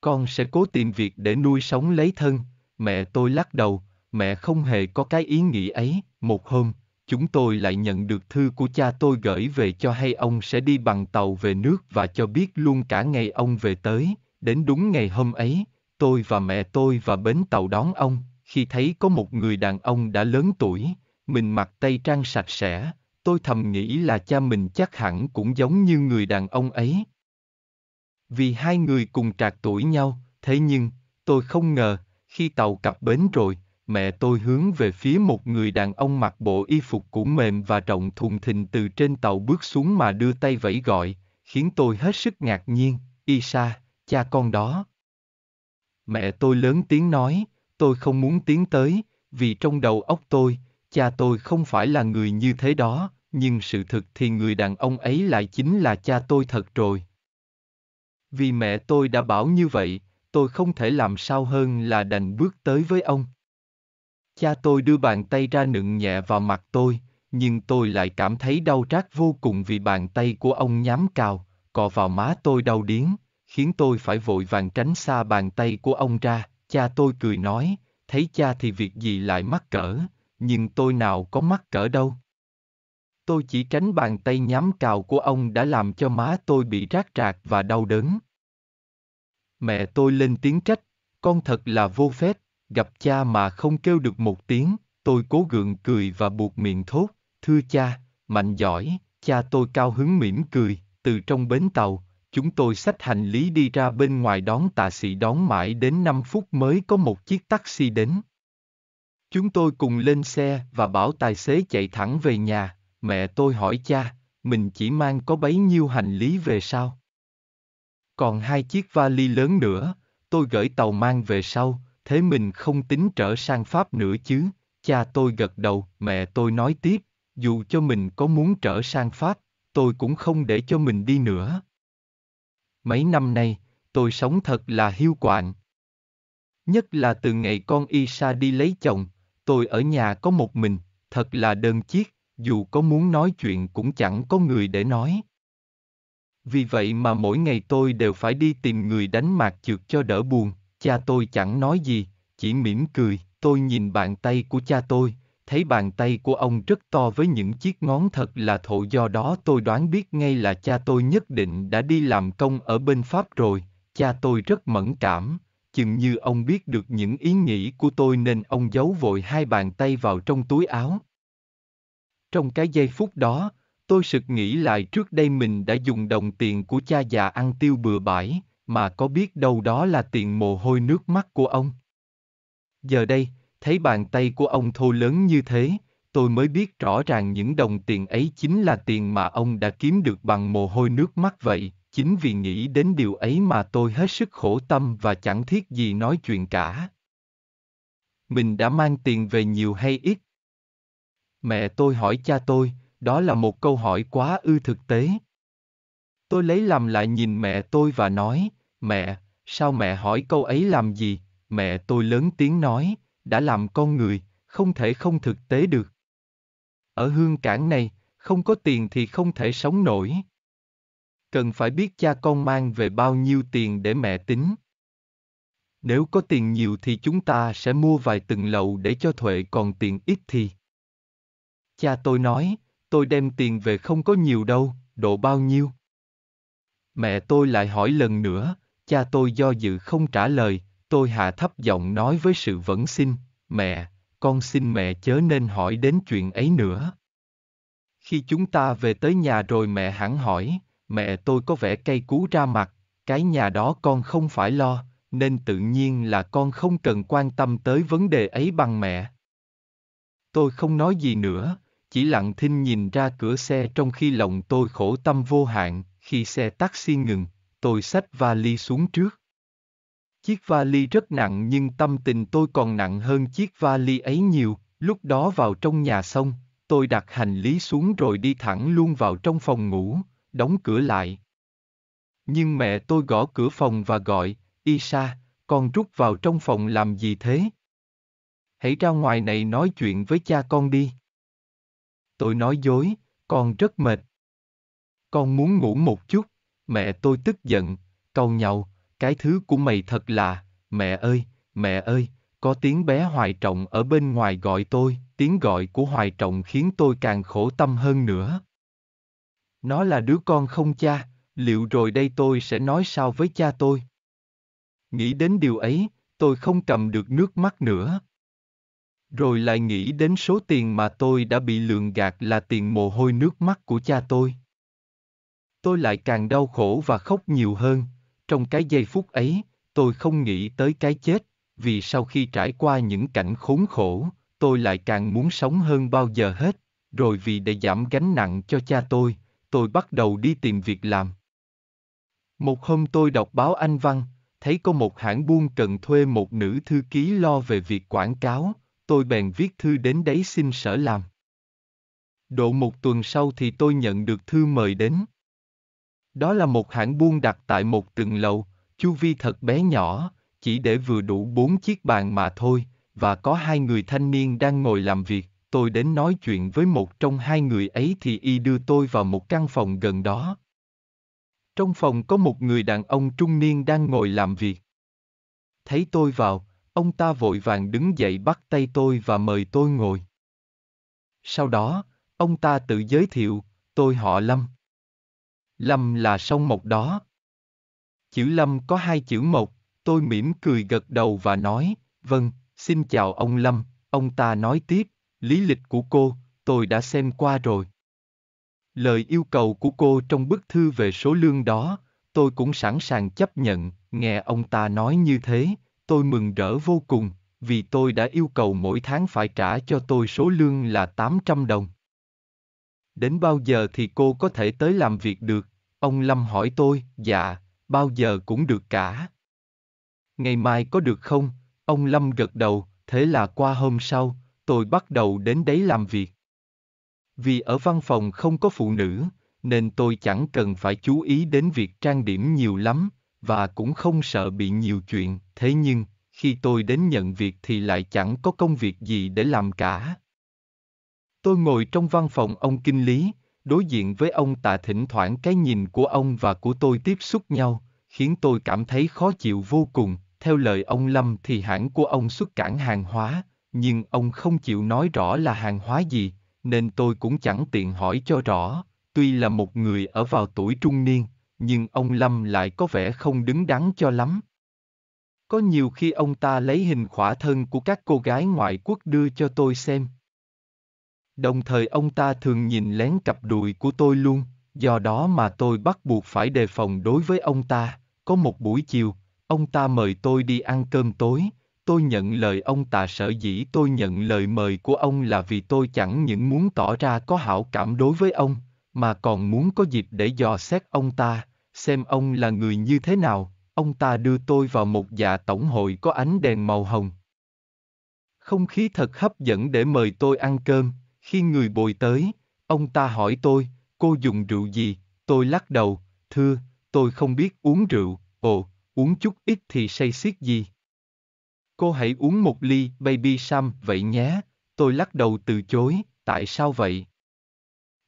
Con sẽ cố tìm việc để nuôi sống lấy thân, mẹ tôi lắc đầu, mẹ không hề có cái ý nghĩ ấy, một hôm, chúng tôi lại nhận được thư của cha tôi gửi về cho hay ông sẽ đi bằng tàu về nước và cho biết luôn cả ngày ông về tới, đến đúng ngày hôm ấy, tôi và mẹ tôi và bến tàu đón ông, khi thấy có một người đàn ông đã lớn tuổi, mình mặc tây trang sạch sẽ, tôi thầm nghĩ là cha mình chắc hẳn cũng giống như người đàn ông ấy. Vì hai người cùng trạc tuổi nhau, thế nhưng, tôi không ngờ, khi tàu cập bến rồi, mẹ tôi hướng về phía một người đàn ông mặc bộ y phục cũ mềm và rộng thùng thình từ trên tàu bước xuống mà đưa tay vẫy gọi, khiến tôi hết sức ngạc nhiên, Isa, cha con đó. Mẹ tôi lớn tiếng nói, tôi không muốn tiến tới, vì trong đầu óc tôi, cha tôi không phải là người như thế đó, nhưng sự thực thì người đàn ông ấy lại chính là cha tôi thật rồi. Vì mẹ tôi đã bảo như vậy, tôi không thể làm sao hơn là đành bước tới với ông. Cha tôi đưa bàn tay ra nựng nhẹ vào mặt tôi, nhưng tôi lại cảm thấy đau rát vô cùng vì bàn tay của ông nhám cào, cọ vào má tôi đau điếng, khiến tôi phải vội vàng tránh xa bàn tay của ông ra. Cha tôi cười nói, thấy cha thì việc gì lại mắc cỡ, nhưng tôi nào có mắc cỡ đâu. Tôi chỉ tránh bàn tay nhám cào của ông đã làm cho má tôi bị rát rạc và đau đớn. Mẹ tôi lên tiếng trách, con thật là vô phép, gặp cha mà không kêu được một tiếng, tôi cố gượng cười và buộc miệng thốt, thưa cha, mạnh giỏi, cha tôi cao hứng mỉm cười, từ trong bến tàu, chúng tôi xách hành lý đi ra bên ngoài đón tạ sĩ đón mãi đến 5 phút mới có một chiếc taxi đến. Chúng tôi cùng lên xe và bảo tài xế chạy thẳng về nhà, mẹ tôi hỏi cha, mình chỉ mang có bấy nhiêu hành lý về sao? Còn hai chiếc vali lớn nữa, tôi gửi tàu mang về sau, thế mình không tính trở sang Pháp nữa chứ, cha tôi gật đầu, mẹ tôi nói tiếp, dù cho mình có muốn trở sang Pháp, tôi cũng không để cho mình đi nữa. Mấy năm nay, tôi sống thật là hiu quạnh. Nhất là từ ngày con Isa đi lấy chồng, tôi ở nhà có một mình, thật là đơn chiếc, dù có muốn nói chuyện cũng chẳng có người để nói. Vì vậy mà mỗi ngày tôi đều phải đi tìm người đánh mạc trượt cho đỡ buồn, Cha tôi chẳng nói gì, chỉ mỉm cười, tôi nhìn bàn tay của cha tôi, thấy bàn tay của ông rất to với những chiếc ngón thật là thổ do đó tôi đoán biết ngay là cha tôi nhất định đã đi làm công ở bên Pháp rồi, cha tôi rất mẫn cảm, chừng như ông biết được những ý nghĩ của tôi nên ông giấu vội hai bàn tay vào trong túi áo. Trong cái giây phút đó, tôi sực nghĩ lại trước đây mình đã dùng đồng tiền của cha già ăn tiêu bừa bãi, mà có biết đâu đó là tiền mồ hôi nước mắt của ông. Giờ đây, thấy bàn tay của ông thô lớn như thế, tôi mới biết rõ ràng những đồng tiền ấy chính là tiền mà ông đã kiếm được bằng mồ hôi nước mắt vậy, chính vì nghĩ đến điều ấy mà tôi hết sức khổ tâm và chẳng thiết gì nói chuyện cả. Mình đã mang tiền về nhiều hay ít? Mẹ tôi hỏi cha tôi, đó là một câu hỏi quá ư thực tế. Tôi lấy làm lại nhìn mẹ tôi và nói, mẹ, sao mẹ hỏi câu ấy làm gì, mẹ tôi lớn tiếng nói, đã làm con người, không thể không thực tế được. Ở hương cảng này, không có tiền thì không thể sống nổi. Cần phải biết cha con mang về bao nhiêu tiền để mẹ tính. Nếu có tiền nhiều thì chúng ta sẽ mua vài từng lầu để cho thuệ còn tiền ít thì. Cha tôi nói, tôi đem tiền về không có nhiều đâu, độ bao nhiêu. Mẹ tôi lại hỏi lần nữa, Cha tôi do dự không trả lời, tôi hạ thấp giọng nói với sự vẫn xin, mẹ, con xin mẹ chớ nên hỏi đến chuyện ấy nữa. Khi chúng ta về tới nhà rồi mẹ hẳn hỏi, mẹ tôi có vẻ cay cú ra mặt, cái nhà đó con không phải lo, nên tự nhiên là con không cần quan tâm tới vấn đề ấy bằng mẹ. Tôi không nói gì nữa, chỉ lặng thinh nhìn ra cửa xe trong khi lòng tôi khổ tâm vô hạn, khi xe taxi ngừng, tôi xách vali xuống trước. Chiếc vali rất nặng nhưng tâm tình tôi còn nặng hơn chiếc vali ấy nhiều, lúc đó vào trong nhà xong, tôi đặt hành lý xuống rồi đi thẳng luôn vào trong phòng ngủ, đóng cửa lại. Nhưng mẹ tôi gõ cửa phòng và gọi, Isa, con rút vào trong phòng làm gì thế? Hãy ra ngoài này nói chuyện với cha con đi. Tôi nói dối, con rất mệt. Con muốn ngủ một chút. Mẹ tôi tức giận, cau nhau, cái thứ của mày thật là, mẹ ơi, mẹ ơi, có tiếng bé Hoài Trọng ở bên ngoài gọi tôi, tiếng gọi của Hoài Trọng khiến tôi càng khổ tâm hơn nữa. Nó là đứa con không cha, liệu rồi đây tôi sẽ nói sao với cha tôi? Nghĩ đến điều ấy, tôi không cầm được nước mắt nữa. Rồi lại nghĩ đến số tiền mà tôi đã bị lường gạt là tiền mồ hôi nước mắt của cha tôi tôi lại càng đau khổ và khóc nhiều hơn. Trong cái giây phút ấy, tôi không nghĩ tới cái chết, vì sau khi trải qua những cảnh khốn khổ, tôi lại càng muốn sống hơn bao giờ hết, rồi vì để giảm gánh nặng cho cha tôi, tôi bắt đầu đi tìm việc làm. Một hôm tôi đọc báo Anh Văn, thấy có một hãng buôn cần thuê một nữ thư ký lo về việc quảng cáo, tôi bèn viết thư đến đấy xin sở làm. Độ một tuần sau thì tôi nhận được thư mời đến. Đó là một hãng buôn đặt tại một tầng lầu, chu vi thật bé nhỏ, chỉ để vừa đủ bốn chiếc bàn mà thôi, và có hai người thanh niên đang ngồi làm việc. Tôi đến nói chuyện với một trong hai người ấy thì y đưa tôi vào một căn phòng gần đó. Trong phòng có một người đàn ông trung niên đang ngồi làm việc. Thấy tôi vào, ông ta vội vàng đứng dậy bắt tay tôi và mời tôi ngồi. Sau đó, ông ta tự giới thiệu, tôi họ Lâm, Lâm là sông Mộc đó. Chữ Lâm có hai chữ Mộc, tôi mỉm cười gật đầu và nói, vâng, xin chào ông Lâm, ông ta nói tiếp, lý lịch của cô, tôi đã xem qua rồi. Lời yêu cầu của cô trong bức thư về số lương đó, tôi cũng sẵn sàng chấp nhận, nghe ông ta nói như thế, tôi mừng rỡ vô cùng, vì tôi đã yêu cầu mỗi tháng phải trả cho tôi số lương là 800 đồng đến bao giờ thì cô có thể tới làm việc được? Ông Lâm hỏi tôi, dạ, bao giờ cũng được cả. Ngày mai có được không? Ông Lâm gật đầu, thế là qua hôm sau, tôi bắt đầu đến đấy làm việc. Vì ở văn phòng không có phụ nữ, nên tôi chẳng cần phải chú ý đến việc trang điểm nhiều lắm, và cũng không sợ bị nhiều chuyện, thế nhưng, khi tôi đến nhận việc thì lại chẳng có công việc gì để làm cả. Tôi ngồi trong văn phòng ông kinh lý, đối diện với ông tạ thỉnh thoảng cái nhìn của ông và của tôi tiếp xúc nhau, khiến tôi cảm thấy khó chịu vô cùng. Theo lời ông Lâm thì hãng của ông xuất cảng hàng hóa, nhưng ông không chịu nói rõ là hàng hóa gì, nên tôi cũng chẳng tiện hỏi cho rõ. Tuy là một người ở vào tuổi trung niên, nhưng ông Lâm lại có vẻ không đứng đắn cho lắm. Có nhiều khi ông ta lấy hình khỏa thân của các cô gái ngoại quốc đưa cho tôi xem, Đồng thời ông ta thường nhìn lén cặp đùi của tôi luôn, do đó mà tôi bắt buộc phải đề phòng đối với ông ta. Có một buổi chiều, ông ta mời tôi đi ăn cơm tối, tôi nhận lời ông ta sở dĩ tôi nhận lời mời của ông là vì tôi chẳng những muốn tỏ ra có hảo cảm đối với ông, mà còn muốn có dịp để dò xét ông ta, xem ông là người như thế nào. Ông ta đưa tôi vào một dạ tổng hội có ánh đèn màu hồng. Không khí thật hấp dẫn để mời tôi ăn cơm, khi người bồi tới, ông ta hỏi tôi, cô dùng rượu gì, tôi lắc đầu, thưa, tôi không biết uống rượu, ồ, uống chút ít thì say xiết gì. Cô hãy uống một ly baby Sam vậy nhé, tôi lắc đầu từ chối, tại sao vậy?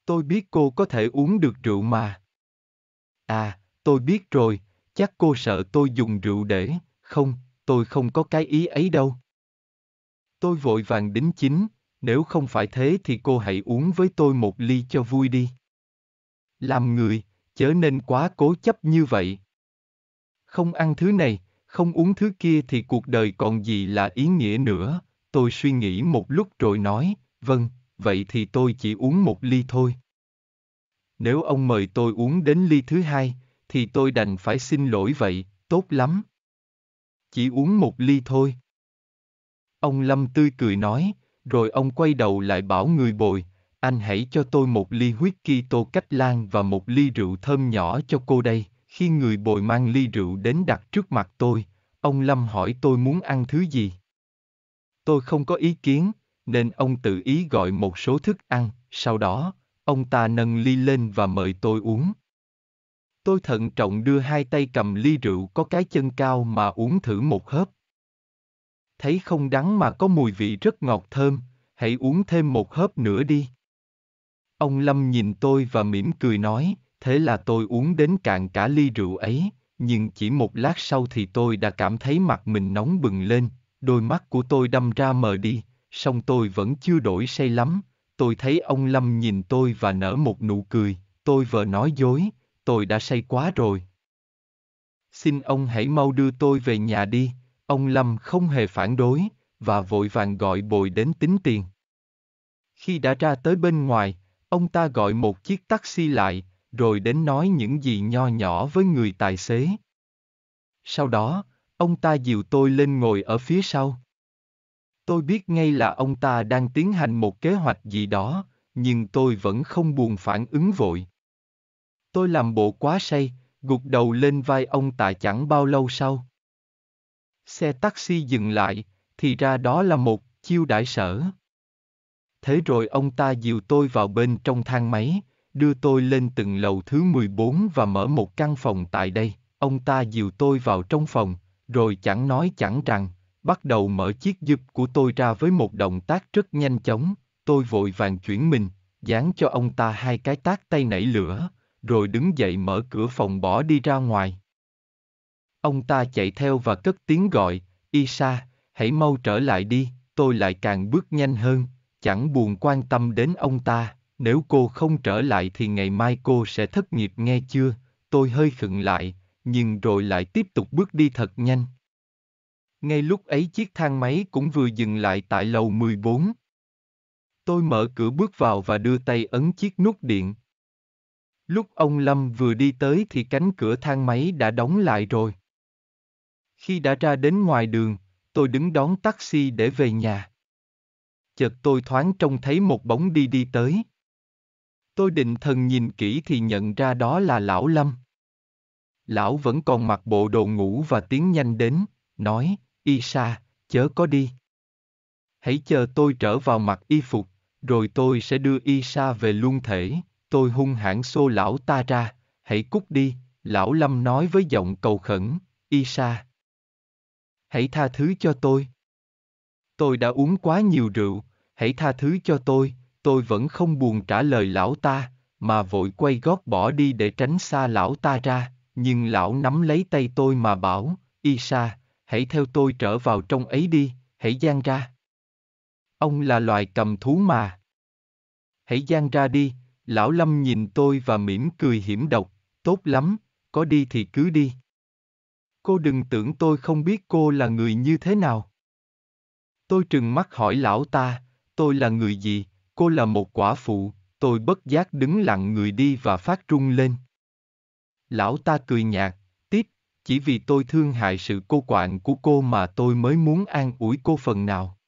Tôi biết cô có thể uống được rượu mà. À, tôi biết rồi, chắc cô sợ tôi dùng rượu để, không, tôi không có cái ý ấy đâu. Tôi vội vàng đính chính, nếu không phải thế thì cô hãy uống với tôi một ly cho vui đi. Làm người, chớ nên quá cố chấp như vậy. Không ăn thứ này, không uống thứ kia thì cuộc đời còn gì là ý nghĩa nữa, tôi suy nghĩ một lúc rồi nói, vâng, vậy thì tôi chỉ uống một ly thôi. Nếu ông mời tôi uống đến ly thứ hai, thì tôi đành phải xin lỗi vậy, tốt lắm. Chỉ uống một ly thôi. Ông Lâm tươi cười nói, rồi ông quay đầu lại bảo người bồi, anh hãy cho tôi một ly huyết ki tô cách lan và một ly rượu thơm nhỏ cho cô đây. Khi người bồi mang ly rượu đến đặt trước mặt tôi, ông Lâm hỏi tôi muốn ăn thứ gì. Tôi không có ý kiến, nên ông tự ý gọi một số thức ăn, sau đó, ông ta nâng ly lên và mời tôi uống. Tôi thận trọng đưa hai tay cầm ly rượu có cái chân cao mà uống thử một hớp thấy không đắng mà có mùi vị rất ngọt thơm, hãy uống thêm một hớp nữa đi. Ông Lâm nhìn tôi và mỉm cười nói, thế là tôi uống đến cạn cả ly rượu ấy, nhưng chỉ một lát sau thì tôi đã cảm thấy mặt mình nóng bừng lên, đôi mắt của tôi đâm ra mờ đi, song tôi vẫn chưa đổi say lắm, tôi thấy ông Lâm nhìn tôi và nở một nụ cười, tôi vợ nói dối, tôi đã say quá rồi. Xin ông hãy mau đưa tôi về nhà đi, Ông Lâm không hề phản đối, và vội vàng gọi bồi đến tính tiền. Khi đã ra tới bên ngoài, ông ta gọi một chiếc taxi lại, rồi đến nói những gì nho nhỏ với người tài xế. Sau đó, ông ta dìu tôi lên ngồi ở phía sau. Tôi biết ngay là ông ta đang tiến hành một kế hoạch gì đó, nhưng tôi vẫn không buồn phản ứng vội. Tôi làm bộ quá say, gục đầu lên vai ông ta chẳng bao lâu sau, xe taxi dừng lại, thì ra đó là một chiêu đại sở. Thế rồi ông ta dìu tôi vào bên trong thang máy, đưa tôi lên từng lầu thứ 14 và mở một căn phòng tại đây. Ông ta dìu tôi vào trong phòng, rồi chẳng nói chẳng rằng, bắt đầu mở chiếc giúp của tôi ra với một động tác rất nhanh chóng. Tôi vội vàng chuyển mình, dán cho ông ta hai cái tác tay nảy lửa, rồi đứng dậy mở cửa phòng bỏ đi ra ngoài. Ông ta chạy theo và cất tiếng gọi, Isa, hãy mau trở lại đi, tôi lại càng bước nhanh hơn, chẳng buồn quan tâm đến ông ta, nếu cô không trở lại thì ngày mai cô sẽ thất nghiệp nghe chưa, tôi hơi khựng lại, nhưng rồi lại tiếp tục bước đi thật nhanh. Ngay lúc ấy chiếc thang máy cũng vừa dừng lại tại lầu 14. Tôi mở cửa bước vào và đưa tay ấn chiếc nút điện. Lúc ông Lâm vừa đi tới thì cánh cửa thang máy đã đóng lại rồi. Khi đã ra đến ngoài đường, tôi đứng đón taxi để về nhà. Chợt tôi thoáng trông thấy một bóng đi đi tới. Tôi định thần nhìn kỹ thì nhận ra đó là lão Lâm. Lão vẫn còn mặc bộ đồ ngủ và tiến nhanh đến, nói, y chớ có đi. Hãy chờ tôi trở vào mặc y phục, rồi tôi sẽ đưa y về luôn thể, tôi hung hãn xô lão ta ra, hãy cút đi, lão Lâm nói với giọng cầu khẩn, y hãy tha thứ cho tôi. Tôi đã uống quá nhiều rượu, hãy tha thứ cho tôi, tôi vẫn không buồn trả lời lão ta, mà vội quay gót bỏ đi để tránh xa lão ta ra, nhưng lão nắm lấy tay tôi mà bảo, Isa, hãy theo tôi trở vào trong ấy đi, hãy gian ra. Ông là loài cầm thú mà. Hãy gian ra đi, lão lâm nhìn tôi và mỉm cười hiểm độc, tốt lắm, có đi thì cứ đi. Cô đừng tưởng tôi không biết cô là người như thế nào. Tôi trừng mắt hỏi lão ta, tôi là người gì, cô là một quả phụ, tôi bất giác đứng lặng người đi và phát trung lên. Lão ta cười nhạt, tiếp, chỉ vì tôi thương hại sự cô quạng của cô mà tôi mới muốn an ủi cô phần nào.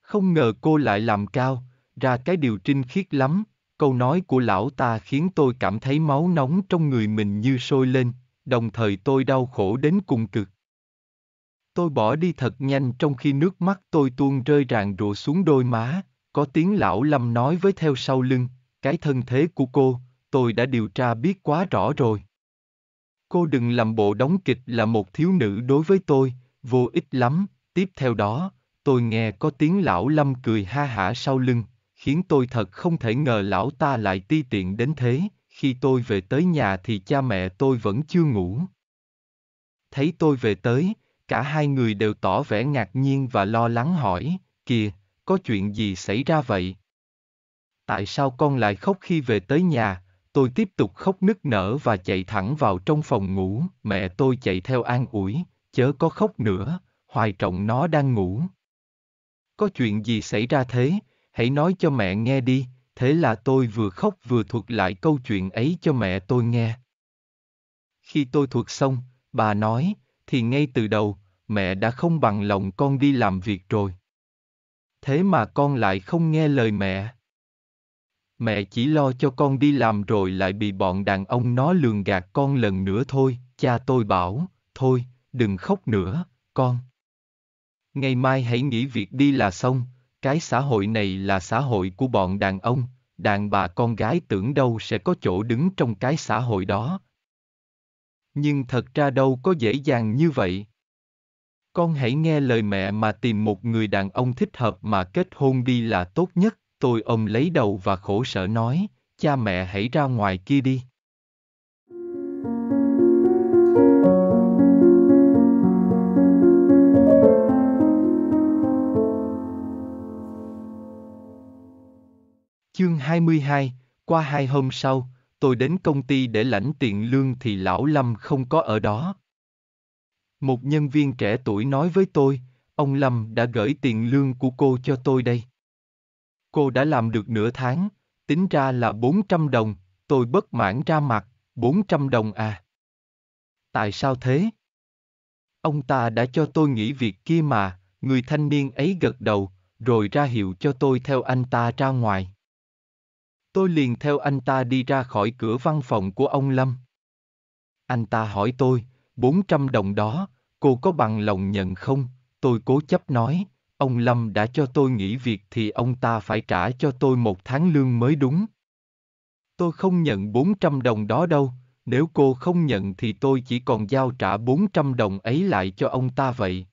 Không ngờ cô lại làm cao, ra cái điều trinh khiết lắm, câu nói của lão ta khiến tôi cảm thấy máu nóng trong người mình như sôi lên, đồng thời tôi đau khổ đến cùng cực. Tôi bỏ đi thật nhanh trong khi nước mắt tôi tuôn rơi ràng rụa xuống đôi má, có tiếng lão lâm nói với theo sau lưng, cái thân thế của cô, tôi đã điều tra biết quá rõ rồi. Cô đừng làm bộ đóng kịch là một thiếu nữ đối với tôi, vô ích lắm, tiếp theo đó, tôi nghe có tiếng lão lâm cười ha hả sau lưng, khiến tôi thật không thể ngờ lão ta lại ti tiện đến thế, khi tôi về tới nhà thì cha mẹ tôi vẫn chưa ngủ. Thấy tôi về tới, cả hai người đều tỏ vẻ ngạc nhiên và lo lắng hỏi, kìa, có chuyện gì xảy ra vậy? Tại sao con lại khóc khi về tới nhà? Tôi tiếp tục khóc nức nở và chạy thẳng vào trong phòng ngủ, mẹ tôi chạy theo an ủi, chớ có khóc nữa, hoài trọng nó đang ngủ. Có chuyện gì xảy ra thế, hãy nói cho mẹ nghe đi, Thế là tôi vừa khóc vừa thuật lại câu chuyện ấy cho mẹ tôi nghe. Khi tôi thuật xong, bà nói, thì ngay từ đầu, mẹ đã không bằng lòng con đi làm việc rồi. Thế mà con lại không nghe lời mẹ. Mẹ chỉ lo cho con đi làm rồi lại bị bọn đàn ông nó lường gạt con lần nữa thôi, cha tôi bảo, thôi, đừng khóc nữa, con. Ngày mai hãy nghỉ việc đi là xong, cái xã hội này là xã hội của bọn đàn ông, đàn bà con gái tưởng đâu sẽ có chỗ đứng trong cái xã hội đó. Nhưng thật ra đâu có dễ dàng như vậy. Con hãy nghe lời mẹ mà tìm một người đàn ông thích hợp mà kết hôn đi là tốt nhất, tôi ôm lấy đầu và khổ sở nói, cha mẹ hãy ra ngoài kia đi. Chương 22, qua hai hôm sau, tôi đến công ty để lãnh tiền lương thì lão Lâm không có ở đó. Một nhân viên trẻ tuổi nói với tôi, ông Lâm đã gửi tiền lương của cô cho tôi đây. Cô đã làm được nửa tháng, tính ra là 400 đồng, tôi bất mãn ra mặt, 400 đồng à. Tại sao thế? Ông ta đã cho tôi nghỉ việc kia mà, người thanh niên ấy gật đầu, rồi ra hiệu cho tôi theo anh ta ra ngoài. Tôi liền theo anh ta đi ra khỏi cửa văn phòng của ông Lâm. Anh ta hỏi tôi, 400 đồng đó, cô có bằng lòng nhận không? Tôi cố chấp nói, ông Lâm đã cho tôi nghỉ việc thì ông ta phải trả cho tôi một tháng lương mới đúng. Tôi không nhận 400 đồng đó đâu, nếu cô không nhận thì tôi chỉ còn giao trả 400 đồng ấy lại cho ông ta vậy.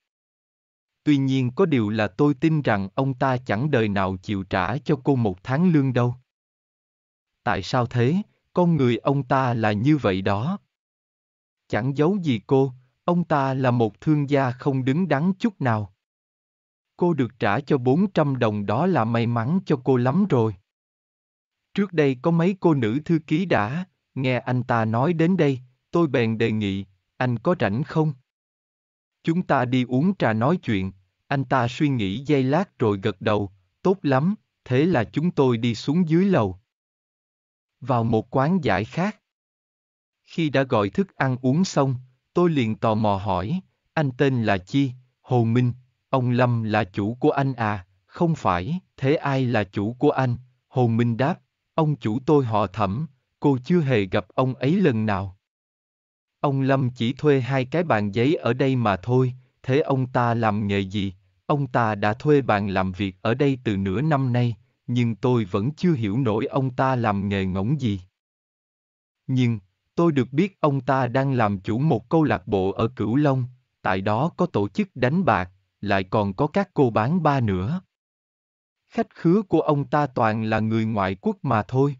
Tuy nhiên có điều là tôi tin rằng ông ta chẳng đời nào chịu trả cho cô một tháng lương đâu tại sao thế, con người ông ta là như vậy đó. Chẳng giấu gì cô, ông ta là một thương gia không đứng đắn chút nào. Cô được trả cho 400 đồng đó là may mắn cho cô lắm rồi. Trước đây có mấy cô nữ thư ký đã, nghe anh ta nói đến đây, tôi bèn đề nghị, anh có rảnh không? Chúng ta đi uống trà nói chuyện, anh ta suy nghĩ giây lát rồi gật đầu, tốt lắm, thế là chúng tôi đi xuống dưới lầu vào một quán giải khác. Khi đã gọi thức ăn uống xong, tôi liền tò mò hỏi, anh tên là Chi, Hồ Minh, ông Lâm là chủ của anh à, không phải, thế ai là chủ của anh? Hồ Minh đáp, ông chủ tôi họ thẩm, cô chưa hề gặp ông ấy lần nào. Ông Lâm chỉ thuê hai cái bàn giấy ở đây mà thôi, thế ông ta làm nghề gì? Ông ta đã thuê bàn làm việc ở đây từ nửa năm nay, nhưng tôi vẫn chưa hiểu nổi ông ta làm nghề ngỗng gì. Nhưng, tôi được biết ông ta đang làm chủ một câu lạc bộ ở Cửu Long, tại đó có tổ chức đánh bạc, lại còn có các cô bán ba nữa. Khách khứa của ông ta toàn là người ngoại quốc mà thôi.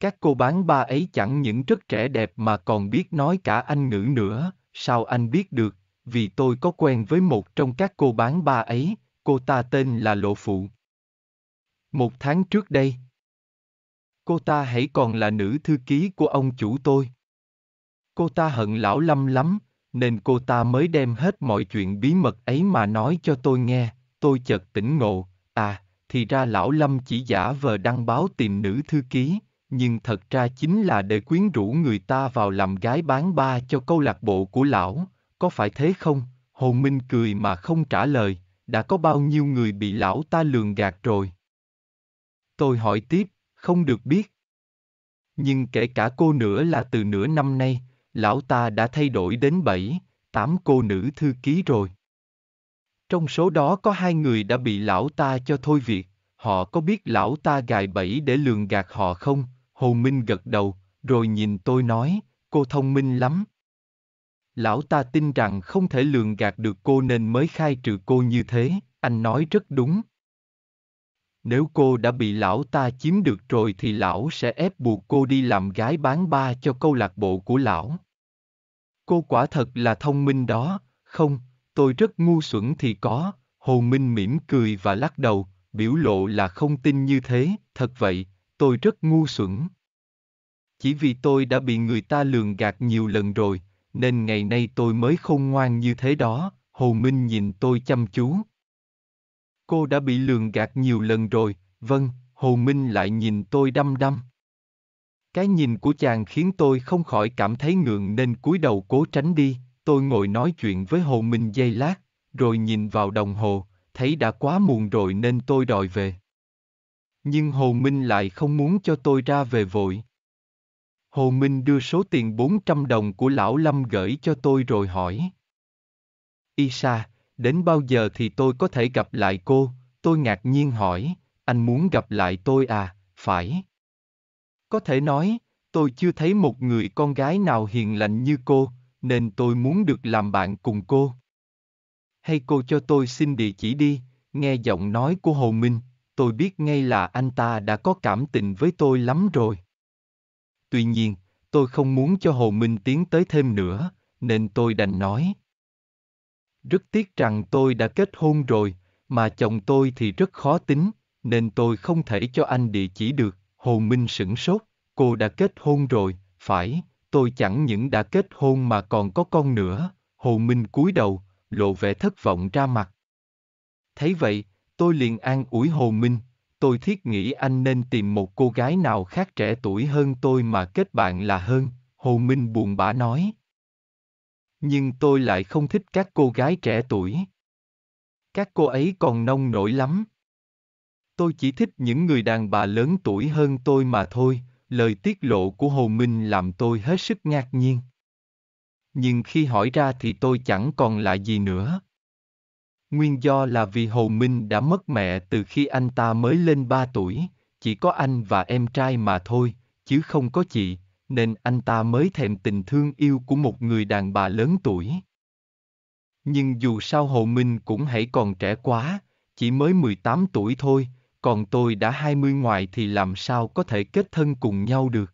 Các cô bán ba ấy chẳng những rất trẻ đẹp mà còn biết nói cả Anh ngữ nữa, sao anh biết được, vì tôi có quen với một trong các cô bán ba ấy, cô ta tên là Lộ Phụ. Một tháng trước đây, cô ta hãy còn là nữ thư ký của ông chủ tôi. Cô ta hận lão lâm lắm, nên cô ta mới đem hết mọi chuyện bí mật ấy mà nói cho tôi nghe, tôi chợt tỉnh ngộ, à, thì ra lão lâm chỉ giả vờ đăng báo tìm nữ thư ký, nhưng thật ra chính là để quyến rũ người ta vào làm gái bán ba cho câu lạc bộ của lão, có phải thế không? Hồ Minh cười mà không trả lời, đã có bao nhiêu người bị lão ta lường gạt rồi. Tôi hỏi tiếp, không được biết. Nhưng kể cả cô nữa là từ nửa năm nay, lão ta đã thay đổi đến bảy, tám cô nữ thư ký rồi. Trong số đó có hai người đã bị lão ta cho thôi việc, họ có biết lão ta gài bẫy để lường gạt họ không? Hồ Minh gật đầu, rồi nhìn tôi nói, cô thông minh lắm. Lão ta tin rằng không thể lường gạt được cô nên mới khai trừ cô như thế, anh nói rất đúng nếu cô đã bị lão ta chiếm được rồi thì lão sẽ ép buộc cô đi làm gái bán ba cho câu lạc bộ của lão. Cô quả thật là thông minh đó, không, tôi rất ngu xuẩn thì có, Hồ Minh mỉm cười và lắc đầu, biểu lộ là không tin như thế, thật vậy, tôi rất ngu xuẩn. Chỉ vì tôi đã bị người ta lường gạt nhiều lần rồi, nên ngày nay tôi mới khôn ngoan như thế đó, Hồ Minh nhìn tôi chăm chú, Cô đã bị lường gạt nhiều lần rồi, vâng, Hồ Minh lại nhìn tôi đăm đăm. Cái nhìn của chàng khiến tôi không khỏi cảm thấy ngượng nên cúi đầu cố tránh đi, tôi ngồi nói chuyện với Hồ Minh giây lát, rồi nhìn vào đồng hồ, thấy đã quá muộn rồi nên tôi đòi về. Nhưng Hồ Minh lại không muốn cho tôi ra về vội. Hồ Minh đưa số tiền 400 đồng của lão Lâm gửi cho tôi rồi hỏi. Isa, đến bao giờ thì tôi có thể gặp lại cô, tôi ngạc nhiên hỏi, anh muốn gặp lại tôi à, phải. Có thể nói, tôi chưa thấy một người con gái nào hiền lành như cô, nên tôi muốn được làm bạn cùng cô. Hay cô cho tôi xin địa chỉ đi, nghe giọng nói của Hồ Minh, tôi biết ngay là anh ta đã có cảm tình với tôi lắm rồi. Tuy nhiên, tôi không muốn cho Hồ Minh tiến tới thêm nữa, nên tôi đành nói, rất tiếc rằng tôi đã kết hôn rồi, mà chồng tôi thì rất khó tính, nên tôi không thể cho anh địa chỉ được. Hồ Minh sửng sốt, cô đã kết hôn rồi, phải, tôi chẳng những đã kết hôn mà còn có con nữa. Hồ Minh cúi đầu, lộ vẻ thất vọng ra mặt. Thấy vậy, tôi liền an ủi Hồ Minh, tôi thiết nghĩ anh nên tìm một cô gái nào khác trẻ tuổi hơn tôi mà kết bạn là hơn, Hồ Minh buồn bã nói nhưng tôi lại không thích các cô gái trẻ tuổi. Các cô ấy còn nông nổi lắm. Tôi chỉ thích những người đàn bà lớn tuổi hơn tôi mà thôi, lời tiết lộ của Hồ Minh làm tôi hết sức ngạc nhiên. Nhưng khi hỏi ra thì tôi chẳng còn lại gì nữa. Nguyên do là vì Hồ Minh đã mất mẹ từ khi anh ta mới lên ba tuổi, chỉ có anh và em trai mà thôi, chứ không có chị, nên anh ta mới thèm tình thương yêu của một người đàn bà lớn tuổi. Nhưng dù sao Hồ Minh cũng hãy còn trẻ quá, chỉ mới 18 tuổi thôi, còn tôi đã 20 ngoài thì làm sao có thể kết thân cùng nhau được.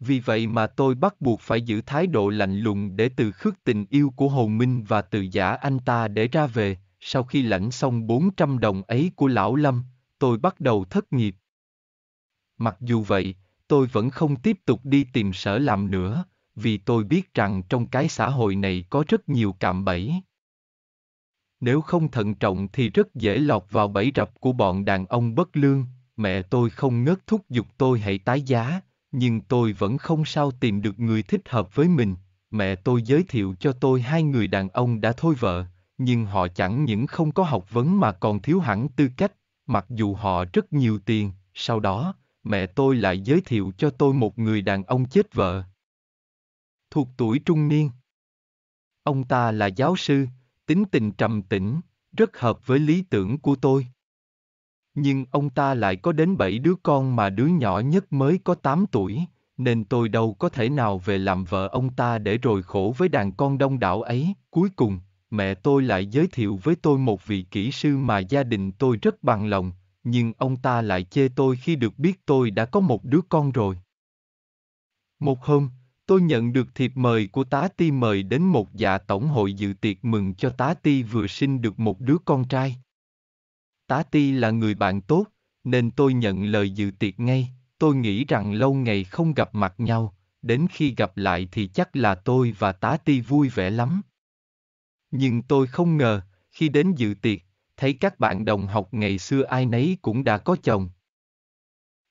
Vì vậy mà tôi bắt buộc phải giữ thái độ lạnh lùng để từ khước tình yêu của Hồ Minh và từ giả anh ta để ra về, sau khi lãnh xong 400 đồng ấy của Lão Lâm, tôi bắt đầu thất nghiệp. Mặc dù vậy, tôi vẫn không tiếp tục đi tìm sở làm nữa, vì tôi biết rằng trong cái xã hội này có rất nhiều cạm bẫy. Nếu không thận trọng thì rất dễ lọt vào bẫy rập của bọn đàn ông bất lương, mẹ tôi không ngớt thúc giục tôi hãy tái giá, nhưng tôi vẫn không sao tìm được người thích hợp với mình. Mẹ tôi giới thiệu cho tôi hai người đàn ông đã thôi vợ, nhưng họ chẳng những không có học vấn mà còn thiếu hẳn tư cách, mặc dù họ rất nhiều tiền, sau đó, mẹ tôi lại giới thiệu cho tôi một người đàn ông chết vợ. Thuộc tuổi trung niên. Ông ta là giáo sư, tính tình trầm tĩnh, rất hợp với lý tưởng của tôi. Nhưng ông ta lại có đến 7 đứa con mà đứa nhỏ nhất mới có 8 tuổi, nên tôi đâu có thể nào về làm vợ ông ta để rồi khổ với đàn con đông đảo ấy. Cuối cùng, mẹ tôi lại giới thiệu với tôi một vị kỹ sư mà gia đình tôi rất bằng lòng, nhưng ông ta lại chê tôi khi được biết tôi đã có một đứa con rồi. Một hôm, tôi nhận được thiệp mời của tá ti mời đến một dạ tổng hội dự tiệc mừng cho tá ti vừa sinh được một đứa con trai. Tá ti là người bạn tốt, nên tôi nhận lời dự tiệc ngay, tôi nghĩ rằng lâu ngày không gặp mặt nhau, đến khi gặp lại thì chắc là tôi và tá ti vui vẻ lắm. Nhưng tôi không ngờ, khi đến dự tiệc, thấy các bạn đồng học ngày xưa ai nấy cũng đã có chồng.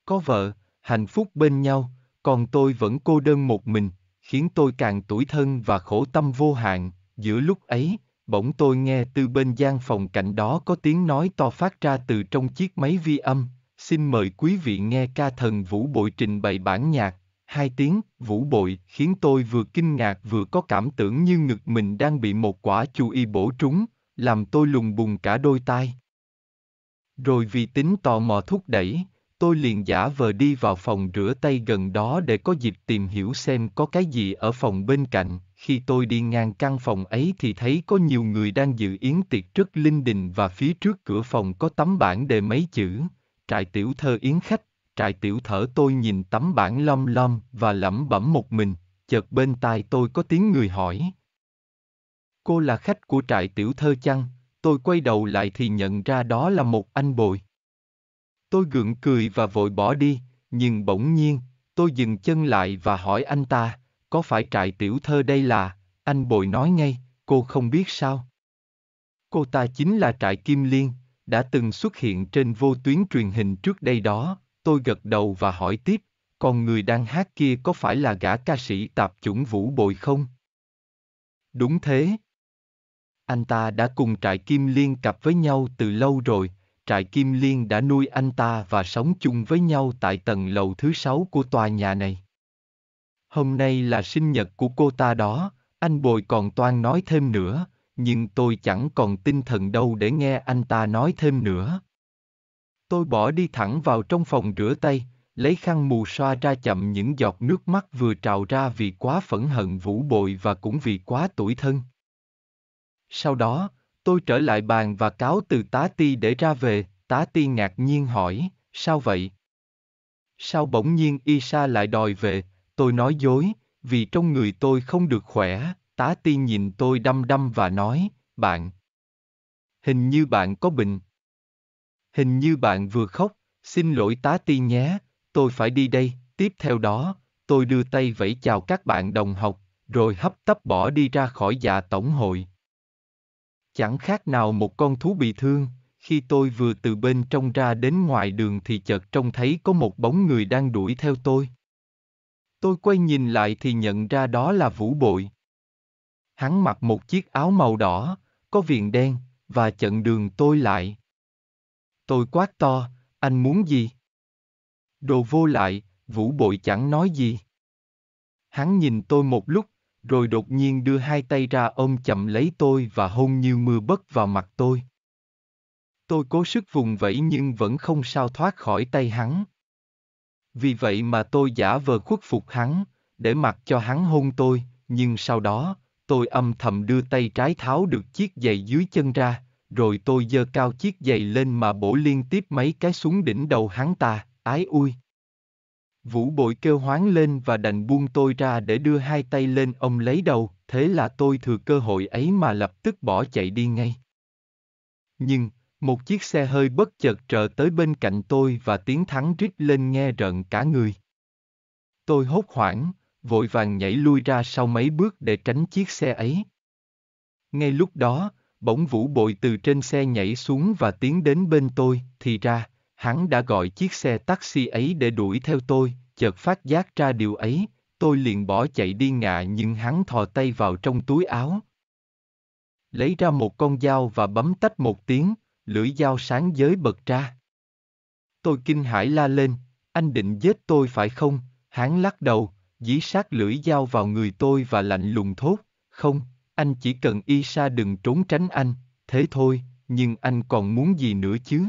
Có vợ, hạnh phúc bên nhau, còn tôi vẫn cô đơn một mình, khiến tôi càng tủi thân và khổ tâm vô hạn. Giữa lúc ấy, bỗng tôi nghe từ bên gian phòng cạnh đó có tiếng nói to phát ra từ trong chiếc máy vi âm. Xin mời quý vị nghe ca thần Vũ Bội trình bày bản nhạc. Hai tiếng, vũ bội, khiến tôi vừa kinh ngạc vừa có cảm tưởng như ngực mình đang bị một quả chú y bổ trúng, làm tôi lùng bùng cả đôi tai. Rồi vì tính tò mò thúc đẩy, tôi liền giả vờ đi vào phòng rửa tay gần đó để có dịp tìm hiểu xem có cái gì ở phòng bên cạnh. Khi tôi đi ngang căn phòng ấy thì thấy có nhiều người đang dự yến tiệc rất linh đình và phía trước cửa phòng có tấm bảng đề mấy chữ, trại tiểu thơ yến khách, trại tiểu thở tôi nhìn tấm bảng lom lom và lẩm bẩm một mình, chợt bên tai tôi có tiếng người hỏi, Cô là khách của trại tiểu thơ chăng? Tôi quay đầu lại thì nhận ra đó là một anh bồi. Tôi gượng cười và vội bỏ đi, nhưng bỗng nhiên, tôi dừng chân lại và hỏi anh ta, có phải trại tiểu thơ đây là, anh bồi nói ngay, cô không biết sao. Cô ta chính là trại Kim Liên, đã từng xuất hiện trên vô tuyến truyền hình trước đây đó, tôi gật đầu và hỏi tiếp, còn người đang hát kia có phải là gã ca sĩ tạp chủng vũ bồi không? Đúng thế, anh ta đã cùng Trại Kim Liên cặp với nhau từ lâu rồi, Trại Kim Liên đã nuôi anh ta và sống chung với nhau tại tầng lầu thứ sáu của tòa nhà này. Hôm nay là sinh nhật của cô ta đó, anh Bồi còn toan nói thêm nữa, nhưng tôi chẳng còn tinh thần đâu để nghe anh ta nói thêm nữa. Tôi bỏ đi thẳng vào trong phòng rửa tay, lấy khăn mù xoa ra chậm những giọt nước mắt vừa trào ra vì quá phẫn hận vũ bội và cũng vì quá tuổi thân. Sau đó, tôi trở lại bàn và cáo từ tá ti để ra về, tá ti ngạc nhiên hỏi, sao vậy? Sao bỗng nhiên Isa lại đòi về, tôi nói dối, vì trong người tôi không được khỏe, tá ti nhìn tôi đăm đăm và nói, bạn. Hình như bạn có bệnh. Hình như bạn vừa khóc, xin lỗi tá ti nhé, tôi phải đi đây, tiếp theo đó, tôi đưa tay vẫy chào các bạn đồng học, rồi hấp tấp bỏ đi ra khỏi dạ tổng hội. Chẳng khác nào một con thú bị thương, khi tôi vừa từ bên trong ra đến ngoài đường thì chợt trông thấy có một bóng người đang đuổi theo tôi. Tôi quay nhìn lại thì nhận ra đó là Vũ Bội. Hắn mặc một chiếc áo màu đỏ, có viền đen, và chặn đường tôi lại. Tôi quát to, anh muốn gì? Đồ vô lại, Vũ Bội chẳng nói gì. Hắn nhìn tôi một lúc rồi đột nhiên đưa hai tay ra ôm chậm lấy tôi và hôn như mưa bất vào mặt tôi. Tôi cố sức vùng vẫy nhưng vẫn không sao thoát khỏi tay hắn. Vì vậy mà tôi giả vờ khuất phục hắn, để mặc cho hắn hôn tôi, nhưng sau đó, tôi âm thầm đưa tay trái tháo được chiếc giày dưới chân ra, rồi tôi giơ cao chiếc giày lên mà bổ liên tiếp mấy cái xuống đỉnh đầu hắn ta, ái ui. Vũ bội kêu hoáng lên và đành buông tôi ra để đưa hai tay lên ông lấy đầu, thế là tôi thừa cơ hội ấy mà lập tức bỏ chạy đi ngay. Nhưng, một chiếc xe hơi bất chợt trở tới bên cạnh tôi và tiếng thắng rít lên nghe rợn cả người. Tôi hốt hoảng, vội vàng nhảy lui ra sau mấy bước để tránh chiếc xe ấy. Ngay lúc đó, bỗng vũ bội từ trên xe nhảy xuống và tiến đến bên tôi, thì ra, Hắn đã gọi chiếc xe taxi ấy để đuổi theo tôi, chợt phát giác ra điều ấy, tôi liền bỏ chạy đi ngạ nhưng hắn thò tay vào trong túi áo. Lấy ra một con dao và bấm tách một tiếng, lưỡi dao sáng giới bật ra. Tôi kinh hãi la lên, anh định giết tôi phải không? Hắn lắc đầu, dí sát lưỡi dao vào người tôi và lạnh lùng thốt, không, anh chỉ cần y sa đừng trốn tránh anh, thế thôi, nhưng anh còn muốn gì nữa chứ?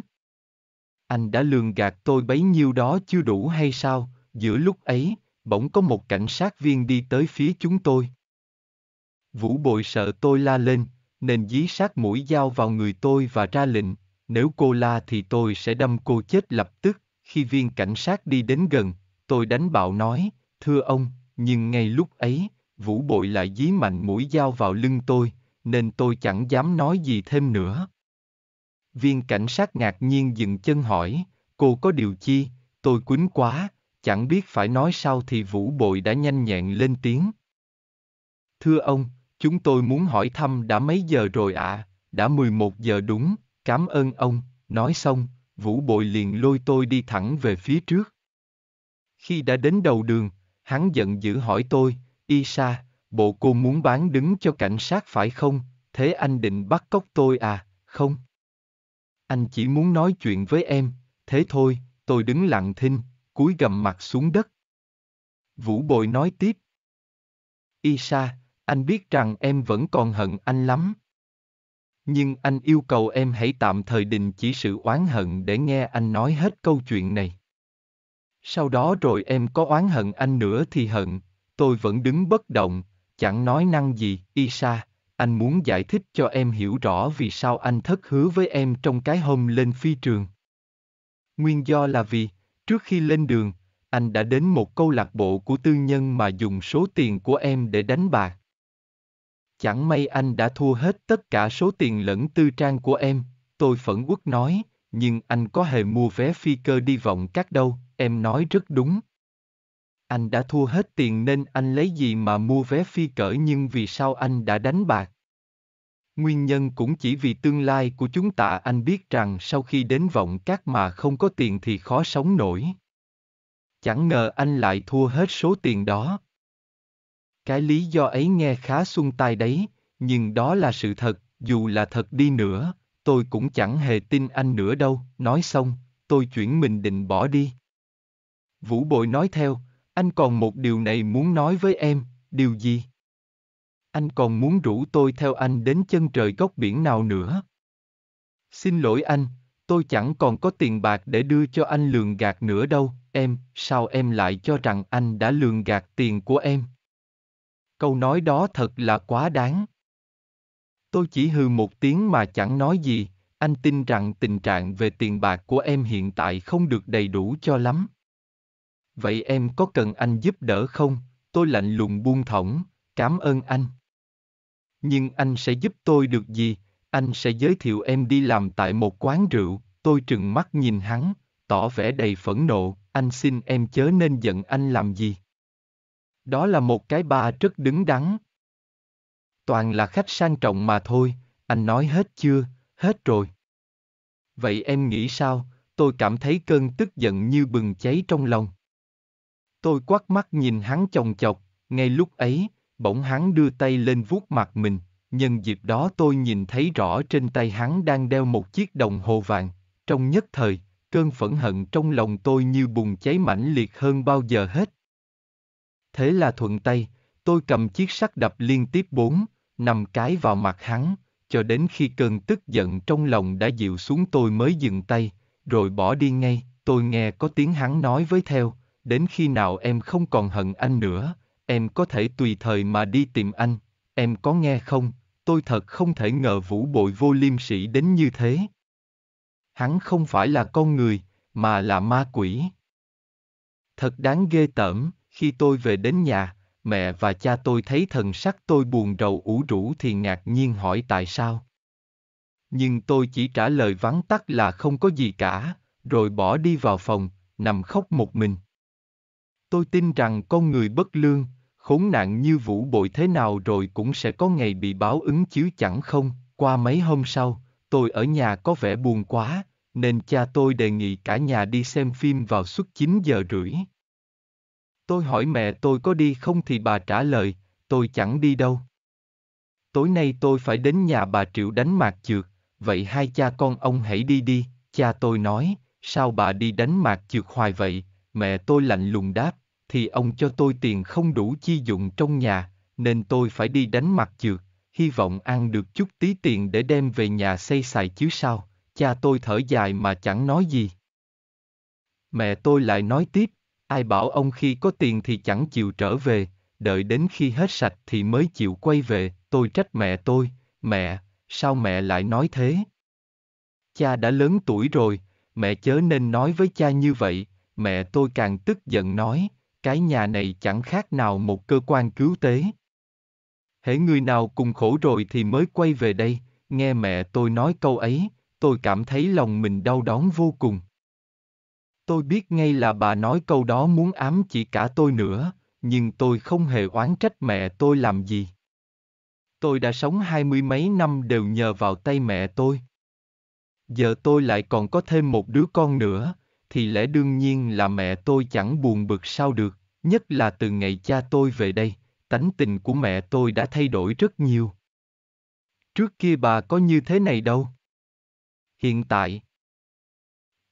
anh đã lường gạt tôi bấy nhiêu đó chưa đủ hay sao, giữa lúc ấy, bỗng có một cảnh sát viên đi tới phía chúng tôi. Vũ bội sợ tôi la lên, nên dí sát mũi dao vào người tôi và ra lệnh, nếu cô la thì tôi sẽ đâm cô chết lập tức, khi viên cảnh sát đi đến gần, tôi đánh bạo nói, thưa ông, nhưng ngay lúc ấy, vũ bội lại dí mạnh mũi dao vào lưng tôi, nên tôi chẳng dám nói gì thêm nữa. Viên cảnh sát ngạc nhiên dừng chân hỏi, cô có điều chi, tôi quýnh quá, chẳng biết phải nói sao thì vũ bội đã nhanh nhẹn lên tiếng. Thưa ông, chúng tôi muốn hỏi thăm đã mấy giờ rồi ạ, à? đã 11 giờ đúng, cảm ơn ông, nói xong, vũ bội liền lôi tôi đi thẳng về phía trước. Khi đã đến đầu đường, hắn giận dữ hỏi tôi, Isa, bộ cô muốn bán đứng cho cảnh sát phải không, thế anh định bắt cóc tôi à, không? anh chỉ muốn nói chuyện với em, thế thôi, tôi đứng lặng thinh, cúi gầm mặt xuống đất. Vũ Bồi nói tiếp. Isa, anh biết rằng em vẫn còn hận anh lắm. Nhưng anh yêu cầu em hãy tạm thời đình chỉ sự oán hận để nghe anh nói hết câu chuyện này. Sau đó rồi em có oán hận anh nữa thì hận, tôi vẫn đứng bất động, chẳng nói năng gì, Isa, anh muốn giải thích cho em hiểu rõ vì sao anh thất hứa với em trong cái hôm lên phi trường. Nguyên do là vì, trước khi lên đường, anh đã đến một câu lạc bộ của tư nhân mà dùng số tiền của em để đánh bạc. Chẳng may anh đã thua hết tất cả số tiền lẫn tư trang của em, tôi phẫn quốc nói, nhưng anh có hề mua vé phi cơ đi vọng các đâu, em nói rất đúng. Anh đã thua hết tiền nên anh lấy gì mà mua vé phi cỡ nhưng vì sao anh đã đánh bạc? Nguyên nhân cũng chỉ vì tương lai của chúng ta anh biết rằng sau khi đến vọng các mà không có tiền thì khó sống nổi. Chẳng ngờ anh lại thua hết số tiền đó. Cái lý do ấy nghe khá xung tai đấy, nhưng đó là sự thật, dù là thật đi nữa, tôi cũng chẳng hề tin anh nữa đâu, nói xong, tôi chuyển mình định bỏ đi. Vũ Bội nói theo, anh còn một điều này muốn nói với em, điều gì? Anh còn muốn rủ tôi theo anh đến chân trời góc biển nào nữa? Xin lỗi anh, tôi chẳng còn có tiền bạc để đưa cho anh lường gạt nữa đâu, em, sao em lại cho rằng anh đã lường gạt tiền của em? Câu nói đó thật là quá đáng. Tôi chỉ hừ một tiếng mà chẳng nói gì, anh tin rằng tình trạng về tiền bạc của em hiện tại không được đầy đủ cho lắm vậy em có cần anh giúp đỡ không? Tôi lạnh lùng buông thõng, cảm ơn anh. Nhưng anh sẽ giúp tôi được gì? Anh sẽ giới thiệu em đi làm tại một quán rượu, tôi trừng mắt nhìn hắn, tỏ vẻ đầy phẫn nộ, anh xin em chớ nên giận anh làm gì. Đó là một cái ba rất đứng đắn. Toàn là khách sang trọng mà thôi, anh nói hết chưa, hết rồi. Vậy em nghĩ sao, tôi cảm thấy cơn tức giận như bừng cháy trong lòng. Tôi quát mắt nhìn hắn chồng chọc, ngay lúc ấy, bỗng hắn đưa tay lên vuốt mặt mình, nhân dịp đó tôi nhìn thấy rõ trên tay hắn đang đeo một chiếc đồng hồ vàng, trong nhất thời, cơn phẫn hận trong lòng tôi như bùng cháy mãnh liệt hơn bao giờ hết. Thế là thuận tay, tôi cầm chiếc sắt đập liên tiếp bốn, năm cái vào mặt hắn, cho đến khi cơn tức giận trong lòng đã dịu xuống tôi mới dừng tay, rồi bỏ đi ngay, tôi nghe có tiếng hắn nói với theo, đến khi nào em không còn hận anh nữa, em có thể tùy thời mà đi tìm anh, em có nghe không, tôi thật không thể ngờ vũ bội vô liêm sĩ đến như thế. Hắn không phải là con người, mà là ma quỷ. Thật đáng ghê tởm, khi tôi về đến nhà, mẹ và cha tôi thấy thần sắc tôi buồn rầu ủ rũ thì ngạc nhiên hỏi tại sao. Nhưng tôi chỉ trả lời vắng tắt là không có gì cả, rồi bỏ đi vào phòng, nằm khóc một mình tôi tin rằng con người bất lương, khốn nạn như vũ bội thế nào rồi cũng sẽ có ngày bị báo ứng chứ chẳng không, qua mấy hôm sau, tôi ở nhà có vẻ buồn quá, nên cha tôi đề nghị cả nhà đi xem phim vào suốt 9 giờ rưỡi. Tôi hỏi mẹ tôi có đi không thì bà trả lời, tôi chẳng đi đâu. Tối nay tôi phải đến nhà bà Triệu đánh mạc trượt, vậy hai cha con ông hãy đi đi, cha tôi nói, sao bà đi đánh mạc trượt hoài vậy, mẹ tôi lạnh lùng đáp, thì ông cho tôi tiền không đủ chi dụng trong nhà, nên tôi phải đi đánh mặt trượt, hy vọng ăn được chút tí tiền để đem về nhà xây xài chứ sao, cha tôi thở dài mà chẳng nói gì. Mẹ tôi lại nói tiếp, ai bảo ông khi có tiền thì chẳng chịu trở về, đợi đến khi hết sạch thì mới chịu quay về, tôi trách mẹ tôi, mẹ, sao mẹ lại nói thế? Cha đã lớn tuổi rồi, mẹ chớ nên nói với cha như vậy, mẹ tôi càng tức giận nói, cái nhà này chẳng khác nào một cơ quan cứu tế. Hễ người nào cùng khổ rồi thì mới quay về đây, nghe mẹ tôi nói câu ấy, tôi cảm thấy lòng mình đau đớn vô cùng. Tôi biết ngay là bà nói câu đó muốn ám chỉ cả tôi nữa, nhưng tôi không hề oán trách mẹ tôi làm gì. Tôi đã sống hai mươi mấy năm đều nhờ vào tay mẹ tôi. Giờ tôi lại còn có thêm một đứa con nữa, thì lẽ đương nhiên là mẹ tôi chẳng buồn bực sao được, nhất là từ ngày cha tôi về đây, tánh tình của mẹ tôi đã thay đổi rất nhiều. Trước kia bà có như thế này đâu. Hiện tại,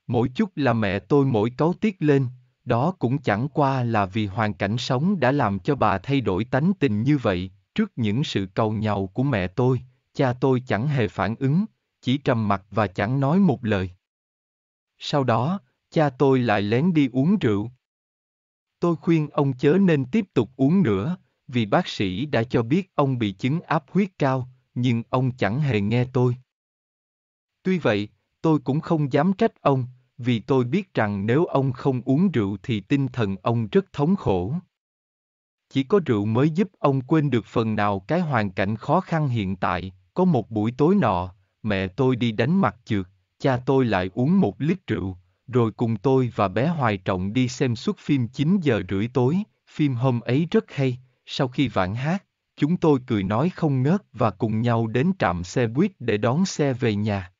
mỗi chút là mẹ tôi mỗi cáu tiết lên, đó cũng chẳng qua là vì hoàn cảnh sống đã làm cho bà thay đổi tánh tình như vậy, trước những sự cầu nhau của mẹ tôi, cha tôi chẳng hề phản ứng, chỉ trầm mặt và chẳng nói một lời. Sau đó, cha tôi lại lén đi uống rượu. Tôi khuyên ông chớ nên tiếp tục uống nữa, vì bác sĩ đã cho biết ông bị chứng áp huyết cao, nhưng ông chẳng hề nghe tôi. Tuy vậy, tôi cũng không dám trách ông, vì tôi biết rằng nếu ông không uống rượu thì tinh thần ông rất thống khổ. Chỉ có rượu mới giúp ông quên được phần nào cái hoàn cảnh khó khăn hiện tại, có một buổi tối nọ, mẹ tôi đi đánh mặt trượt, cha tôi lại uống một lít rượu, rồi cùng tôi và bé Hoài Trọng đi xem suốt phim 9 giờ rưỡi tối, phim hôm ấy rất hay, sau khi vãn hát, chúng tôi cười nói không ngớt và cùng nhau đến trạm xe buýt để đón xe về nhà.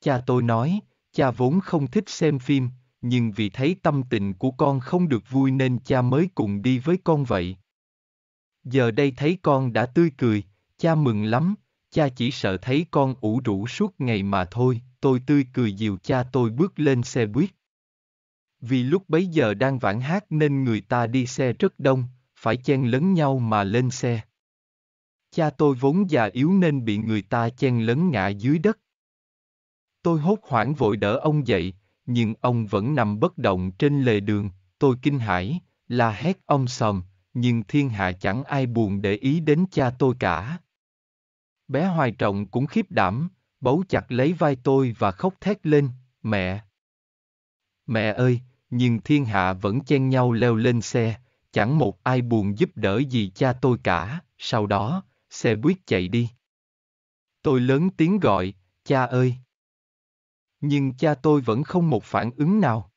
Cha tôi nói, cha vốn không thích xem phim, nhưng vì thấy tâm tình của con không được vui nên cha mới cùng đi với con vậy. Giờ đây thấy con đã tươi cười, cha mừng lắm, cha chỉ sợ thấy con ủ rũ suốt ngày mà thôi tôi tươi cười dìu cha tôi bước lên xe buýt. Vì lúc bấy giờ đang vãn hát nên người ta đi xe rất đông, phải chen lấn nhau mà lên xe. Cha tôi vốn già yếu nên bị người ta chen lấn ngã dưới đất. Tôi hốt hoảng vội đỡ ông dậy, nhưng ông vẫn nằm bất động trên lề đường, tôi kinh hãi, la hét ông sòm, nhưng thiên hạ chẳng ai buồn để ý đến cha tôi cả. Bé Hoài Trọng cũng khiếp đảm, bấu chặt lấy vai tôi và khóc thét lên, mẹ. Mẹ ơi, nhưng thiên hạ vẫn chen nhau leo lên xe, chẳng một ai buồn giúp đỡ gì cha tôi cả, sau đó, xe buýt chạy đi. Tôi lớn tiếng gọi, cha ơi. Nhưng cha tôi vẫn không một phản ứng nào.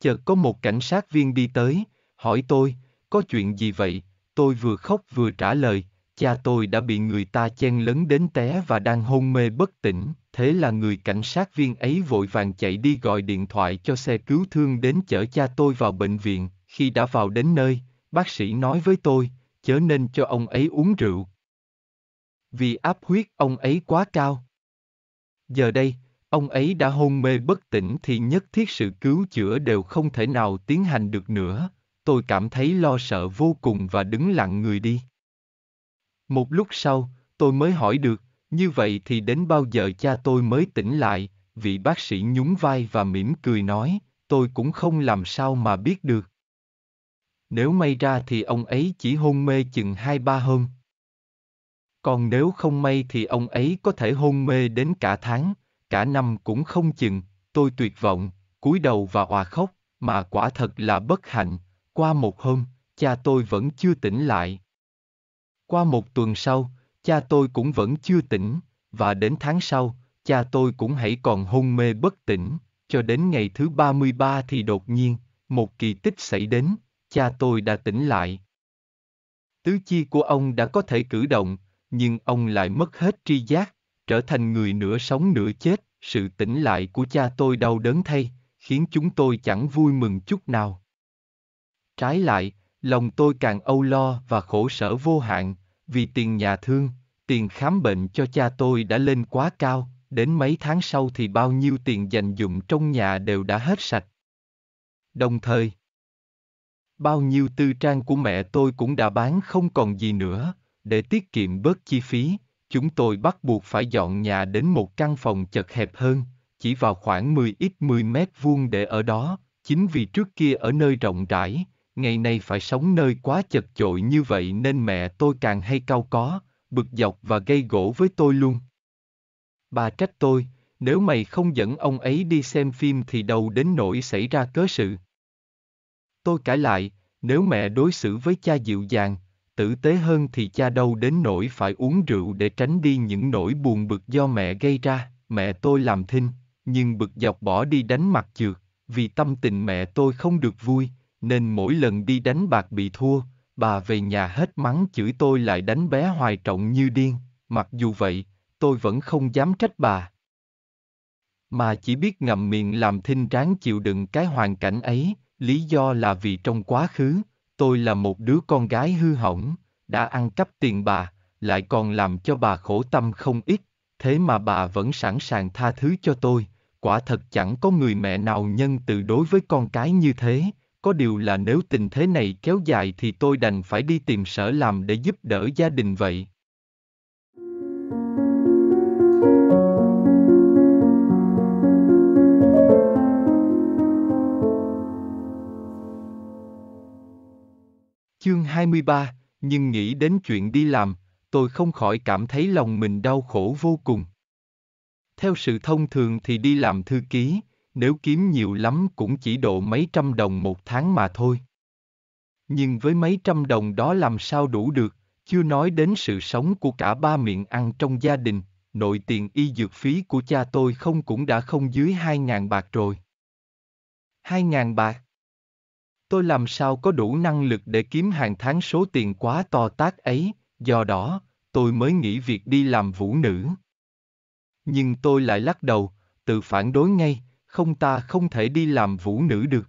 Chợt có một cảnh sát viên đi tới, hỏi tôi, có chuyện gì vậy, tôi vừa khóc vừa trả lời, cha tôi đã bị người ta chen lấn đến té và đang hôn mê bất tỉnh, thế là người cảnh sát viên ấy vội vàng chạy đi gọi điện thoại cho xe cứu thương đến chở cha tôi vào bệnh viện, khi đã vào đến nơi, bác sĩ nói với tôi, chớ nên cho ông ấy uống rượu. Vì áp huyết ông ấy quá cao. Giờ đây, ông ấy đã hôn mê bất tỉnh thì nhất thiết sự cứu chữa đều không thể nào tiến hành được nữa, tôi cảm thấy lo sợ vô cùng và đứng lặng người đi. Một lúc sau, tôi mới hỏi được, như vậy thì đến bao giờ cha tôi mới tỉnh lại, vị bác sĩ nhún vai và mỉm cười nói, tôi cũng không làm sao mà biết được. Nếu may ra thì ông ấy chỉ hôn mê chừng hai ba hôm. Còn nếu không may thì ông ấy có thể hôn mê đến cả tháng, cả năm cũng không chừng, tôi tuyệt vọng, cúi đầu và òa khóc, mà quả thật là bất hạnh, qua một hôm, cha tôi vẫn chưa tỉnh lại. Qua một tuần sau, cha tôi cũng vẫn chưa tỉnh, và đến tháng sau, cha tôi cũng hãy còn hôn mê bất tỉnh, cho đến ngày thứ 33 thì đột nhiên, một kỳ tích xảy đến, cha tôi đã tỉnh lại. Tứ chi của ông đã có thể cử động, nhưng ông lại mất hết tri giác, trở thành người nửa sống nửa chết, sự tỉnh lại của cha tôi đau đớn thay, khiến chúng tôi chẳng vui mừng chút nào. Trái lại, lòng tôi càng âu lo và khổ sở vô hạn, vì tiền nhà thương, tiền khám bệnh cho cha tôi đã lên quá cao, đến mấy tháng sau thì bao nhiêu tiền dành dụng trong nhà đều đã hết sạch. Đồng thời, bao nhiêu tư trang của mẹ tôi cũng đã bán không còn gì nữa, để tiết kiệm bớt chi phí, chúng tôi bắt buộc phải dọn nhà đến một căn phòng chật hẹp hơn, chỉ vào khoảng 10 ít 10 mét vuông để ở đó, chính vì trước kia ở nơi rộng rãi, ngày nay phải sống nơi quá chật chội như vậy nên mẹ tôi càng hay cau có, bực dọc và gây gỗ với tôi luôn. Bà trách tôi, nếu mày không dẫn ông ấy đi xem phim thì đâu đến nỗi xảy ra cớ sự. Tôi cãi lại, nếu mẹ đối xử với cha dịu dàng, tử tế hơn thì cha đâu đến nỗi phải uống rượu để tránh đi những nỗi buồn bực do mẹ gây ra, mẹ tôi làm thinh, nhưng bực dọc bỏ đi đánh mặt trượt, vì tâm tình mẹ tôi không được vui, nên mỗi lần đi đánh bạc bị thua, bà về nhà hết mắng chửi tôi lại đánh bé hoài trọng như điên, mặc dù vậy, tôi vẫn không dám trách bà. Mà chỉ biết ngậm miệng làm thinh ráng chịu đựng cái hoàn cảnh ấy, lý do là vì trong quá khứ, tôi là một đứa con gái hư hỏng, đã ăn cắp tiền bà, lại còn làm cho bà khổ tâm không ít, thế mà bà vẫn sẵn sàng tha thứ cho tôi, quả thật chẳng có người mẹ nào nhân từ đối với con cái như thế, có điều là nếu tình thế này kéo dài thì tôi đành phải đi tìm sở làm để giúp đỡ gia đình vậy. Chương 23, nhưng nghĩ đến chuyện đi làm, tôi không khỏi cảm thấy lòng mình đau khổ vô cùng. Theo sự thông thường thì đi làm thư ký, nếu kiếm nhiều lắm cũng chỉ độ mấy trăm đồng một tháng mà thôi. Nhưng với mấy trăm đồng đó làm sao đủ được, chưa nói đến sự sống của cả ba miệng ăn trong gia đình, nội tiền y dược phí của cha tôi không cũng đã không dưới hai ngàn bạc rồi. Hai ngàn bạc? Tôi làm sao có đủ năng lực để kiếm hàng tháng số tiền quá to tác ấy, do đó, tôi mới nghĩ việc đi làm vũ nữ. Nhưng tôi lại lắc đầu, tự phản đối ngay, không ta không thể đi làm vũ nữ được.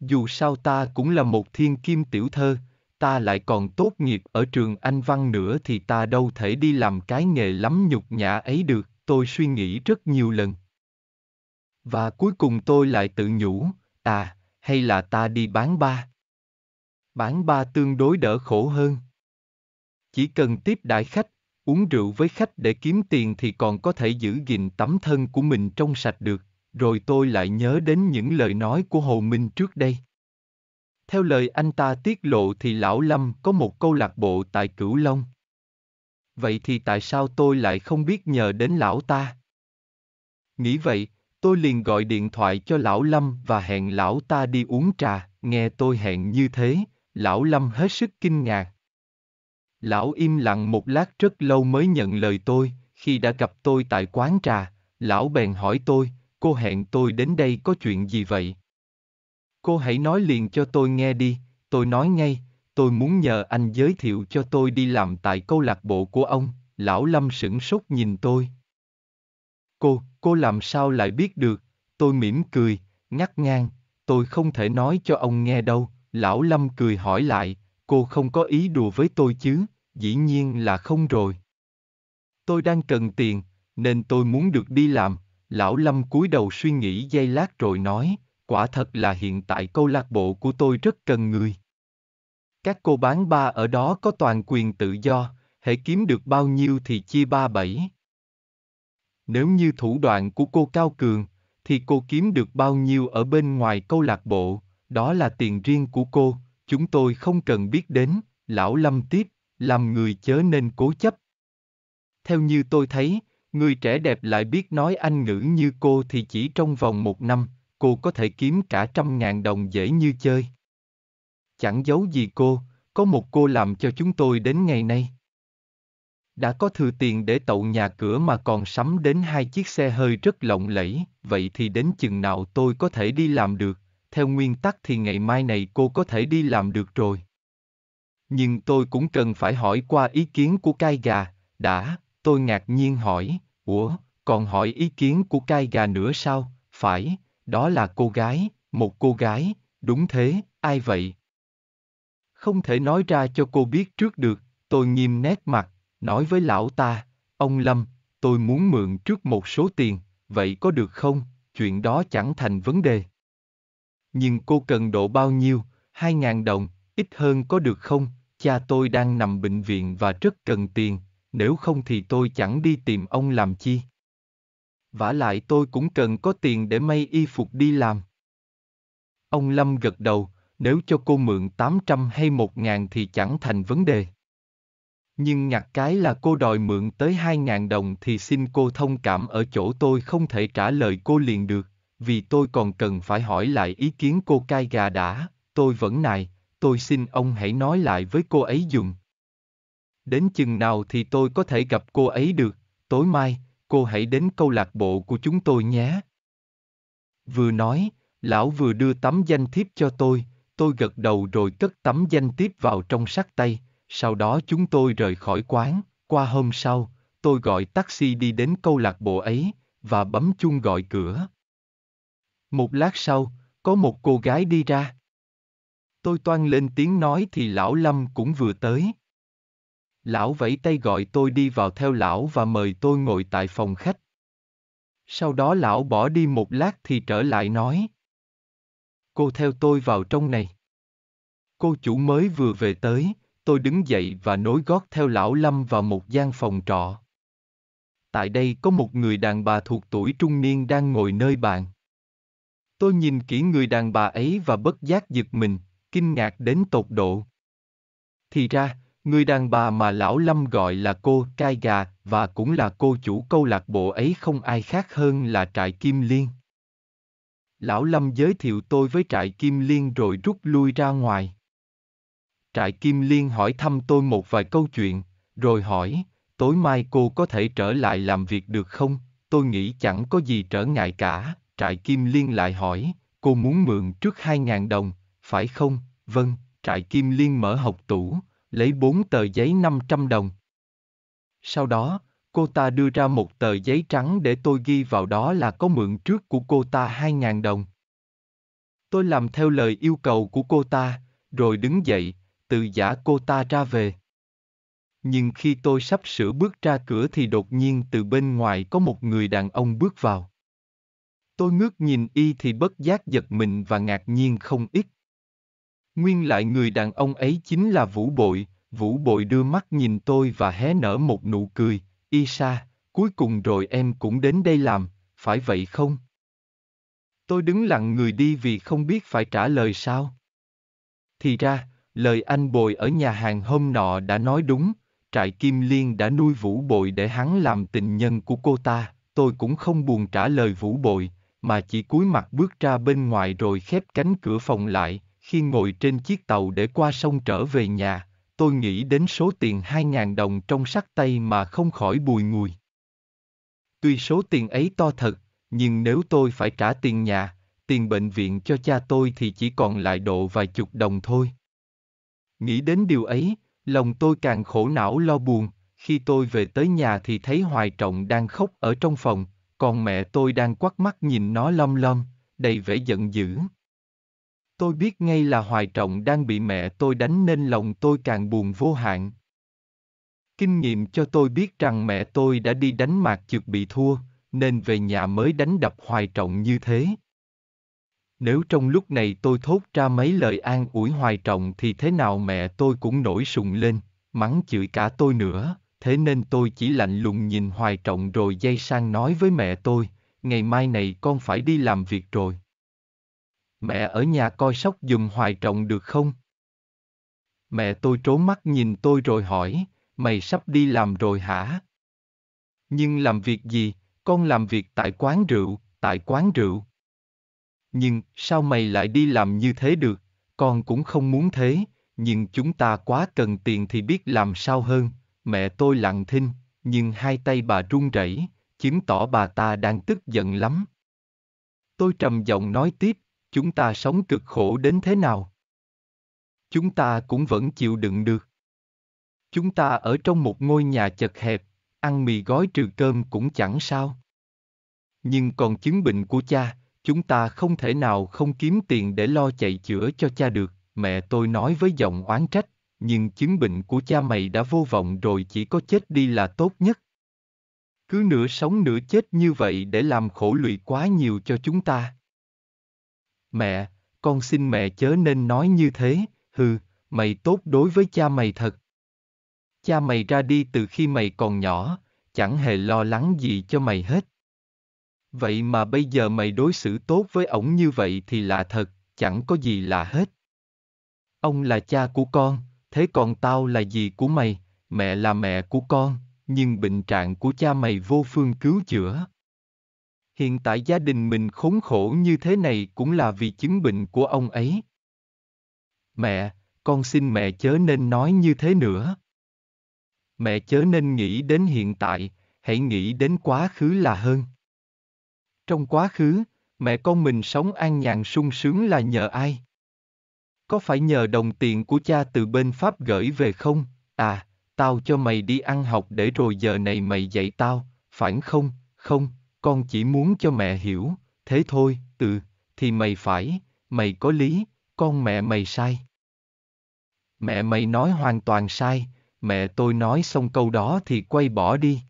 Dù sao ta cũng là một thiên kim tiểu thơ, ta lại còn tốt nghiệp ở trường Anh Văn nữa thì ta đâu thể đi làm cái nghề lắm nhục nhã ấy được, tôi suy nghĩ rất nhiều lần. Và cuối cùng tôi lại tự nhủ, à, hay là ta đi bán ba. Bán ba tương đối đỡ khổ hơn. Chỉ cần tiếp đãi khách, uống rượu với khách để kiếm tiền thì còn có thể giữ gìn tấm thân của mình trong sạch được rồi tôi lại nhớ đến những lời nói của Hồ Minh trước đây. Theo lời anh ta tiết lộ thì Lão Lâm có một câu lạc bộ tại Cửu Long. Vậy thì tại sao tôi lại không biết nhờ đến Lão ta? Nghĩ vậy, tôi liền gọi điện thoại cho Lão Lâm và hẹn Lão ta đi uống trà, nghe tôi hẹn như thế, Lão Lâm hết sức kinh ngạc. Lão im lặng một lát rất lâu mới nhận lời tôi, khi đã gặp tôi tại quán trà, lão bèn hỏi tôi, cô hẹn tôi đến đây có chuyện gì vậy? Cô hãy nói liền cho tôi nghe đi, tôi nói ngay, tôi muốn nhờ anh giới thiệu cho tôi đi làm tại câu lạc bộ của ông, lão Lâm sửng sốt nhìn tôi. Cô, cô làm sao lại biết được, tôi mỉm cười, ngắt ngang, tôi không thể nói cho ông nghe đâu, lão Lâm cười hỏi lại, cô không có ý đùa với tôi chứ, dĩ nhiên là không rồi. Tôi đang cần tiền, nên tôi muốn được đi làm, Lão Lâm cúi đầu suy nghĩ giây lát rồi nói, quả thật là hiện tại câu lạc bộ của tôi rất cần người. Các cô bán ba ở đó có toàn quyền tự do, hệ kiếm được bao nhiêu thì chia ba bảy. Nếu như thủ đoạn của cô cao cường, thì cô kiếm được bao nhiêu ở bên ngoài câu lạc bộ, đó là tiền riêng của cô, chúng tôi không cần biết đến, lão lâm tiếp, làm người chớ nên cố chấp. Theo như tôi thấy, Người trẻ đẹp lại biết nói Anh ngữ như cô thì chỉ trong vòng một năm, cô có thể kiếm cả trăm ngàn đồng dễ như chơi. Chẳng giấu gì cô, có một cô làm cho chúng tôi đến ngày nay. Đã có thừa tiền để tậu nhà cửa mà còn sắm đến hai chiếc xe hơi rất lộng lẫy, vậy thì đến chừng nào tôi có thể đi làm được, theo nguyên tắc thì ngày mai này cô có thể đi làm được rồi. Nhưng tôi cũng cần phải hỏi qua ý kiến của cai gà, đã, tôi ngạc nhiên hỏi, ủa, còn hỏi ý kiến của cai gà nữa sao, phải, đó là cô gái, một cô gái, đúng thế, ai vậy? Không thể nói ra cho cô biết trước được, tôi nghiêm nét mặt, nói với lão ta, ông Lâm, tôi muốn mượn trước một số tiền, vậy có được không, chuyện đó chẳng thành vấn đề. Nhưng cô cần độ bao nhiêu, hai ngàn đồng, ít hơn có được không, cha tôi đang nằm bệnh viện và rất cần tiền, nếu không thì tôi chẳng đi tìm ông làm chi. Vả lại tôi cũng cần có tiền để may y phục đi làm. Ông Lâm gật đầu, nếu cho cô mượn 800 hay 1.000 thì chẳng thành vấn đề. Nhưng ngặt cái là cô đòi mượn tới 2.000 đồng thì xin cô thông cảm ở chỗ tôi không thể trả lời cô liền được, vì tôi còn cần phải hỏi lại ý kiến cô cai gà đã, tôi vẫn này, tôi xin ông hãy nói lại với cô ấy dùm đến chừng nào thì tôi có thể gặp cô ấy được, tối mai, cô hãy đến câu lạc bộ của chúng tôi nhé. Vừa nói, lão vừa đưa tấm danh thiếp cho tôi, tôi gật đầu rồi cất tấm danh thiếp vào trong sát tay, sau đó chúng tôi rời khỏi quán, qua hôm sau, tôi gọi taxi đi đến câu lạc bộ ấy, và bấm chuông gọi cửa. Một lát sau, có một cô gái đi ra. Tôi toan lên tiếng nói thì lão Lâm cũng vừa tới. Lão vẫy tay gọi tôi đi vào theo lão và mời tôi ngồi tại phòng khách. Sau đó lão bỏ đi một lát thì trở lại nói. Cô theo tôi vào trong này. Cô chủ mới vừa về tới, tôi đứng dậy và nối gót theo lão Lâm vào một gian phòng trọ. Tại đây có một người đàn bà thuộc tuổi trung niên đang ngồi nơi bàn. Tôi nhìn kỹ người đàn bà ấy và bất giác giật mình, kinh ngạc đến tột độ. Thì ra, Người đàn bà mà lão Lâm gọi là cô trai gà và cũng là cô chủ câu lạc bộ ấy không ai khác hơn là Trại Kim Liên. Lão Lâm giới thiệu tôi với Trại Kim Liên rồi rút lui ra ngoài. Trại Kim Liên hỏi thăm tôi một vài câu chuyện, rồi hỏi, tối mai cô có thể trở lại làm việc được không? Tôi nghĩ chẳng có gì trở ngại cả. Trại Kim Liên lại hỏi, cô muốn mượn trước hai ngàn đồng, phải không? Vâng, Trại Kim Liên mở học tủ, lấy bốn tờ giấy 500 đồng. Sau đó, cô ta đưa ra một tờ giấy trắng để tôi ghi vào đó là có mượn trước của cô ta 2.000 đồng. Tôi làm theo lời yêu cầu của cô ta, rồi đứng dậy, từ giả cô ta ra về. Nhưng khi tôi sắp sửa bước ra cửa thì đột nhiên từ bên ngoài có một người đàn ông bước vào. Tôi ngước nhìn y thì bất giác giật mình và ngạc nhiên không ít. Nguyên lại người đàn ông ấy chính là Vũ Bội, Vũ Bội đưa mắt nhìn tôi và hé nở một nụ cười, Isa, cuối cùng rồi em cũng đến đây làm, phải vậy không? Tôi đứng lặng người đi vì không biết phải trả lời sao. Thì ra, lời anh Bồi ở nhà hàng hôm nọ đã nói đúng, trại Kim Liên đã nuôi Vũ Bội để hắn làm tình nhân của cô ta, tôi cũng không buồn trả lời Vũ Bội, mà chỉ cúi mặt bước ra bên ngoài rồi khép cánh cửa phòng lại, khi ngồi trên chiếc tàu để qua sông trở về nhà, tôi nghĩ đến số tiền 2.000 đồng trong sắc tay mà không khỏi bùi ngùi. Tuy số tiền ấy to thật, nhưng nếu tôi phải trả tiền nhà, tiền bệnh viện cho cha tôi thì chỉ còn lại độ vài chục đồng thôi. Nghĩ đến điều ấy, lòng tôi càng khổ não lo buồn, khi tôi về tới nhà thì thấy Hoài Trọng đang khóc ở trong phòng, còn mẹ tôi đang quắt mắt nhìn nó lom lom, đầy vẻ giận dữ. Tôi biết ngay là Hoài Trọng đang bị mẹ tôi đánh nên lòng tôi càng buồn vô hạn. Kinh nghiệm cho tôi biết rằng mẹ tôi đã đi đánh mạc chược bị thua, nên về nhà mới đánh đập Hoài Trọng như thế. Nếu trong lúc này tôi thốt ra mấy lời an ủi Hoài Trọng thì thế nào mẹ tôi cũng nổi sùng lên, mắng chửi cả tôi nữa, thế nên tôi chỉ lạnh lùng nhìn Hoài Trọng rồi dây sang nói với mẹ tôi, ngày mai này con phải đi làm việc rồi mẹ ở nhà coi sóc giùm hoài trọng được không? Mẹ tôi trố mắt nhìn tôi rồi hỏi, mày sắp đi làm rồi hả? Nhưng làm việc gì, con làm việc tại quán rượu, tại quán rượu. Nhưng, sao mày lại đi làm như thế được, con cũng không muốn thế, nhưng chúng ta quá cần tiền thì biết làm sao hơn, mẹ tôi lặng thinh, nhưng hai tay bà run rẩy, chứng tỏ bà ta đang tức giận lắm. Tôi trầm giọng nói tiếp, chúng ta sống cực khổ đến thế nào chúng ta cũng vẫn chịu đựng được chúng ta ở trong một ngôi nhà chật hẹp ăn mì gói trừ cơm cũng chẳng sao nhưng còn chứng bệnh của cha chúng ta không thể nào không kiếm tiền để lo chạy chữa cho cha được mẹ tôi nói với giọng oán trách nhưng chứng bệnh của cha mày đã vô vọng rồi chỉ có chết đi là tốt nhất cứ nửa sống nửa chết như vậy để làm khổ lụy quá nhiều cho chúng ta Mẹ, con xin mẹ chớ nên nói như thế, hừ, mày tốt đối với cha mày thật. Cha mày ra đi từ khi mày còn nhỏ, chẳng hề lo lắng gì cho mày hết. Vậy mà bây giờ mày đối xử tốt với ổng như vậy thì là thật, chẳng có gì là hết. Ông là cha của con, thế còn tao là gì của mày, mẹ là mẹ của con, nhưng bệnh trạng của cha mày vô phương cứu chữa hiện tại gia đình mình khốn khổ như thế này cũng là vì chứng bệnh của ông ấy. Mẹ, con xin mẹ chớ nên nói như thế nữa. Mẹ chớ nên nghĩ đến hiện tại, hãy nghĩ đến quá khứ là hơn. Trong quá khứ, mẹ con mình sống an nhàn sung sướng là nhờ ai? Có phải nhờ đồng tiền của cha từ bên Pháp gửi về không? À, tao cho mày đi ăn học để rồi giờ này mày dạy tao, phải không? Không, con chỉ muốn cho mẹ hiểu, thế thôi, từ thì mày phải, mày có lý, con mẹ mày sai. Mẹ mày nói hoàn toàn sai, mẹ tôi nói xong câu đó thì quay bỏ đi.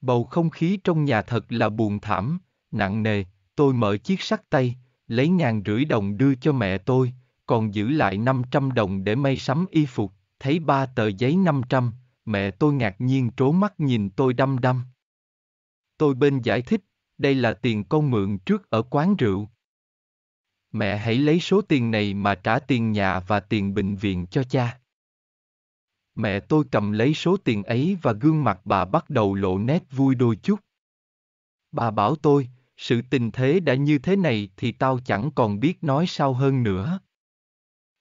Bầu không khí trong nhà thật là buồn thảm, nặng nề, tôi mở chiếc sắt tay, lấy ngàn rưỡi đồng đưa cho mẹ tôi, còn giữ lại 500 đồng để may sắm y phục, thấy ba tờ giấy 500, mẹ tôi ngạc nhiên trố mắt nhìn tôi đăm đăm. Tôi bên giải thích, đây là tiền con mượn trước ở quán rượu. Mẹ hãy lấy số tiền này mà trả tiền nhà và tiền bệnh viện cho cha. Mẹ tôi cầm lấy số tiền ấy và gương mặt bà bắt đầu lộ nét vui đôi chút. Bà bảo tôi, sự tình thế đã như thế này thì tao chẳng còn biết nói sao hơn nữa.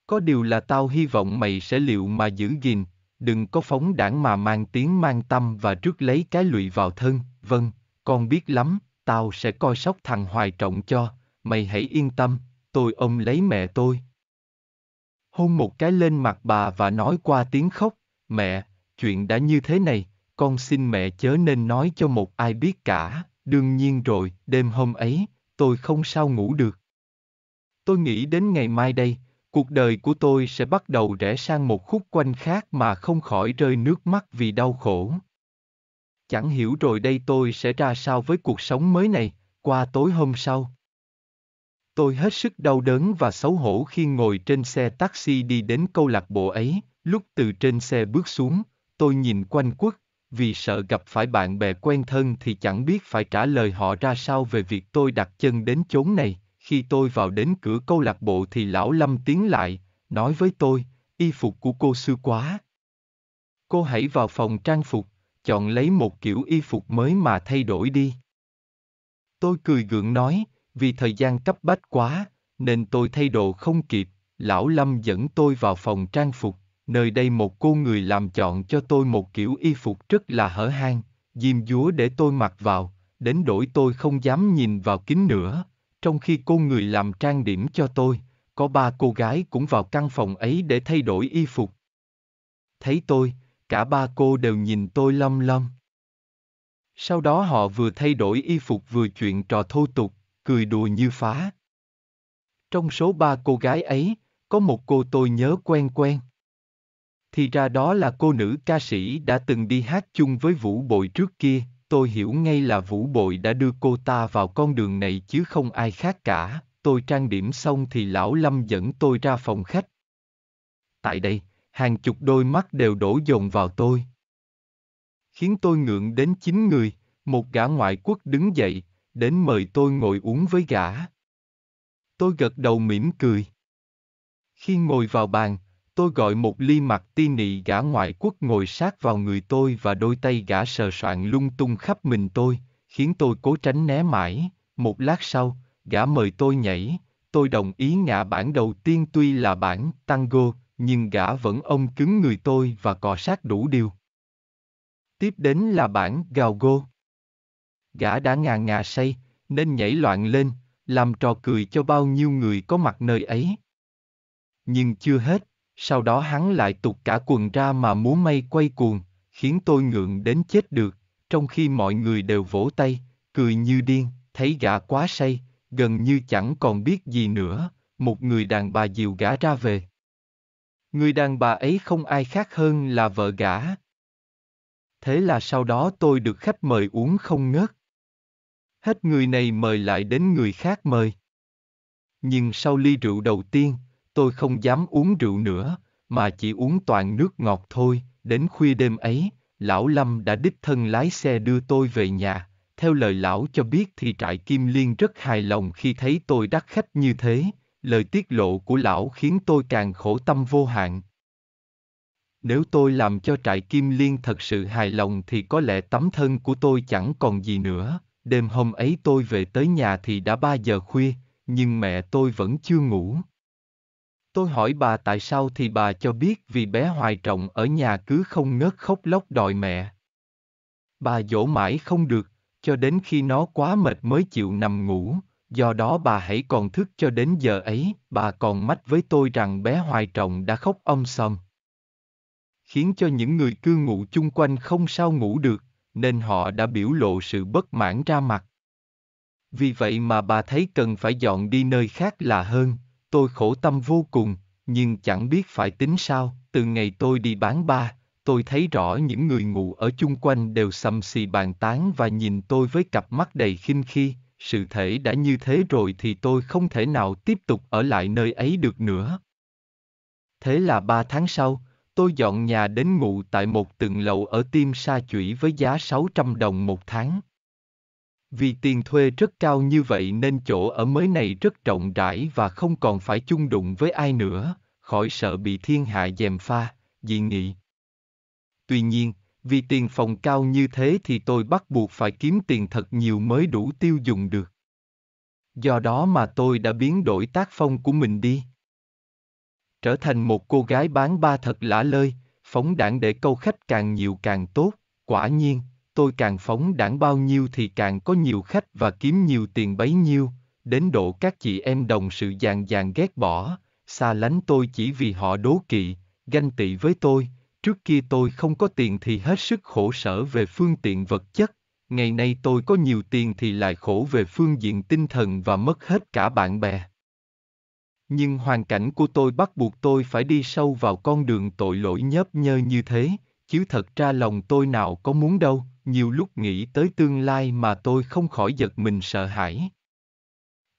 Có điều là tao hy vọng mày sẽ liệu mà giữ gìn, đừng có phóng đảng mà mang tiếng mang tâm và rước lấy cái lụy vào thân, vâng. Con biết lắm, tao sẽ coi sóc thằng Hoài Trọng cho, mày hãy yên tâm, tôi ôm lấy mẹ tôi. Hôn một cái lên mặt bà và nói qua tiếng khóc, mẹ, chuyện đã như thế này, con xin mẹ chớ nên nói cho một ai biết cả, đương nhiên rồi, đêm hôm ấy, tôi không sao ngủ được. Tôi nghĩ đến ngày mai đây, cuộc đời của tôi sẽ bắt đầu rẽ sang một khúc quanh khác mà không khỏi rơi nước mắt vì đau khổ. Chẳng hiểu rồi đây tôi sẽ ra sao với cuộc sống mới này, qua tối hôm sau. Tôi hết sức đau đớn và xấu hổ khi ngồi trên xe taxi đi đến câu lạc bộ ấy, lúc từ trên xe bước xuống, tôi nhìn quanh quất, vì sợ gặp phải bạn bè quen thân thì chẳng biết phải trả lời họ ra sao về việc tôi đặt chân đến chốn này. Khi tôi vào đến cửa câu lạc bộ thì lão Lâm tiến lại, nói với tôi, y phục của cô sư quá. Cô hãy vào phòng trang phục chọn lấy một kiểu y phục mới mà thay đổi đi. Tôi cười gượng nói, vì thời gian cấp bách quá, nên tôi thay đồ không kịp, lão Lâm dẫn tôi vào phòng trang phục, nơi đây một cô người làm chọn cho tôi một kiểu y phục rất là hở hang, diêm dúa để tôi mặc vào, đến đổi tôi không dám nhìn vào kính nữa, trong khi cô người làm trang điểm cho tôi, có ba cô gái cũng vào căn phòng ấy để thay đổi y phục. Thấy tôi, cả ba cô đều nhìn tôi lom lom. Sau đó họ vừa thay đổi y phục vừa chuyện trò thô tục, cười đùa như phá. Trong số ba cô gái ấy, có một cô tôi nhớ quen quen. Thì ra đó là cô nữ ca sĩ đã từng đi hát chung với Vũ Bội trước kia, tôi hiểu ngay là Vũ Bội đã đưa cô ta vào con đường này chứ không ai khác cả, tôi trang điểm xong thì lão Lâm dẫn tôi ra phòng khách. Tại đây, hàng chục đôi mắt đều đổ dồn vào tôi. Khiến tôi ngượng đến chín người, một gã ngoại quốc đứng dậy, đến mời tôi ngồi uống với gã. Tôi gật đầu mỉm cười. Khi ngồi vào bàn, tôi gọi một ly mặt ti nị. gã ngoại quốc ngồi sát vào người tôi và đôi tay gã sờ soạn lung tung khắp mình tôi, khiến tôi cố tránh né mãi. Một lát sau, gã mời tôi nhảy, tôi đồng ý ngã bản đầu tiên tuy là bản tango, nhưng gã vẫn ông cứng người tôi và cò sát đủ điều. Tiếp đến là bản gào gô. Gã đã ngà ngà say, nên nhảy loạn lên, làm trò cười cho bao nhiêu người có mặt nơi ấy. Nhưng chưa hết, sau đó hắn lại tụt cả quần ra mà múa may quay cuồng, khiến tôi ngượng đến chết được, trong khi mọi người đều vỗ tay, cười như điên, thấy gã quá say, gần như chẳng còn biết gì nữa, một người đàn bà dìu gã ra về. Người đàn bà ấy không ai khác hơn là vợ gã. Thế là sau đó tôi được khách mời uống không ngớt. Hết người này mời lại đến người khác mời. Nhưng sau ly rượu đầu tiên, tôi không dám uống rượu nữa, mà chỉ uống toàn nước ngọt thôi, đến khuya đêm ấy, lão Lâm đã đích thân lái xe đưa tôi về nhà, theo lời lão cho biết thì trại Kim Liên rất hài lòng khi thấy tôi đắc khách như thế, lời tiết lộ của lão khiến tôi càng khổ tâm vô hạn. Nếu tôi làm cho trại Kim Liên thật sự hài lòng thì có lẽ tấm thân của tôi chẳng còn gì nữa. Đêm hôm ấy tôi về tới nhà thì đã 3 giờ khuya, nhưng mẹ tôi vẫn chưa ngủ. Tôi hỏi bà tại sao thì bà cho biết vì bé Hoài Trọng ở nhà cứ không ngớt khóc lóc đòi mẹ. Bà dỗ mãi không được, cho đến khi nó quá mệt mới chịu nằm ngủ, do đó bà hãy còn thức cho đến giờ ấy, bà còn mách với tôi rằng bé Hoài Trọng đã khóc om sòm. Khiến cho những người cư ngụ chung quanh không sao ngủ được, nên họ đã biểu lộ sự bất mãn ra mặt. Vì vậy mà bà thấy cần phải dọn đi nơi khác là hơn, tôi khổ tâm vô cùng, nhưng chẳng biết phải tính sao, từ ngày tôi đi bán ba, tôi thấy rõ những người ngủ ở chung quanh đều sầm xì bàn tán và nhìn tôi với cặp mắt đầy khinh khi, sự thể đã như thế rồi thì tôi không thể nào tiếp tục ở lại nơi ấy được nữa. Thế là ba tháng sau, tôi dọn nhà đến ngủ tại một tầng lầu ở Tim Sa Chủy với giá 600 đồng một tháng. Vì tiền thuê rất cao như vậy nên chỗ ở mới này rất rộng rãi và không còn phải chung đụng với ai nữa, khỏi sợ bị thiên hạ dèm pha, dị nghị. Tuy nhiên, vì tiền phòng cao như thế thì tôi bắt buộc phải kiếm tiền thật nhiều mới đủ tiêu dùng được. Do đó mà tôi đã biến đổi tác phong của mình đi. Trở thành một cô gái bán ba thật lả lơi, phóng đảng để câu khách càng nhiều càng tốt, quả nhiên, tôi càng phóng đảng bao nhiêu thì càng có nhiều khách và kiếm nhiều tiền bấy nhiêu, đến độ các chị em đồng sự dàn dàn ghét bỏ, xa lánh tôi chỉ vì họ đố kỵ, ganh tị với tôi, trước kia tôi không có tiền thì hết sức khổ sở về phương tiện vật chất, ngày nay tôi có nhiều tiền thì lại khổ về phương diện tinh thần và mất hết cả bạn bè. Nhưng hoàn cảnh của tôi bắt buộc tôi phải đi sâu vào con đường tội lỗi nhớp nhơ như thế, chứ thật ra lòng tôi nào có muốn đâu, nhiều lúc nghĩ tới tương lai mà tôi không khỏi giật mình sợ hãi.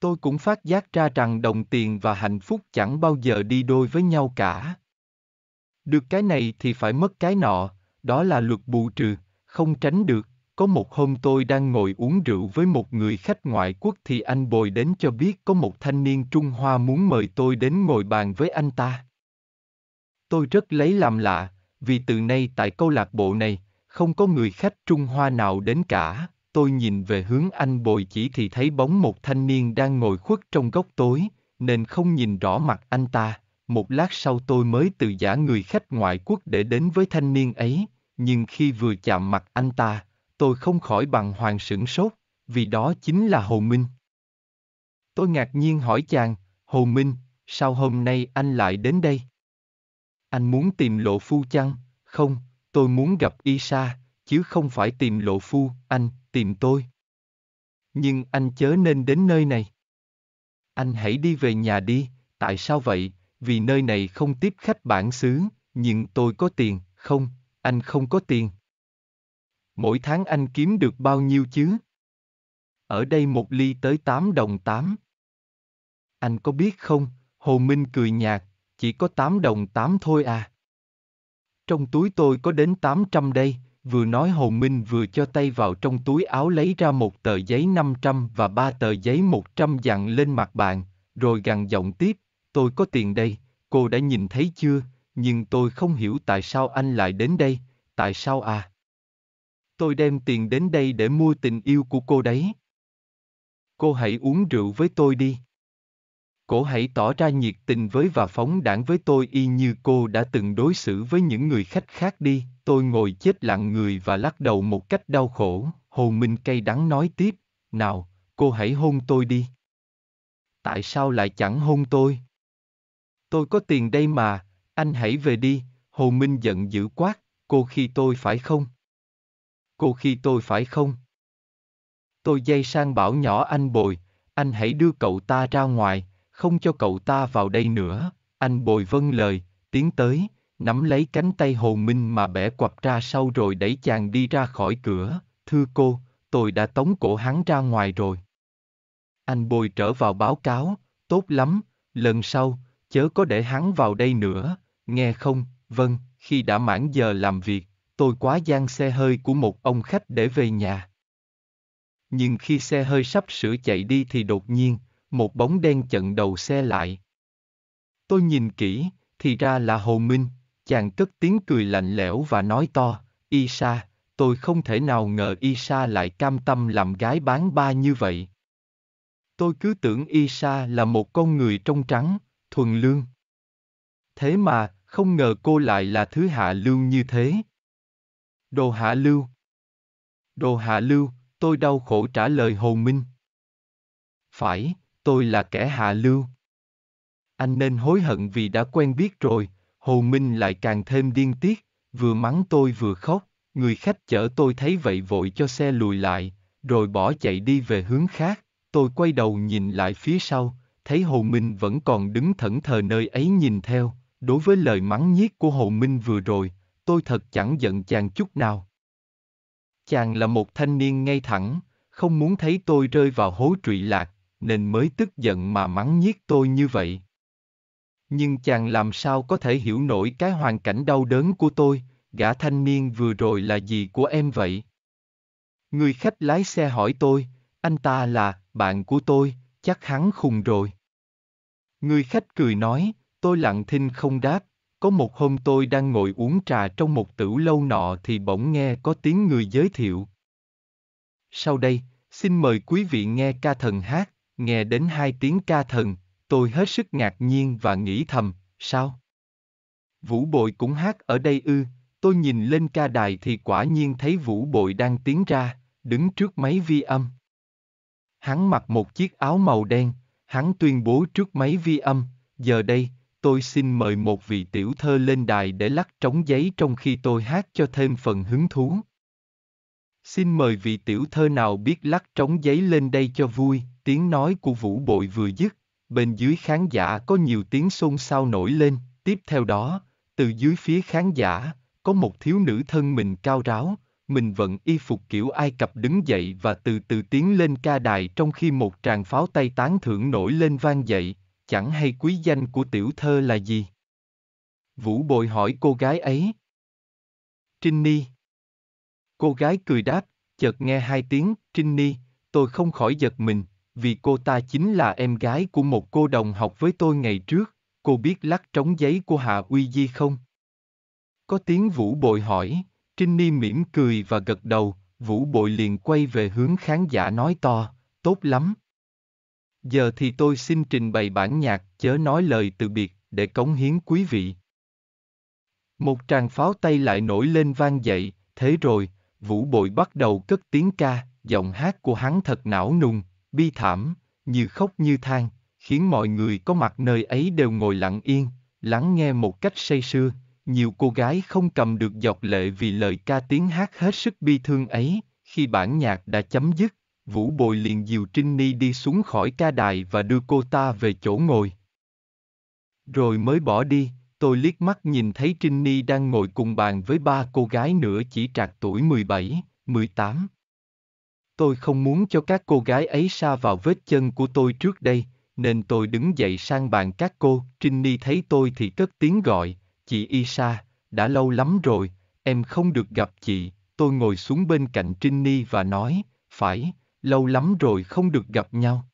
Tôi cũng phát giác ra rằng đồng tiền và hạnh phúc chẳng bao giờ đi đôi với nhau cả. Được cái này thì phải mất cái nọ, đó là luật bù trừ, không tránh được. Có một hôm tôi đang ngồi uống rượu với một người khách ngoại quốc thì anh bồi đến cho biết có một thanh niên Trung Hoa muốn mời tôi đến ngồi bàn với anh ta. Tôi rất lấy làm lạ, vì từ nay tại câu lạc bộ này, không có người khách Trung Hoa nào đến cả. Tôi nhìn về hướng anh bồi chỉ thì thấy bóng một thanh niên đang ngồi khuất trong góc tối, nên không nhìn rõ mặt anh ta một lát sau tôi mới từ giả người khách ngoại quốc để đến với thanh niên ấy, nhưng khi vừa chạm mặt anh ta, tôi không khỏi bằng hoàng sửng sốt, vì đó chính là Hồ Minh. Tôi ngạc nhiên hỏi chàng, Hồ Minh, sao hôm nay anh lại đến đây? Anh muốn tìm lộ phu chăng? Không, tôi muốn gặp Isa, chứ không phải tìm lộ phu, anh, tìm tôi. Nhưng anh chớ nên đến nơi này. Anh hãy đi về nhà đi, tại sao vậy? vì nơi này không tiếp khách bản xứ, nhưng tôi có tiền, không, anh không có tiền. Mỗi tháng anh kiếm được bao nhiêu chứ? Ở đây một ly tới 8 đồng 8. Anh có biết không, Hồ Minh cười nhạt, chỉ có 8 đồng 8 thôi à. Trong túi tôi có đến 800 đây, vừa nói Hồ Minh vừa cho tay vào trong túi áo lấy ra một tờ giấy 500 và ba tờ giấy 100 dặn lên mặt bạn, rồi gằn giọng tiếp, tôi có tiền đây, cô đã nhìn thấy chưa, nhưng tôi không hiểu tại sao anh lại đến đây, tại sao à? Tôi đem tiền đến đây để mua tình yêu của cô đấy. Cô hãy uống rượu với tôi đi. Cô hãy tỏ ra nhiệt tình với và phóng đảng với tôi y như cô đã từng đối xử với những người khách khác đi. Tôi ngồi chết lặng người và lắc đầu một cách đau khổ. Hồ Minh cay đắng nói tiếp, nào, cô hãy hôn tôi đi. Tại sao lại chẳng hôn tôi? tôi có tiền đây mà, anh hãy về đi, Hồ Minh giận dữ quát, cô khi tôi phải không? Cô khi tôi phải không? Tôi dây sang bảo nhỏ anh bồi, anh hãy đưa cậu ta ra ngoài, không cho cậu ta vào đây nữa, anh bồi vâng lời, tiến tới, nắm lấy cánh tay Hồ Minh mà bẻ quặp ra sau rồi đẩy chàng đi ra khỏi cửa, thưa cô, tôi đã tống cổ hắn ra ngoài rồi. Anh bồi trở vào báo cáo, tốt lắm, lần sau, chớ có để hắn vào đây nữa, nghe không, vâng, khi đã mãn giờ làm việc, tôi quá gian xe hơi của một ông khách để về nhà. Nhưng khi xe hơi sắp sửa chạy đi thì đột nhiên, một bóng đen chặn đầu xe lại. Tôi nhìn kỹ, thì ra là Hồ Minh, chàng cất tiếng cười lạnh lẽo và nói to, Isa, tôi không thể nào ngờ Isa lại cam tâm làm gái bán ba như vậy. Tôi cứ tưởng Isa là một con người trong trắng, thuần lương. Thế mà, không ngờ cô lại là thứ hạ lưu như thế. Đồ hạ lưu. Đồ hạ lưu, tôi đau khổ trả lời Hồ Minh. Phải, tôi là kẻ hạ lưu. Anh nên hối hận vì đã quen biết rồi, Hồ Minh lại càng thêm điên tiết, vừa mắng tôi vừa khóc, người khách chở tôi thấy vậy vội cho xe lùi lại, rồi bỏ chạy đi về hướng khác, tôi quay đầu nhìn lại phía sau, thấy Hồ Minh vẫn còn đứng thẫn thờ nơi ấy nhìn theo, đối với lời mắng nhiếc của Hồ Minh vừa rồi, tôi thật chẳng giận chàng chút nào. Chàng là một thanh niên ngay thẳng, không muốn thấy tôi rơi vào hố trụy lạc, nên mới tức giận mà mắng nhiếc tôi như vậy. Nhưng chàng làm sao có thể hiểu nổi cái hoàn cảnh đau đớn của tôi, gã thanh niên vừa rồi là gì của em vậy? Người khách lái xe hỏi tôi, anh ta là bạn của tôi, chắc hắn khùng rồi. Người khách cười nói, tôi lặng thinh không đáp, có một hôm tôi đang ngồi uống trà trong một tửu lâu nọ thì bỗng nghe có tiếng người giới thiệu. Sau đây, xin mời quý vị nghe ca thần hát, nghe đến hai tiếng ca thần, tôi hết sức ngạc nhiên và nghĩ thầm, sao? Vũ bội cũng hát ở đây ư, tôi nhìn lên ca đài thì quả nhiên thấy vũ bội đang tiến ra, đứng trước máy vi âm. Hắn mặc một chiếc áo màu đen, Hắn tuyên bố trước máy vi âm, giờ đây, tôi xin mời một vị tiểu thơ lên đài để lắc trống giấy trong khi tôi hát cho thêm phần hứng thú. Xin mời vị tiểu thơ nào biết lắc trống giấy lên đây cho vui, tiếng nói của vũ bội vừa dứt, bên dưới khán giả có nhiều tiếng xôn xao nổi lên, tiếp theo đó, từ dưới phía khán giả, có một thiếu nữ thân mình cao ráo, mình vận y phục kiểu Ai Cập đứng dậy và từ từ tiến lên ca đài trong khi một tràng pháo tay tán thưởng nổi lên vang dậy, chẳng hay quý danh của tiểu thơ là gì. Vũ bồi hỏi cô gái ấy. Trinh Ni. Cô gái cười đáp, chợt nghe hai tiếng, Trinh Ni, tôi không khỏi giật mình, vì cô ta chính là em gái của một cô đồng học với tôi ngày trước, cô biết lắc trống giấy của Hạ Uy Di không? Có tiếng vũ bồi hỏi, Trinh Ni mỉm cười và gật đầu, Vũ Bội liền quay về hướng khán giả nói to, tốt lắm. Giờ thì tôi xin trình bày bản nhạc chớ nói lời từ biệt để cống hiến quý vị. Một tràng pháo tay lại nổi lên vang dậy, thế rồi, Vũ Bội bắt đầu cất tiếng ca, giọng hát của hắn thật não nùng, bi thảm, như khóc như than, khiến mọi người có mặt nơi ấy đều ngồi lặng yên, lắng nghe một cách say sưa, nhiều cô gái không cầm được giọt lệ vì lời ca tiếng hát hết sức bi thương ấy, khi bản nhạc đã chấm dứt, Vũ Bồi liền dìu Trinh Ni đi xuống khỏi ca đài và đưa cô ta về chỗ ngồi. Rồi mới bỏ đi, tôi liếc mắt nhìn thấy Trinh Ni đang ngồi cùng bàn với ba cô gái nữa chỉ trạc tuổi 17, 18. Tôi không muốn cho các cô gái ấy xa vào vết chân của tôi trước đây, nên tôi đứng dậy sang bàn các cô, Trinh Ni thấy tôi thì cất tiếng gọi, Chị Isa, đã lâu lắm rồi, em không được gặp chị, tôi ngồi xuống bên cạnh Trinh Ni và nói, phải, lâu lắm rồi không được gặp nhau.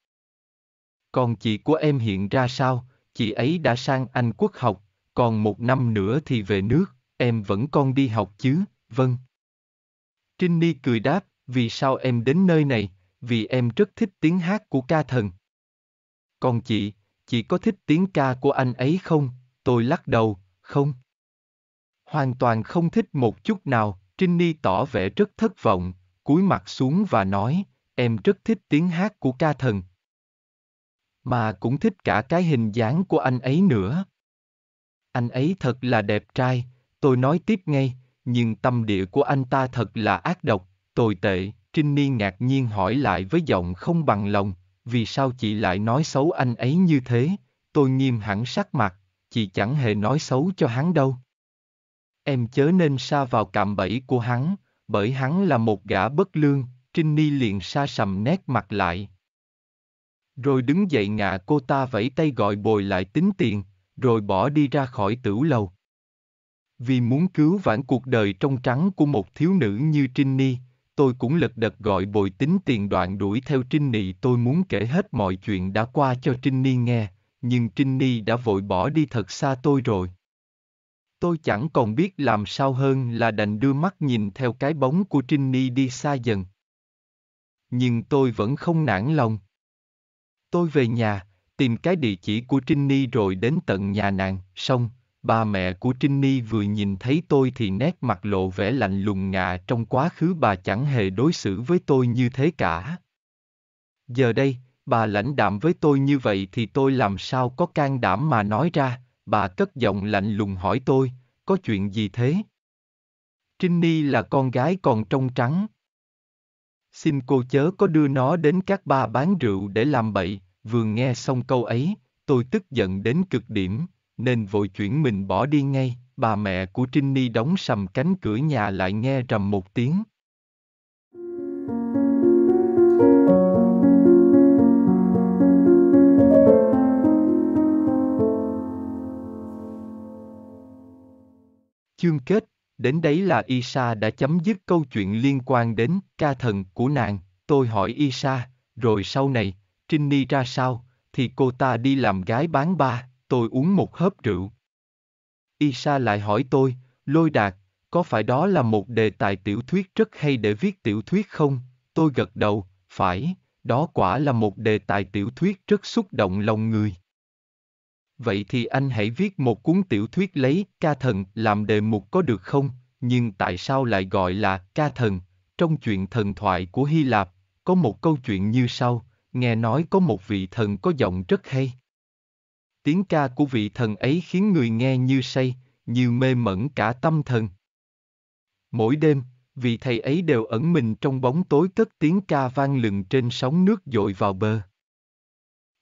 Còn chị của em hiện ra sao, chị ấy đã sang Anh quốc học, còn một năm nữa thì về nước, em vẫn còn đi học chứ, vâng. Trinh Ni cười đáp, vì sao em đến nơi này, vì em rất thích tiếng hát của ca thần. Còn chị, chị có thích tiếng ca của anh ấy không? Tôi lắc đầu, không? Hoàn toàn không thích một chút nào, Trinh Ni tỏ vẻ rất thất vọng, cúi mặt xuống và nói, em rất thích tiếng hát của ca thần. Mà cũng thích cả cái hình dáng của anh ấy nữa. Anh ấy thật là đẹp trai, tôi nói tiếp ngay, nhưng tâm địa của anh ta thật là ác độc, tồi tệ. Trinh Ni ngạc nhiên hỏi lại với giọng không bằng lòng, vì sao chị lại nói xấu anh ấy như thế, tôi nghiêm hẳn sắc mặt, chị chẳng hề nói xấu cho hắn đâu. Em chớ nên xa vào cạm bẫy của hắn, bởi hắn là một gã bất lương, Trinh Ni liền xa sầm nét mặt lại. Rồi đứng dậy ngạ cô ta vẫy tay gọi bồi lại tính tiền, rồi bỏ đi ra khỏi tửu lầu. Vì muốn cứu vãn cuộc đời trong trắng của một thiếu nữ như Trinh Ni, tôi cũng lật đật gọi bồi tính tiền đoạn đuổi theo Trinh Nị tôi muốn kể hết mọi chuyện đã qua cho Trinh Ni nghe, nhưng Trinh Ni đã vội bỏ đi thật xa tôi rồi. Tôi chẳng còn biết làm sao hơn là đành đưa mắt nhìn theo cái bóng của Trinh Ni đi xa dần. Nhưng tôi vẫn không nản lòng. Tôi về nhà, tìm cái địa chỉ của Trinh Ni rồi đến tận nhà nàng, xong, ba mẹ của Trinh Ni vừa nhìn thấy tôi thì nét mặt lộ vẻ lạnh lùng ngạ trong quá khứ bà chẳng hề đối xử với tôi như thế cả. Giờ đây, bà lãnh đạm với tôi như vậy thì tôi làm sao có can đảm mà nói ra, bà cất giọng lạnh lùng hỏi tôi, có chuyện gì thế? Trinh Ni là con gái còn trong trắng. Xin cô chớ có đưa nó đến các ba bán rượu để làm bậy, vừa nghe xong câu ấy, tôi tức giận đến cực điểm, nên vội chuyển mình bỏ đi ngay, bà mẹ của Trinh Ni đóng sầm cánh cửa nhà lại nghe rầm một tiếng. chương kết, đến đấy là Isa đã chấm dứt câu chuyện liên quan đến ca thần của nàng. Tôi hỏi Isa, rồi sau này, Trinh Ni ra sao, thì cô ta đi làm gái bán ba, tôi uống một hớp rượu. Isa lại hỏi tôi, lôi đạt, có phải đó là một đề tài tiểu thuyết rất hay để viết tiểu thuyết không? Tôi gật đầu, phải, đó quả là một đề tài tiểu thuyết rất xúc động lòng người. Vậy thì anh hãy viết một cuốn tiểu thuyết lấy ca thần làm đề mục có được không? Nhưng tại sao lại gọi là ca thần? Trong chuyện thần thoại của Hy Lạp, có một câu chuyện như sau, nghe nói có một vị thần có giọng rất hay. Tiếng ca của vị thần ấy khiến người nghe như say, như mê mẩn cả tâm thần. Mỗi đêm, vị thầy ấy đều ẩn mình trong bóng tối cất tiếng ca vang lừng trên sóng nước dội vào bờ.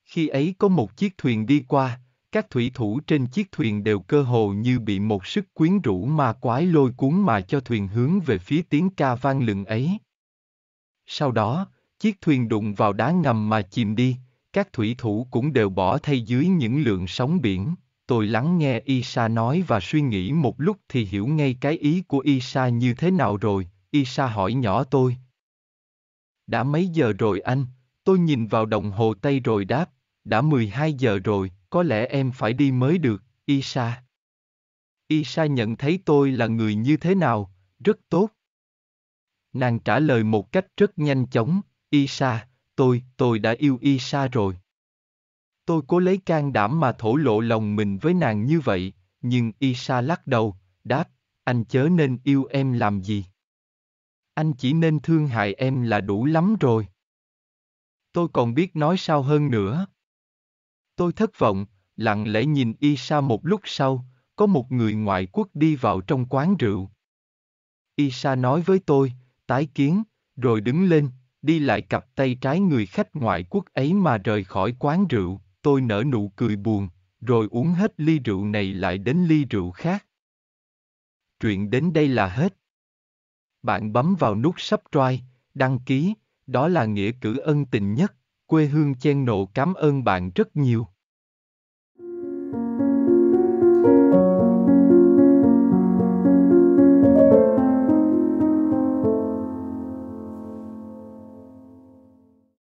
Khi ấy có một chiếc thuyền đi qua, các thủy thủ trên chiếc thuyền đều cơ hồ như bị một sức quyến rũ ma quái lôi cuốn mà cho thuyền hướng về phía tiếng ca vang lừng ấy. Sau đó, chiếc thuyền đụng vào đá ngầm mà chìm đi, các thủy thủ cũng đều bỏ thay dưới những lượng sóng biển. Tôi lắng nghe Isa nói và suy nghĩ một lúc thì hiểu ngay cái ý của Isa như thế nào rồi, Isa hỏi nhỏ tôi. Đã mấy giờ rồi anh? Tôi nhìn vào đồng hồ tay rồi đáp, đã 12 giờ rồi, có lẽ em phải đi mới được, Isa. Isa nhận thấy tôi là người như thế nào, rất tốt. Nàng trả lời một cách rất nhanh chóng, Isa, tôi, tôi đã yêu Isa rồi. Tôi cố lấy can đảm mà thổ lộ lòng mình với nàng như vậy, nhưng Isa lắc đầu, đáp, anh chớ nên yêu em làm gì. Anh chỉ nên thương hại em là đủ lắm rồi. Tôi còn biết nói sao hơn nữa, Tôi thất vọng, lặng lẽ nhìn y sa một lúc sau, có một người ngoại quốc đi vào trong quán rượu. Y sa nói với tôi, tái kiến, rồi đứng lên, đi lại cặp tay trái người khách ngoại quốc ấy mà rời khỏi quán rượu, tôi nở nụ cười buồn, rồi uống hết ly rượu này lại đến ly rượu khác. Truyện đến đây là hết. Bạn bấm vào nút subscribe, đăng ký, đó là nghĩa cử ân tình nhất quê hương chen nộ cảm ơn bạn rất nhiều.